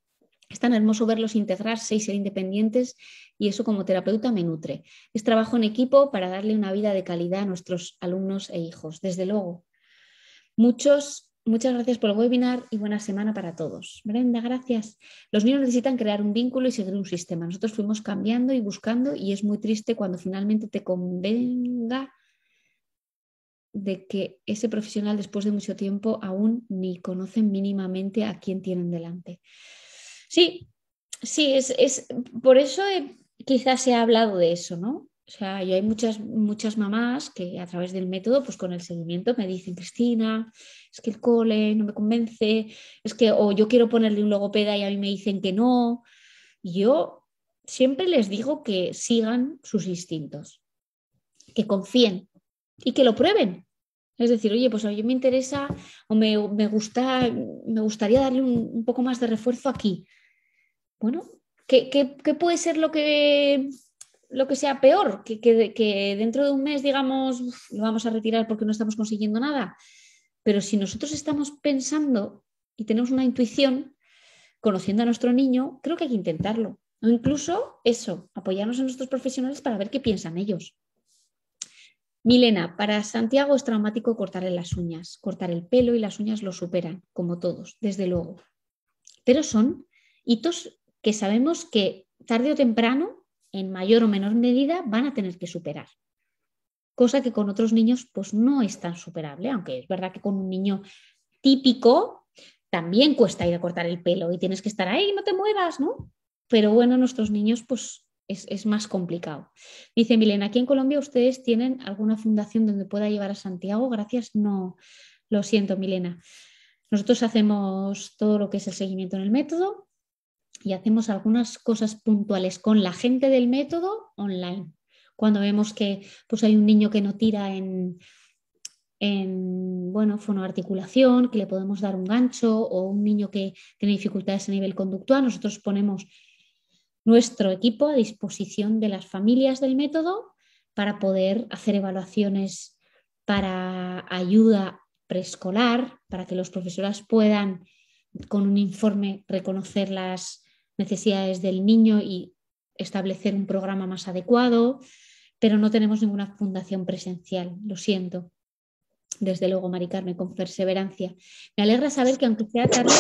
Es tan hermoso verlos integrarse y ser independientes y eso como terapeuta me nutre. Es trabajo en equipo para darle una vida de calidad a nuestros alumnos e hijos, desde luego. Muchos, muchas gracias por el webinar y buena semana para todos. Brenda, gracias. Los niños necesitan crear un vínculo y seguir un sistema. Nosotros fuimos cambiando y buscando y es muy triste cuando finalmente te convenga de que ese profesional después de mucho tiempo aún ni conocen mínimamente a quién tienen delante. Sí, sí, es, por eso quizás se ha hablado de eso, ¿no? O sea, yo hay muchas, muchas mamás que a través del método, pues con el seguimiento me dicen, Cristina, es que el cole no me convence, es que o yo quiero ponerle un logopeda y a mí me dicen que no. Yo siempre les digo que sigan sus instintos, que confíen y que lo prueben. Es decir, oye, pues a mí me interesa o me, me gusta, me gustaría darle un poco más de refuerzo aquí bueno, ¿qué, puede ser lo que, lo que sea peor? ¿Que, que, dentro de un mes digamos, lo vamos a retirar porque no estamos consiguiendo nada. Pero si nosotros estamos pensando y tenemos una intuición, conociendo a nuestro niño, creo que hay que intentarlo. O incluso eso, apoyarnos a nuestros profesionales para ver qué piensan ellos. Milena, para Santiago es traumático cortarle las uñas. Cortar el pelo y las uñas lo superan, como todos, desde luego. Pero son hitos que sabemos que tarde o temprano, en mayor o menor medida, van a tener que superar. Cosa que con otros niños pues, no es tan superable, aunque es verdad que con un niño típico también cuesta ir a cortar el pelo y tienes que estar ahí, no te muevas, ¿no? Pero bueno, nuestros niños pues es, es más complicado. Dice Milena, aquí en Colombia ustedes tienen alguna fundación donde pueda llevar a Santiago, gracias, no, lo siento Milena. Nosotros hacemos todo lo que es el seguimiento en el método, y hacemos algunas cosas puntuales con la gente del método online. Cuando vemos que pues, hay un niño que no tira en, en bueno, fonoarticulación, que le podemos dar un gancho, o un niño que tiene dificultades a nivel conductual, nosotros ponemos nuestro equipo a disposición de las familias del método para poder hacer evaluaciones para ayuda preescolar, para que los profesoras puedan con un informe reconocer las necesidades del niño y establecer un programa más adecuado, pero no tenemos ninguna fundación presencial, lo siento. Desde luego, Maricarme, con perseverancia. Me alegra saber que aunque sea tarde,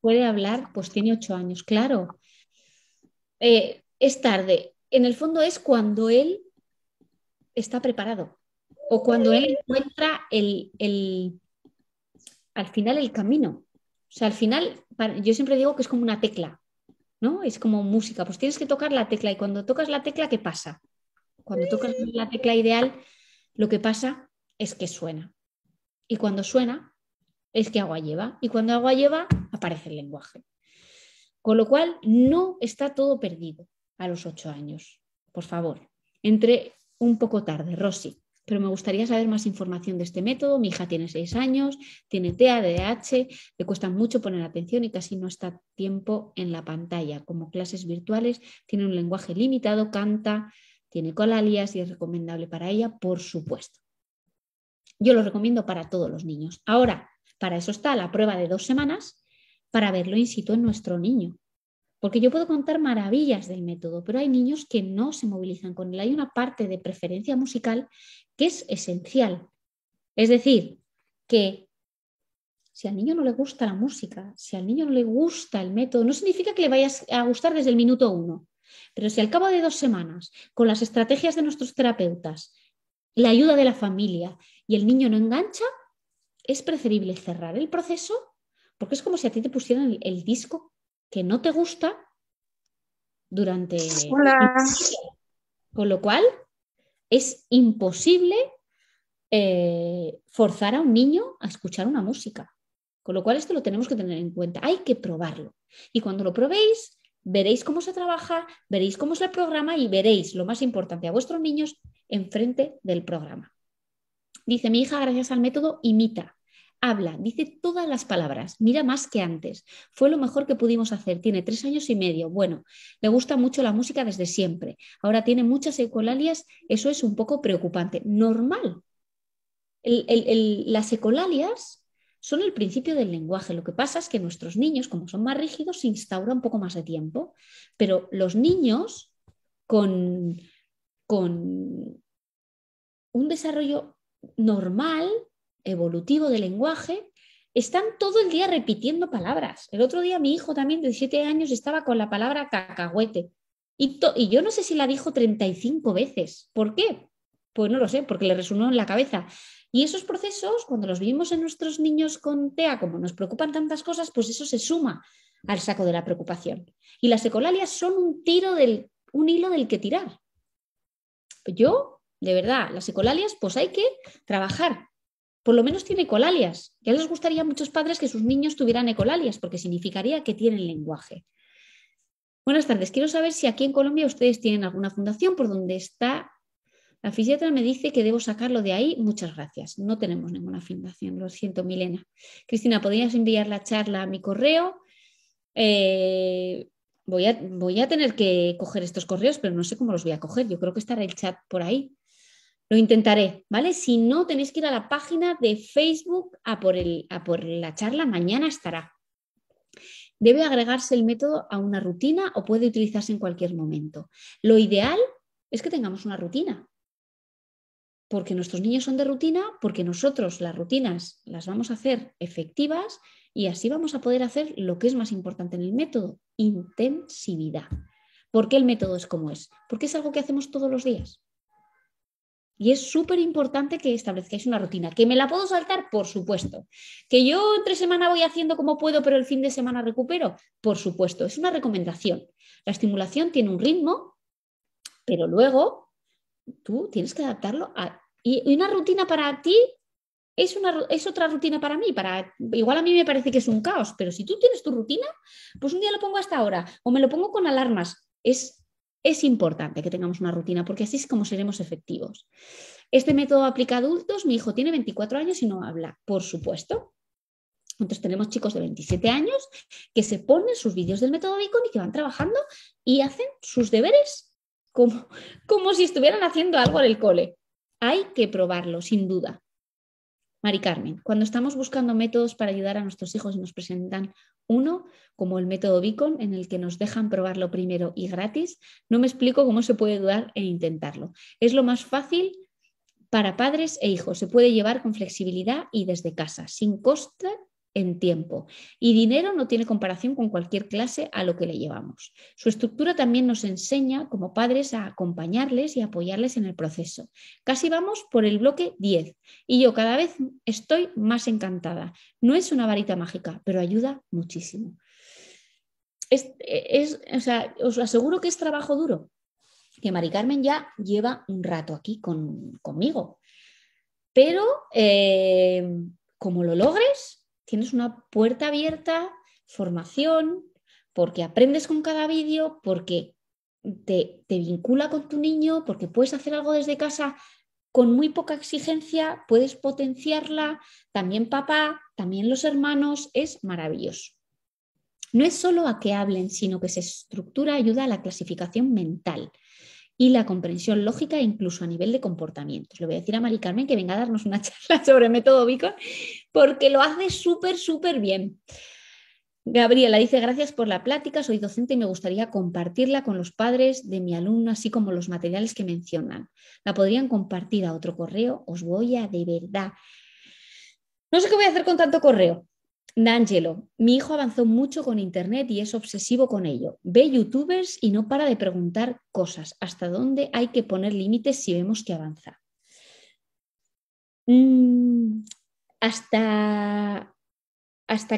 puede hablar, pues tiene ocho años, claro. Eh, es tarde. En el fondo es cuando él está preparado o cuando él encuentra al final el camino. O sea, al final, yo siempre digo que es como una tecla. Es como música, pues tienes que tocar la tecla y cuando tocas la tecla, ¿qué pasa? Cuando tocas la tecla ideal, lo que pasa es que suena. Y cuando suena, es que agua lleva. Y cuando agua lleva, aparece el lenguaje. Con lo cual, no está todo perdido a los ocho años. Por favor, entre un poco tarde, Rosy pero me gustaría saber más información de este método. Mi hija tiene seis años, tiene TADH, le cuesta mucho poner atención y casi no está tiempo en la pantalla. Como clases virtuales, tiene un lenguaje limitado, canta, tiene colalias y es recomendable para ella, por supuesto. Yo lo recomiendo para todos los niños. Ahora, para eso está la prueba de dos semanas para verlo in situ en nuestro niño. Porque yo puedo contar maravillas del método, pero hay niños que no se movilizan con él. Hay una parte de preferencia musical que es esencial. Es decir, que si al niño no le gusta la música, si al niño no le gusta el método, no significa que le vayas a gustar desde el minuto uno. Pero si al cabo de dos semanas, con las estrategias de nuestros terapeutas, la ayuda de la familia y el niño no engancha, es preferible cerrar el proceso porque es como si a ti te pusieran el disco que no te gusta durante... Con lo cual, es imposible eh, forzar a un niño a escuchar una música. Con lo cual, esto lo tenemos que tener en cuenta. Hay que probarlo. Y cuando lo probéis, veréis cómo se trabaja, veréis cómo es el programa y veréis, lo más importante, a vuestros niños enfrente del programa. Dice, mi hija, gracias al método, imita habla, dice todas las palabras, mira más que antes. Fue lo mejor que pudimos hacer, tiene tres años y medio. Bueno, le gusta mucho la música desde siempre. Ahora tiene muchas ecolalias, eso es un poco preocupante. Normal. las ecolalias son el principio del lenguaje. Lo que pasa es que nuestros niños, como son más rígidos, se instaura un poco más de tiempo. Pero los niños con, con un desarrollo normal evolutivo del lenguaje, están todo el día repitiendo palabras. El otro día mi hijo también de 17 años estaba con la palabra cacahuete. Y, yo no sé si la dijo 35 veces. ¿Por qué? Pues no lo sé, porque le resonó en la cabeza. Y esos procesos, cuando los vivimos en nuestros niños con TEA, como nos preocupan tantas cosas, pues eso se suma al saco de la preocupación. Y las ecolalias son un tiro del, un hilo del que tirar. Yo, de verdad, las ecolalias, pues hay que trabajar por lo menos tiene ecolalias. Ya les gustaría a muchos padres que sus niños tuvieran ecolalias, porque significaría que tienen lenguaje. Buenas tardes, quiero saber si aquí en Colombia ustedes tienen alguna fundación por donde está. La fisiatra me dice que debo sacarlo de ahí. Muchas gracias. No tenemos ninguna fundación, lo siento, Milena. Cristina, ¿podrías enviar la charla a mi correo? Eh, voy, a, voy a tener que coger estos correos, pero no sé cómo los voy a coger. Yo creo que estará el chat por ahí. Lo intentaré, ¿vale? Si no, tenéis que ir a la página de Facebook a por, por la charla, mañana estará. Debe agregarse el método a una rutina o puede utilizarse en cualquier momento. Lo ideal es que tengamos una rutina, porque nuestros niños son de rutina, porque nosotros las rutinas las vamos a hacer efectivas y así vamos a poder hacer lo que es más importante en el método, intensividad. ¿Por qué el método es como es? Porque es algo que hacemos todos los días. Y es súper importante que establezcáis una rutina. ¿Que me la puedo saltar? Por supuesto. ¿Que yo entre semana voy haciendo como puedo, pero el fin de semana recupero? Por supuesto. Es una recomendación. La estimulación tiene un ritmo, pero luego tú tienes que adaptarlo a... Y una rutina para ti es, una, es otra rutina para mí. Para, igual a mí me parece que es un caos, pero si tú tienes tu rutina, pues un día lo pongo hasta ahora o me lo pongo con alarmas. Es es importante que tengamos una rutina porque así es como seremos efectivos. Este método aplica a adultos. Mi hijo tiene 24 años y no habla, por supuesto. Entonces tenemos chicos de 27 años que se ponen sus vídeos del método Bicon y que van trabajando y hacen sus deberes como, como si estuvieran haciendo algo en el cole. Hay que probarlo, sin duda. Mari Carmen, cuando estamos buscando métodos para ayudar a nuestros hijos y nos presentan uno, como el método Beacon, en el que nos dejan probarlo primero y gratis, no me explico cómo se puede dudar en intentarlo. Es lo más fácil para padres e hijos. Se puede llevar con flexibilidad y desde casa, sin coste en tiempo. Y dinero no tiene comparación con cualquier clase a lo que le llevamos. Su estructura también nos enseña como padres a acompañarles y apoyarles en el proceso. Casi vamos por el bloque 10 y yo cada vez estoy más encantada. No es una varita mágica, pero ayuda muchísimo. Es, o sea, os aseguro que es trabajo duro, que Mari Carmen ya lleva un rato aquí con, conmigo. Pero eh, como lo logres, tienes una puerta abierta, formación, porque aprendes con cada vídeo, porque te, vincula con tu niño, porque puedes hacer algo desde casa con muy poca exigencia, puedes potenciarla, también papá, también los hermanos, es maravilloso. No es solo a que hablen, sino que se estructura ayuda a la clasificación mental y la comprensión lógica incluso a nivel de comportamientos. Le voy a decir a Mari Carmen que venga a darnos una charla sobre método Vico porque lo hace súper, súper bien. Gabriela dice, gracias por la plática, soy docente y me gustaría compartirla con los padres de mi alumno, así como los materiales que mencionan. La podrían compartir a otro correo, os voy a de verdad. No sé qué voy a hacer con tanto correo, D'Angelo, mi hijo avanzó mucho con Internet y es obsesivo con ello. Ve youtubers y no para de preguntar cosas. ¿Hasta dónde hay que poner límites si vemos que avanza? Mm, hasta,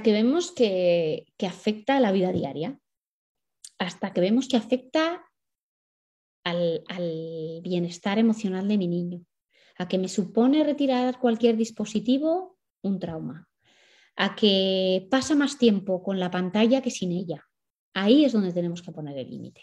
que vemos que, afecta a la vida diaria, hasta que vemos que afecta al bienestar emocional de mi niño, a que me supone retirar cualquier dispositivo un trauma a que pasa más tiempo con la pantalla que sin ella. Ahí es donde tenemos que poner el límite.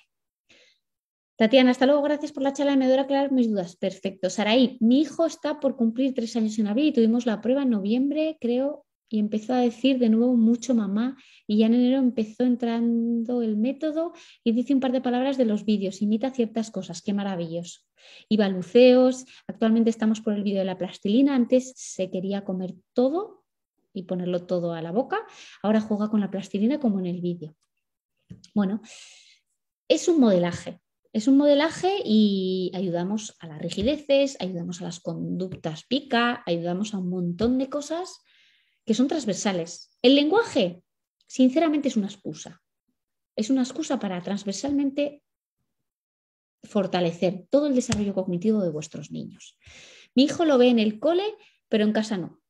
Tatiana, hasta luego, gracias por la charla, me medora aclarar mis dudas. Perfecto. Saraí, mi hijo está por cumplir tres años en abril y tuvimos la prueba en noviembre, creo, y empezó a decir de nuevo mucho mamá y ya en enero empezó entrando el método y dice un par de palabras de los vídeos, imita ciertas cosas, qué maravilloso. Y baluceos, actualmente estamos por el vídeo de la plastilina, antes se quería comer todo y ponerlo todo a la boca. Ahora juega con la plastilina como en el vídeo. Bueno, es un modelaje. Es un modelaje y ayudamos a las rigideces, ayudamos a las conductas pica, ayudamos a un montón de cosas que son transversales. El lenguaje, sinceramente, es una excusa. Es una excusa para transversalmente fortalecer todo el desarrollo cognitivo de vuestros niños. Mi hijo lo ve en el cole, pero en casa no.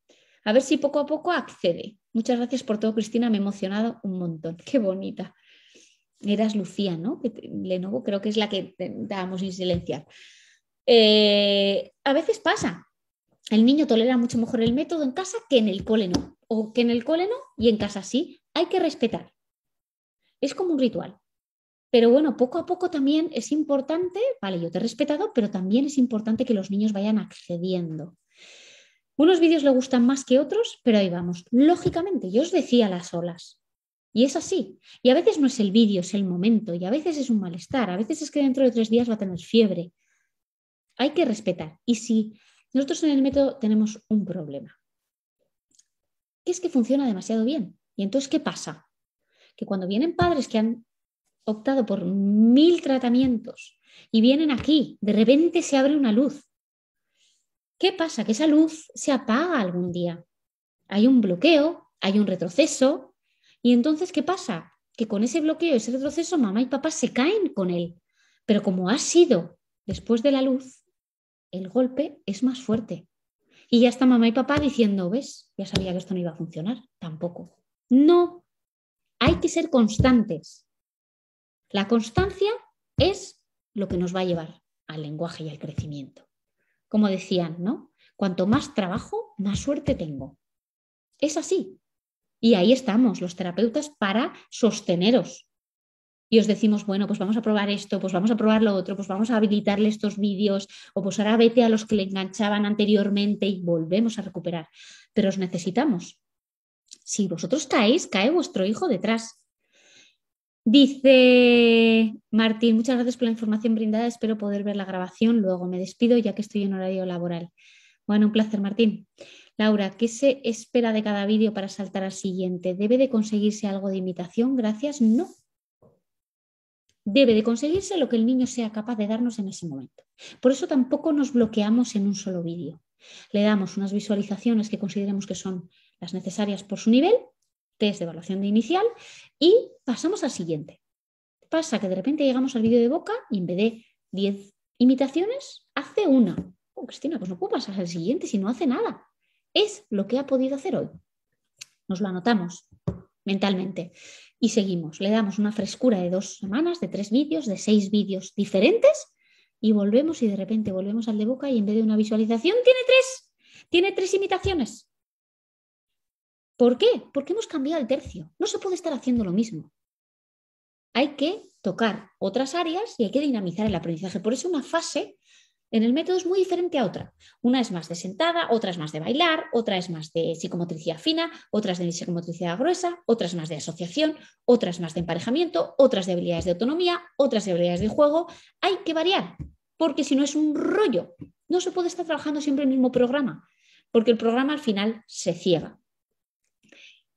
A ver si poco a poco accede. Muchas gracias por todo, Cristina. Me he emocionado un montón. Qué bonita. Eras Lucía, ¿no? Lenovo creo que es la que dábamos en silenciar. Eh, a veces pasa. El niño tolera mucho mejor el método en casa que en el cole no. O que en el cole no y en casa sí. Hay que respetar. Es como un ritual. Pero bueno, poco a poco también es importante, vale, yo te he respetado, pero también es importante que los niños vayan accediendo. Unos vídeos le gustan más que otros, pero ahí vamos. Lógicamente, yo os decía las olas. Y es así. Y a veces no es el vídeo, es el momento. Y a veces es un malestar. A veces es que dentro de tres días va a tener fiebre. Hay que respetar. Y si nosotros en el método tenemos un problema, que es que funciona demasiado bien. ¿Y entonces qué pasa? Que cuando vienen padres que han optado por mil tratamientos y vienen aquí, de repente se abre una luz ¿Qué pasa? Que esa luz se apaga algún día. Hay un bloqueo, hay un retroceso. ¿Y entonces qué pasa? Que con ese bloqueo, ese retroceso, mamá y papá se caen con él. Pero como ha sido después de la luz, el golpe es más fuerte. Y ya está mamá y papá diciendo, ves, ya sabía que esto no iba a funcionar, tampoco. No, hay que ser constantes. La constancia es lo que nos va a llevar al lenguaje y al crecimiento como decían, ¿no? Cuanto más trabajo, más suerte tengo. Es así. Y ahí estamos los terapeutas para sosteneros. Y os decimos, bueno, pues vamos a probar esto, pues vamos a probar lo otro, pues vamos a habilitarle estos vídeos, o pues ahora vete a los que le enganchaban anteriormente y volvemos a recuperar. Pero os necesitamos. Si vosotros caéis, cae vuestro hijo detrás. Dice Martín, muchas gracias por la información brindada, espero poder ver la grabación, luego me despido ya que estoy en horario laboral. Bueno, un placer, Martín. Laura, ¿qué se espera de cada vídeo para saltar al siguiente? ¿Debe de conseguirse algo de imitación? Gracias, no. Debe de conseguirse lo que el niño sea capaz de darnos en ese momento. Por eso tampoco nos bloqueamos en un solo vídeo. Le damos unas visualizaciones que consideremos que son las necesarias por su nivel test de evaluación de inicial y pasamos al siguiente. Pasa que de repente llegamos al vídeo de boca y en vez de 10 imitaciones, hace una. Oh, Cristina, pues no puedo pasar al siguiente si no hace nada. Es lo que ha podido hacer hoy. Nos lo anotamos mentalmente y seguimos. Le damos una frescura de dos semanas, de tres vídeos, de seis vídeos diferentes y volvemos y de repente volvemos al de boca y en vez de una visualización tiene tres. Tiene tres imitaciones. ¿Por qué? Porque hemos cambiado el tercio. No se puede estar haciendo lo mismo. Hay que tocar otras áreas y hay que dinamizar el aprendizaje. Por eso una fase en el método es muy diferente a otra. Una es más de sentada, otra es más de bailar, otra es más de psicomotricidad fina, otras de psicomotricidad gruesa, otras más de asociación, otras más de emparejamiento, otras de habilidades de autonomía, otras de habilidades de juego. Hay que variar, porque si no es un rollo. No se puede estar trabajando siempre el mismo programa, porque el programa al final se ciega.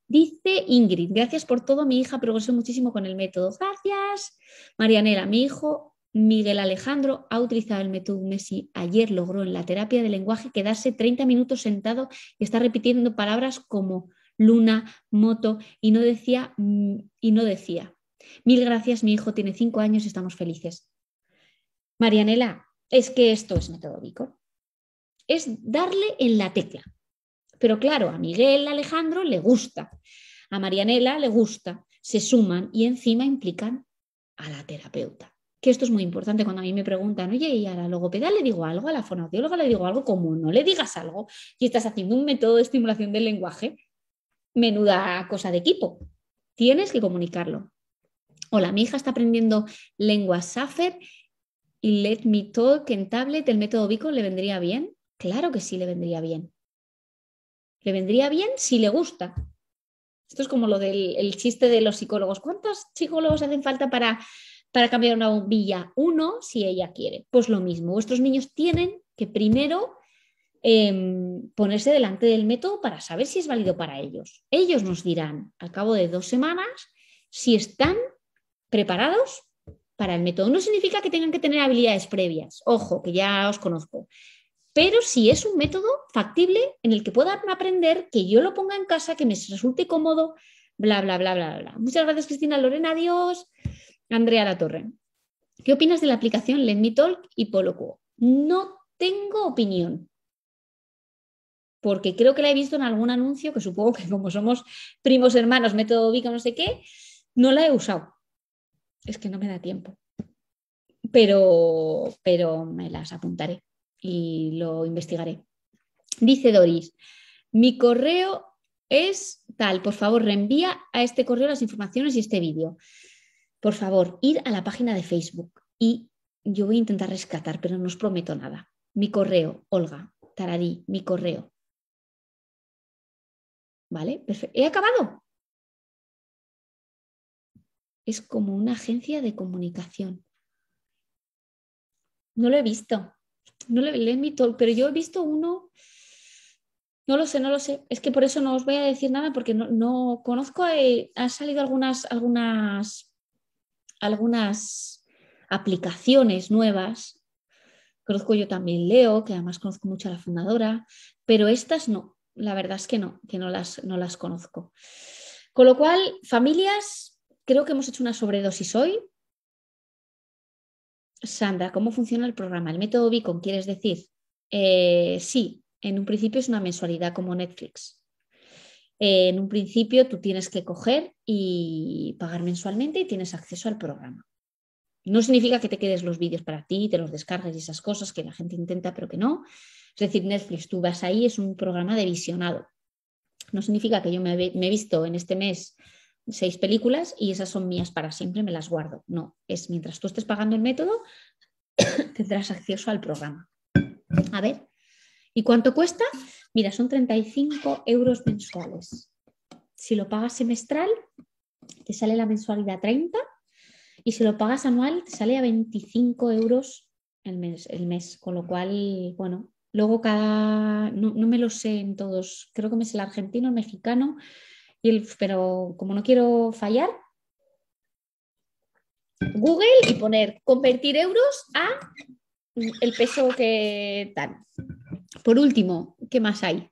Dice Ingrid, gracias por todo, mi hija progresó muchísimo con el método. Gracias. Marianela, mi hijo Miguel Alejandro ha utilizado el método Messi. Ayer logró en la terapia de lenguaje quedarse 30 minutos sentado y está repitiendo palabras como luna, moto y no decía mm, y no decía. Mil gracias, mi hijo tiene cinco años y estamos felices. Marianela, es que esto es método Es darle en la tecla. Pero claro, a Miguel Alejandro le gusta, a Marianela le gusta, se suman y encima implican a la terapeuta. Que esto es muy importante cuando a mí me preguntan, oye, ¿y a la logopeda le digo algo? ¿A la fonoaudióloga le digo algo? Como no le digas algo y estás haciendo un método de estimulación del lenguaje, menuda cosa de equipo. Tienes que comunicarlo. Hola, mi hija está aprendiendo lengua Safer y Let Me Talk en tablet, el método Bico le vendría bien. Claro que sí le vendría bien le vendría bien si le gusta. Esto es como lo del chiste de los psicólogos. ¿Cuántos psicólogos hacen falta para, para cambiar una bombilla? Uno, si ella quiere. Pues lo mismo, vuestros niños tienen que primero em, ponerse delante del método para saber si es válido para ellos. Ellos nos dirán al cabo de dos semanas si están preparados para el método. No significa que tengan que tener habilidades previas, ojo, que ya os conozco, pero si es un método factible en el que puedan aprender, que yo lo ponga en casa, que me resulte cómodo, bla, bla, bla, bla, bla. Muchas gracias, Cristina Lorena, adiós. Andrea La Torre. ¿Qué opinas de la aplicación Let Me Talk y Polocuo? No tengo opinión, porque creo que la he visto en algún anuncio, que supongo que como somos primos hermanos, método Vico, no sé qué, no la he usado. Es que no me da tiempo. Pero, pero me las apuntaré y lo investigaré. Dice Doris, mi correo es tal, por favor, reenvía a este correo las informaciones y este vídeo. Por favor, ir a la página de Facebook y yo voy a intentar rescatar, pero no os prometo nada. Mi correo, Olga, Taradí, mi correo. ¿Vale? Perfecto. He acabado. Es como una agencia de comunicación. No lo he visto no le, le talk, pero yo he visto uno, no lo sé, no lo sé, es que por eso no os voy a decir nada porque no, conozco, eh, han salido algunas, algunas, algunas aplicaciones nuevas. Conozco yo también Leo, que además conozco mucho a la fundadora, pero estas no, la verdad es que no, que no las, no las conozco. Con lo cual, familias, creo que hemos hecho una sobredosis hoy, Sandra, ¿cómo funciona el programa? ¿El método Beacon quieres decir? Eh, sí, en un principio es una mensualidad como Netflix. Eh, en un principio tú tienes que coger y pagar mensualmente y tienes acceso al programa. No significa que te quedes los vídeos para ti, te los descargues y esas cosas que la gente intenta, pero que no. Es decir, Netflix, tú vas ahí, es un programa de visionado. No significa que yo me, he visto en este mes seis películas y esas son mías para siempre, me las guardo. No, es mientras tú estés pagando el método, tendrás acceso al programa. A ver, ¿y cuánto cuesta? Mira, son 35 euros mensuales. Si lo pagas semestral, te sale la mensualidad 30 y si lo pagas anual, te sale a 25 euros el mes, el mes. con lo cual, bueno, luego cada, no, me lo sé en todos, creo que me es el argentino, el mexicano pero como no quiero fallar, Google y poner convertir euros a el peso que tal. Por último, ¿qué más hay?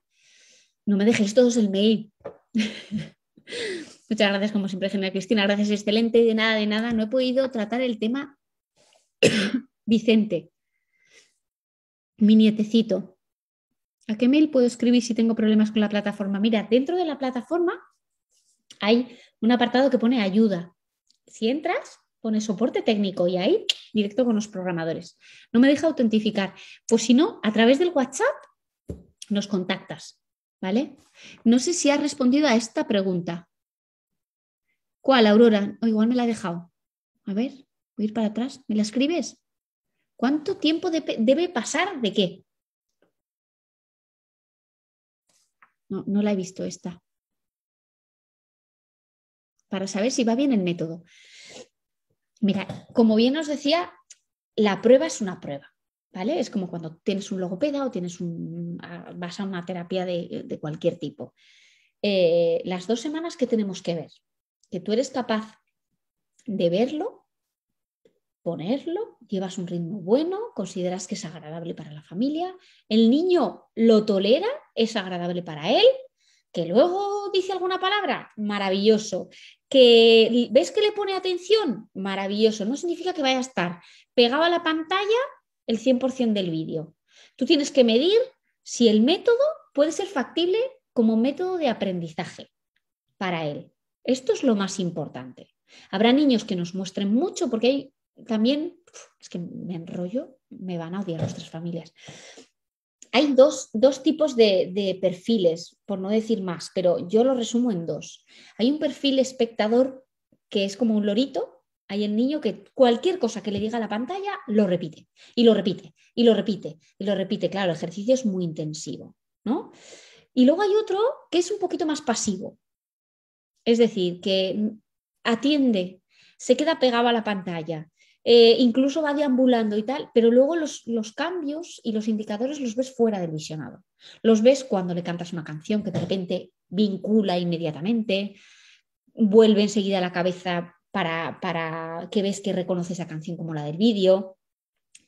No me dejes todos el mail. Muchas gracias, como siempre, genial Cristina. Gracias, excelente. De nada, de nada. No he podido tratar el tema Vicente, mi nietecito. ¿A qué mail puedo escribir si tengo problemas con la plataforma? Mira, dentro de la plataforma hay un apartado que pone ayuda. Si entras, pone soporte técnico y ahí directo con los programadores. No me deja autentificar. Pues si no, a través del WhatsApp nos contactas, ¿vale? No sé si has respondido a esta pregunta. ¿Cuál, Aurora? O igual me la he dejado. A ver, voy a ir para atrás. ¿Me la escribes? ¿Cuánto tiempo debe pasar de qué? No, no la he visto esta para saber si va bien el método. Mira, como bien os decía, la prueba es una prueba. ¿Vale? Es como cuando tienes un logopeda o tienes un, vas a una terapia de, cualquier tipo. Eh, las dos semanas que tenemos que ver, que tú eres capaz de verlo, ponerlo, llevas un ritmo bueno, consideras que es agradable para la familia, el niño lo tolera, es agradable para él, que luego dice alguna palabra, maravilloso, que ves que le pone atención, maravilloso, no significa que vaya a estar pegado a la pantalla el 100% del vídeo. Tú tienes que medir si el método puede ser factible como método de aprendizaje para él. Esto es lo más importante. Habrá niños que nos muestren mucho porque hay también, es que me enrollo, me van a odiar nuestras familias hay dos, tipos de, perfiles, por no decir más, pero yo lo resumo en dos. Hay un perfil espectador que es como un lorito, hay el niño que cualquier cosa que le diga a la pantalla lo repite, y lo repite, y lo repite, y lo repite. Claro, el ejercicio es muy intensivo, ¿no? Y luego hay otro que es un poquito más pasivo, es decir, que atiende, se queda pegado a la pantalla, eh, incluso va deambulando y tal, pero luego los, cambios y los indicadores los ves fuera del visionado. Los ves cuando le cantas una canción que de repente vincula inmediatamente, vuelve enseguida a la cabeza para, para que ves que reconoce esa canción como la del vídeo,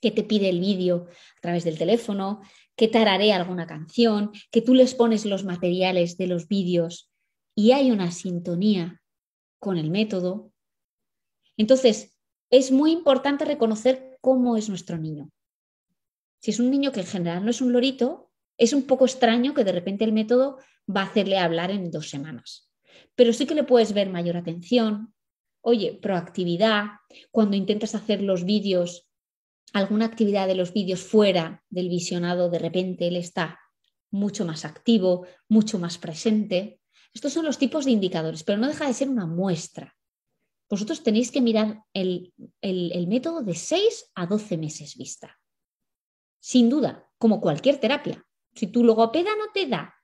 que te pide el vídeo a través del teléfono, que tararea alguna canción, que tú les pones los materiales de los vídeos y hay una sintonía con el método. Entonces, es muy importante reconocer cómo es nuestro niño. Si es un niño que en general no es un lorito, es un poco extraño que de repente el método va a hacerle hablar en dos semanas. Pero sí que le puedes ver mayor atención, oye, proactividad, cuando intentas hacer los vídeos, alguna actividad de los vídeos fuera del visionado, de repente él está mucho más activo, mucho más presente. Estos son los tipos de indicadores, pero no deja de ser una muestra vosotros tenéis que mirar el, método de 6 a 12 meses vista. Sin duda, como cualquier terapia. Si tu logopeda no te da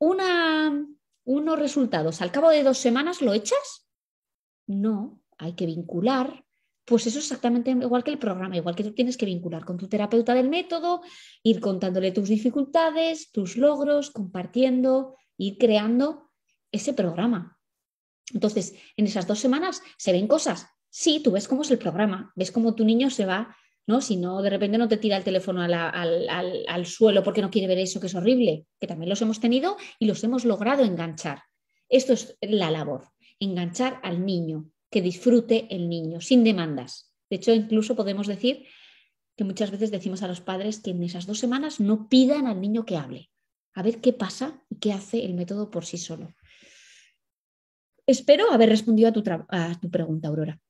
unos resultados al cabo de dos semanas, ¿lo echas? No, hay que vincular. Pues eso es exactamente igual que el programa, igual que tú tienes que vincular con tu terapeuta del método, ir contándole tus dificultades, tus logros, compartiendo, ir creando ese programa. Entonces, en esas dos semanas se ven cosas. Sí, tú ves cómo es el programa, ves cómo tu niño se va, ¿no? Si no, de repente no te tira el teléfono al suelo porque no quiere ver eso, que es horrible, que también los hemos tenido y los hemos logrado enganchar. Esto es la labor, enganchar al niño, que disfrute el niño, sin demandas. De hecho, incluso podemos decir que muchas veces decimos a los padres que en esas dos semanas no pidan al niño que hable, a ver qué pasa y qué hace el método por sí solo espero haber respondido a tu, pregunta, Aurora.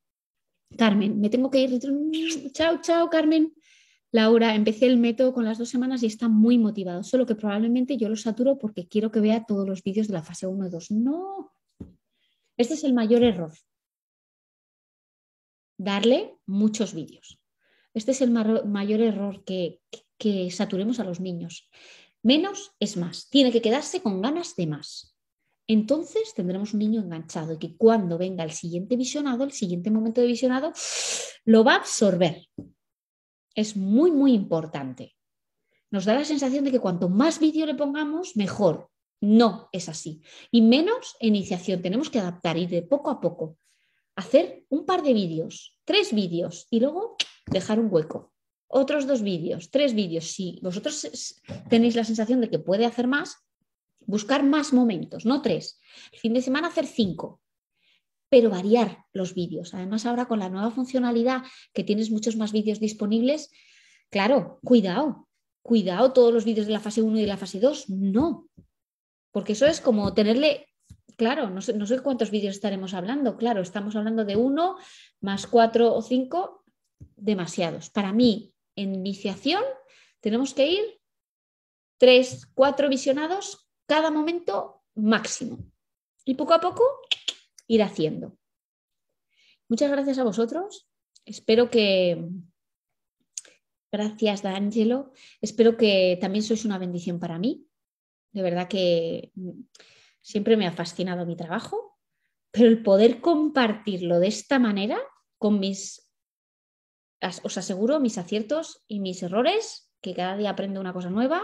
Carmen, me tengo que ir. Chao, chao, Carmen. Laura, empecé el método con las dos semanas y está muy motivado, solo que probablemente yo lo saturo porque quiero que vea todos los vídeos de la fase 1 y 2. No, este es el mayor error. Darle muchos vídeos. Este es el mayor error que saturemos a los niños. Menos es más. Tiene que quedarse con ganas de más entonces tendremos un niño enganchado y que cuando venga el siguiente visionado, el siguiente momento de visionado, lo va a absorber. Es muy, muy importante. Nos da la sensación de que cuanto más vídeo le pongamos, mejor. No es así. Y menos iniciación. Tenemos que adaptar y de poco a poco. Hacer un par de vídeos, tres vídeos y luego dejar un hueco. Otros dos vídeos, tres vídeos. Si vosotros tenéis la sensación de que puede hacer más, buscar más momentos, no tres. El fin de semana hacer cinco, pero variar los vídeos. Además, ahora con la nueva funcionalidad que tienes muchos más vídeos disponibles, claro, cuidado, cuidado todos los vídeos de la fase 1 y de la fase 2, no. Porque eso es como tenerle, claro, no sé, cuántos vídeos estaremos hablando, claro, estamos hablando de uno más cuatro o cinco, demasiados. Para mí, en iniciación, tenemos que ir tres, cuatro visionados cada momento máximo. Y poco a poco ir haciendo. Muchas gracias a vosotros. Espero que... Gracias, D'Angelo. Espero que también sois una bendición para mí. De verdad que siempre me ha fascinado mi trabajo, pero el poder compartirlo de esta manera con mis, os aseguro, mis aciertos y mis errores, que cada día aprende una cosa nueva,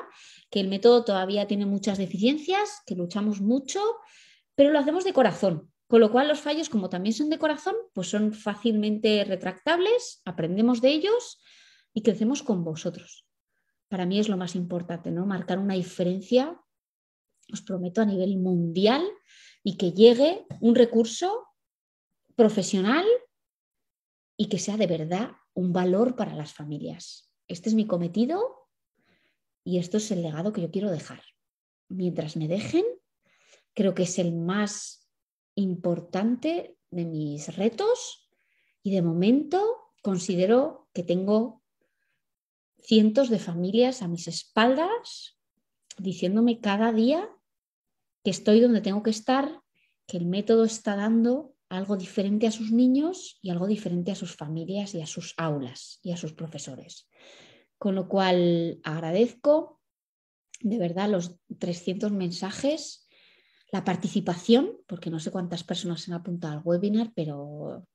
que el método todavía tiene muchas deficiencias, que luchamos mucho, pero lo hacemos de corazón. Con lo cual los fallos, como también son de corazón, pues son fácilmente retractables, aprendemos de ellos y crecemos con vosotros. Para mí es lo más importante, ¿no? Marcar una diferencia, os prometo, a nivel mundial y que llegue un recurso profesional y que sea de verdad un valor para las familias este es mi cometido y esto es el legado que yo quiero dejar. Mientras me dejen, creo que es el más importante de mis retos y de momento considero que tengo cientos de familias a mis espaldas diciéndome cada día que estoy donde tengo que estar, que el método está dando algo diferente a sus niños y algo diferente a sus familias y a sus aulas y a sus profesores. Con lo cual agradezco de verdad los 300 mensajes, la participación, porque no sé cuántas personas se han apuntado al webinar, pero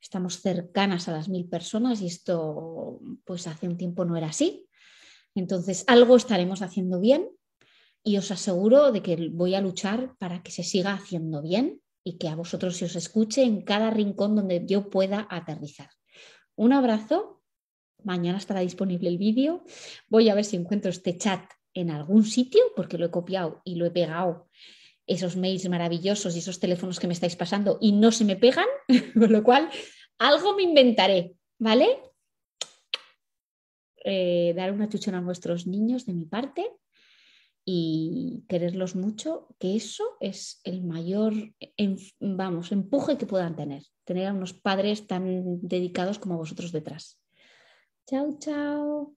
estamos cercanas a las mil personas y esto pues hace un tiempo no era así. Entonces algo estaremos haciendo bien y os aseguro de que voy a luchar para que se siga haciendo bien y que a vosotros se os escuche en cada rincón donde yo pueda aterrizar. Un abrazo. Mañana estará disponible el vídeo. Voy a ver si encuentro este chat en algún sitio porque lo he copiado y lo he pegado esos mails maravillosos y esos teléfonos que me estáis pasando y no se me pegan, con lo cual algo me inventaré, ¿vale? Eh, dar una chuchona a vuestros niños de mi parte y quererlos mucho, que eso es el mayor vamos, empuje que puedan tener, tener a unos padres tan dedicados como vosotros detrás. Chao, chao.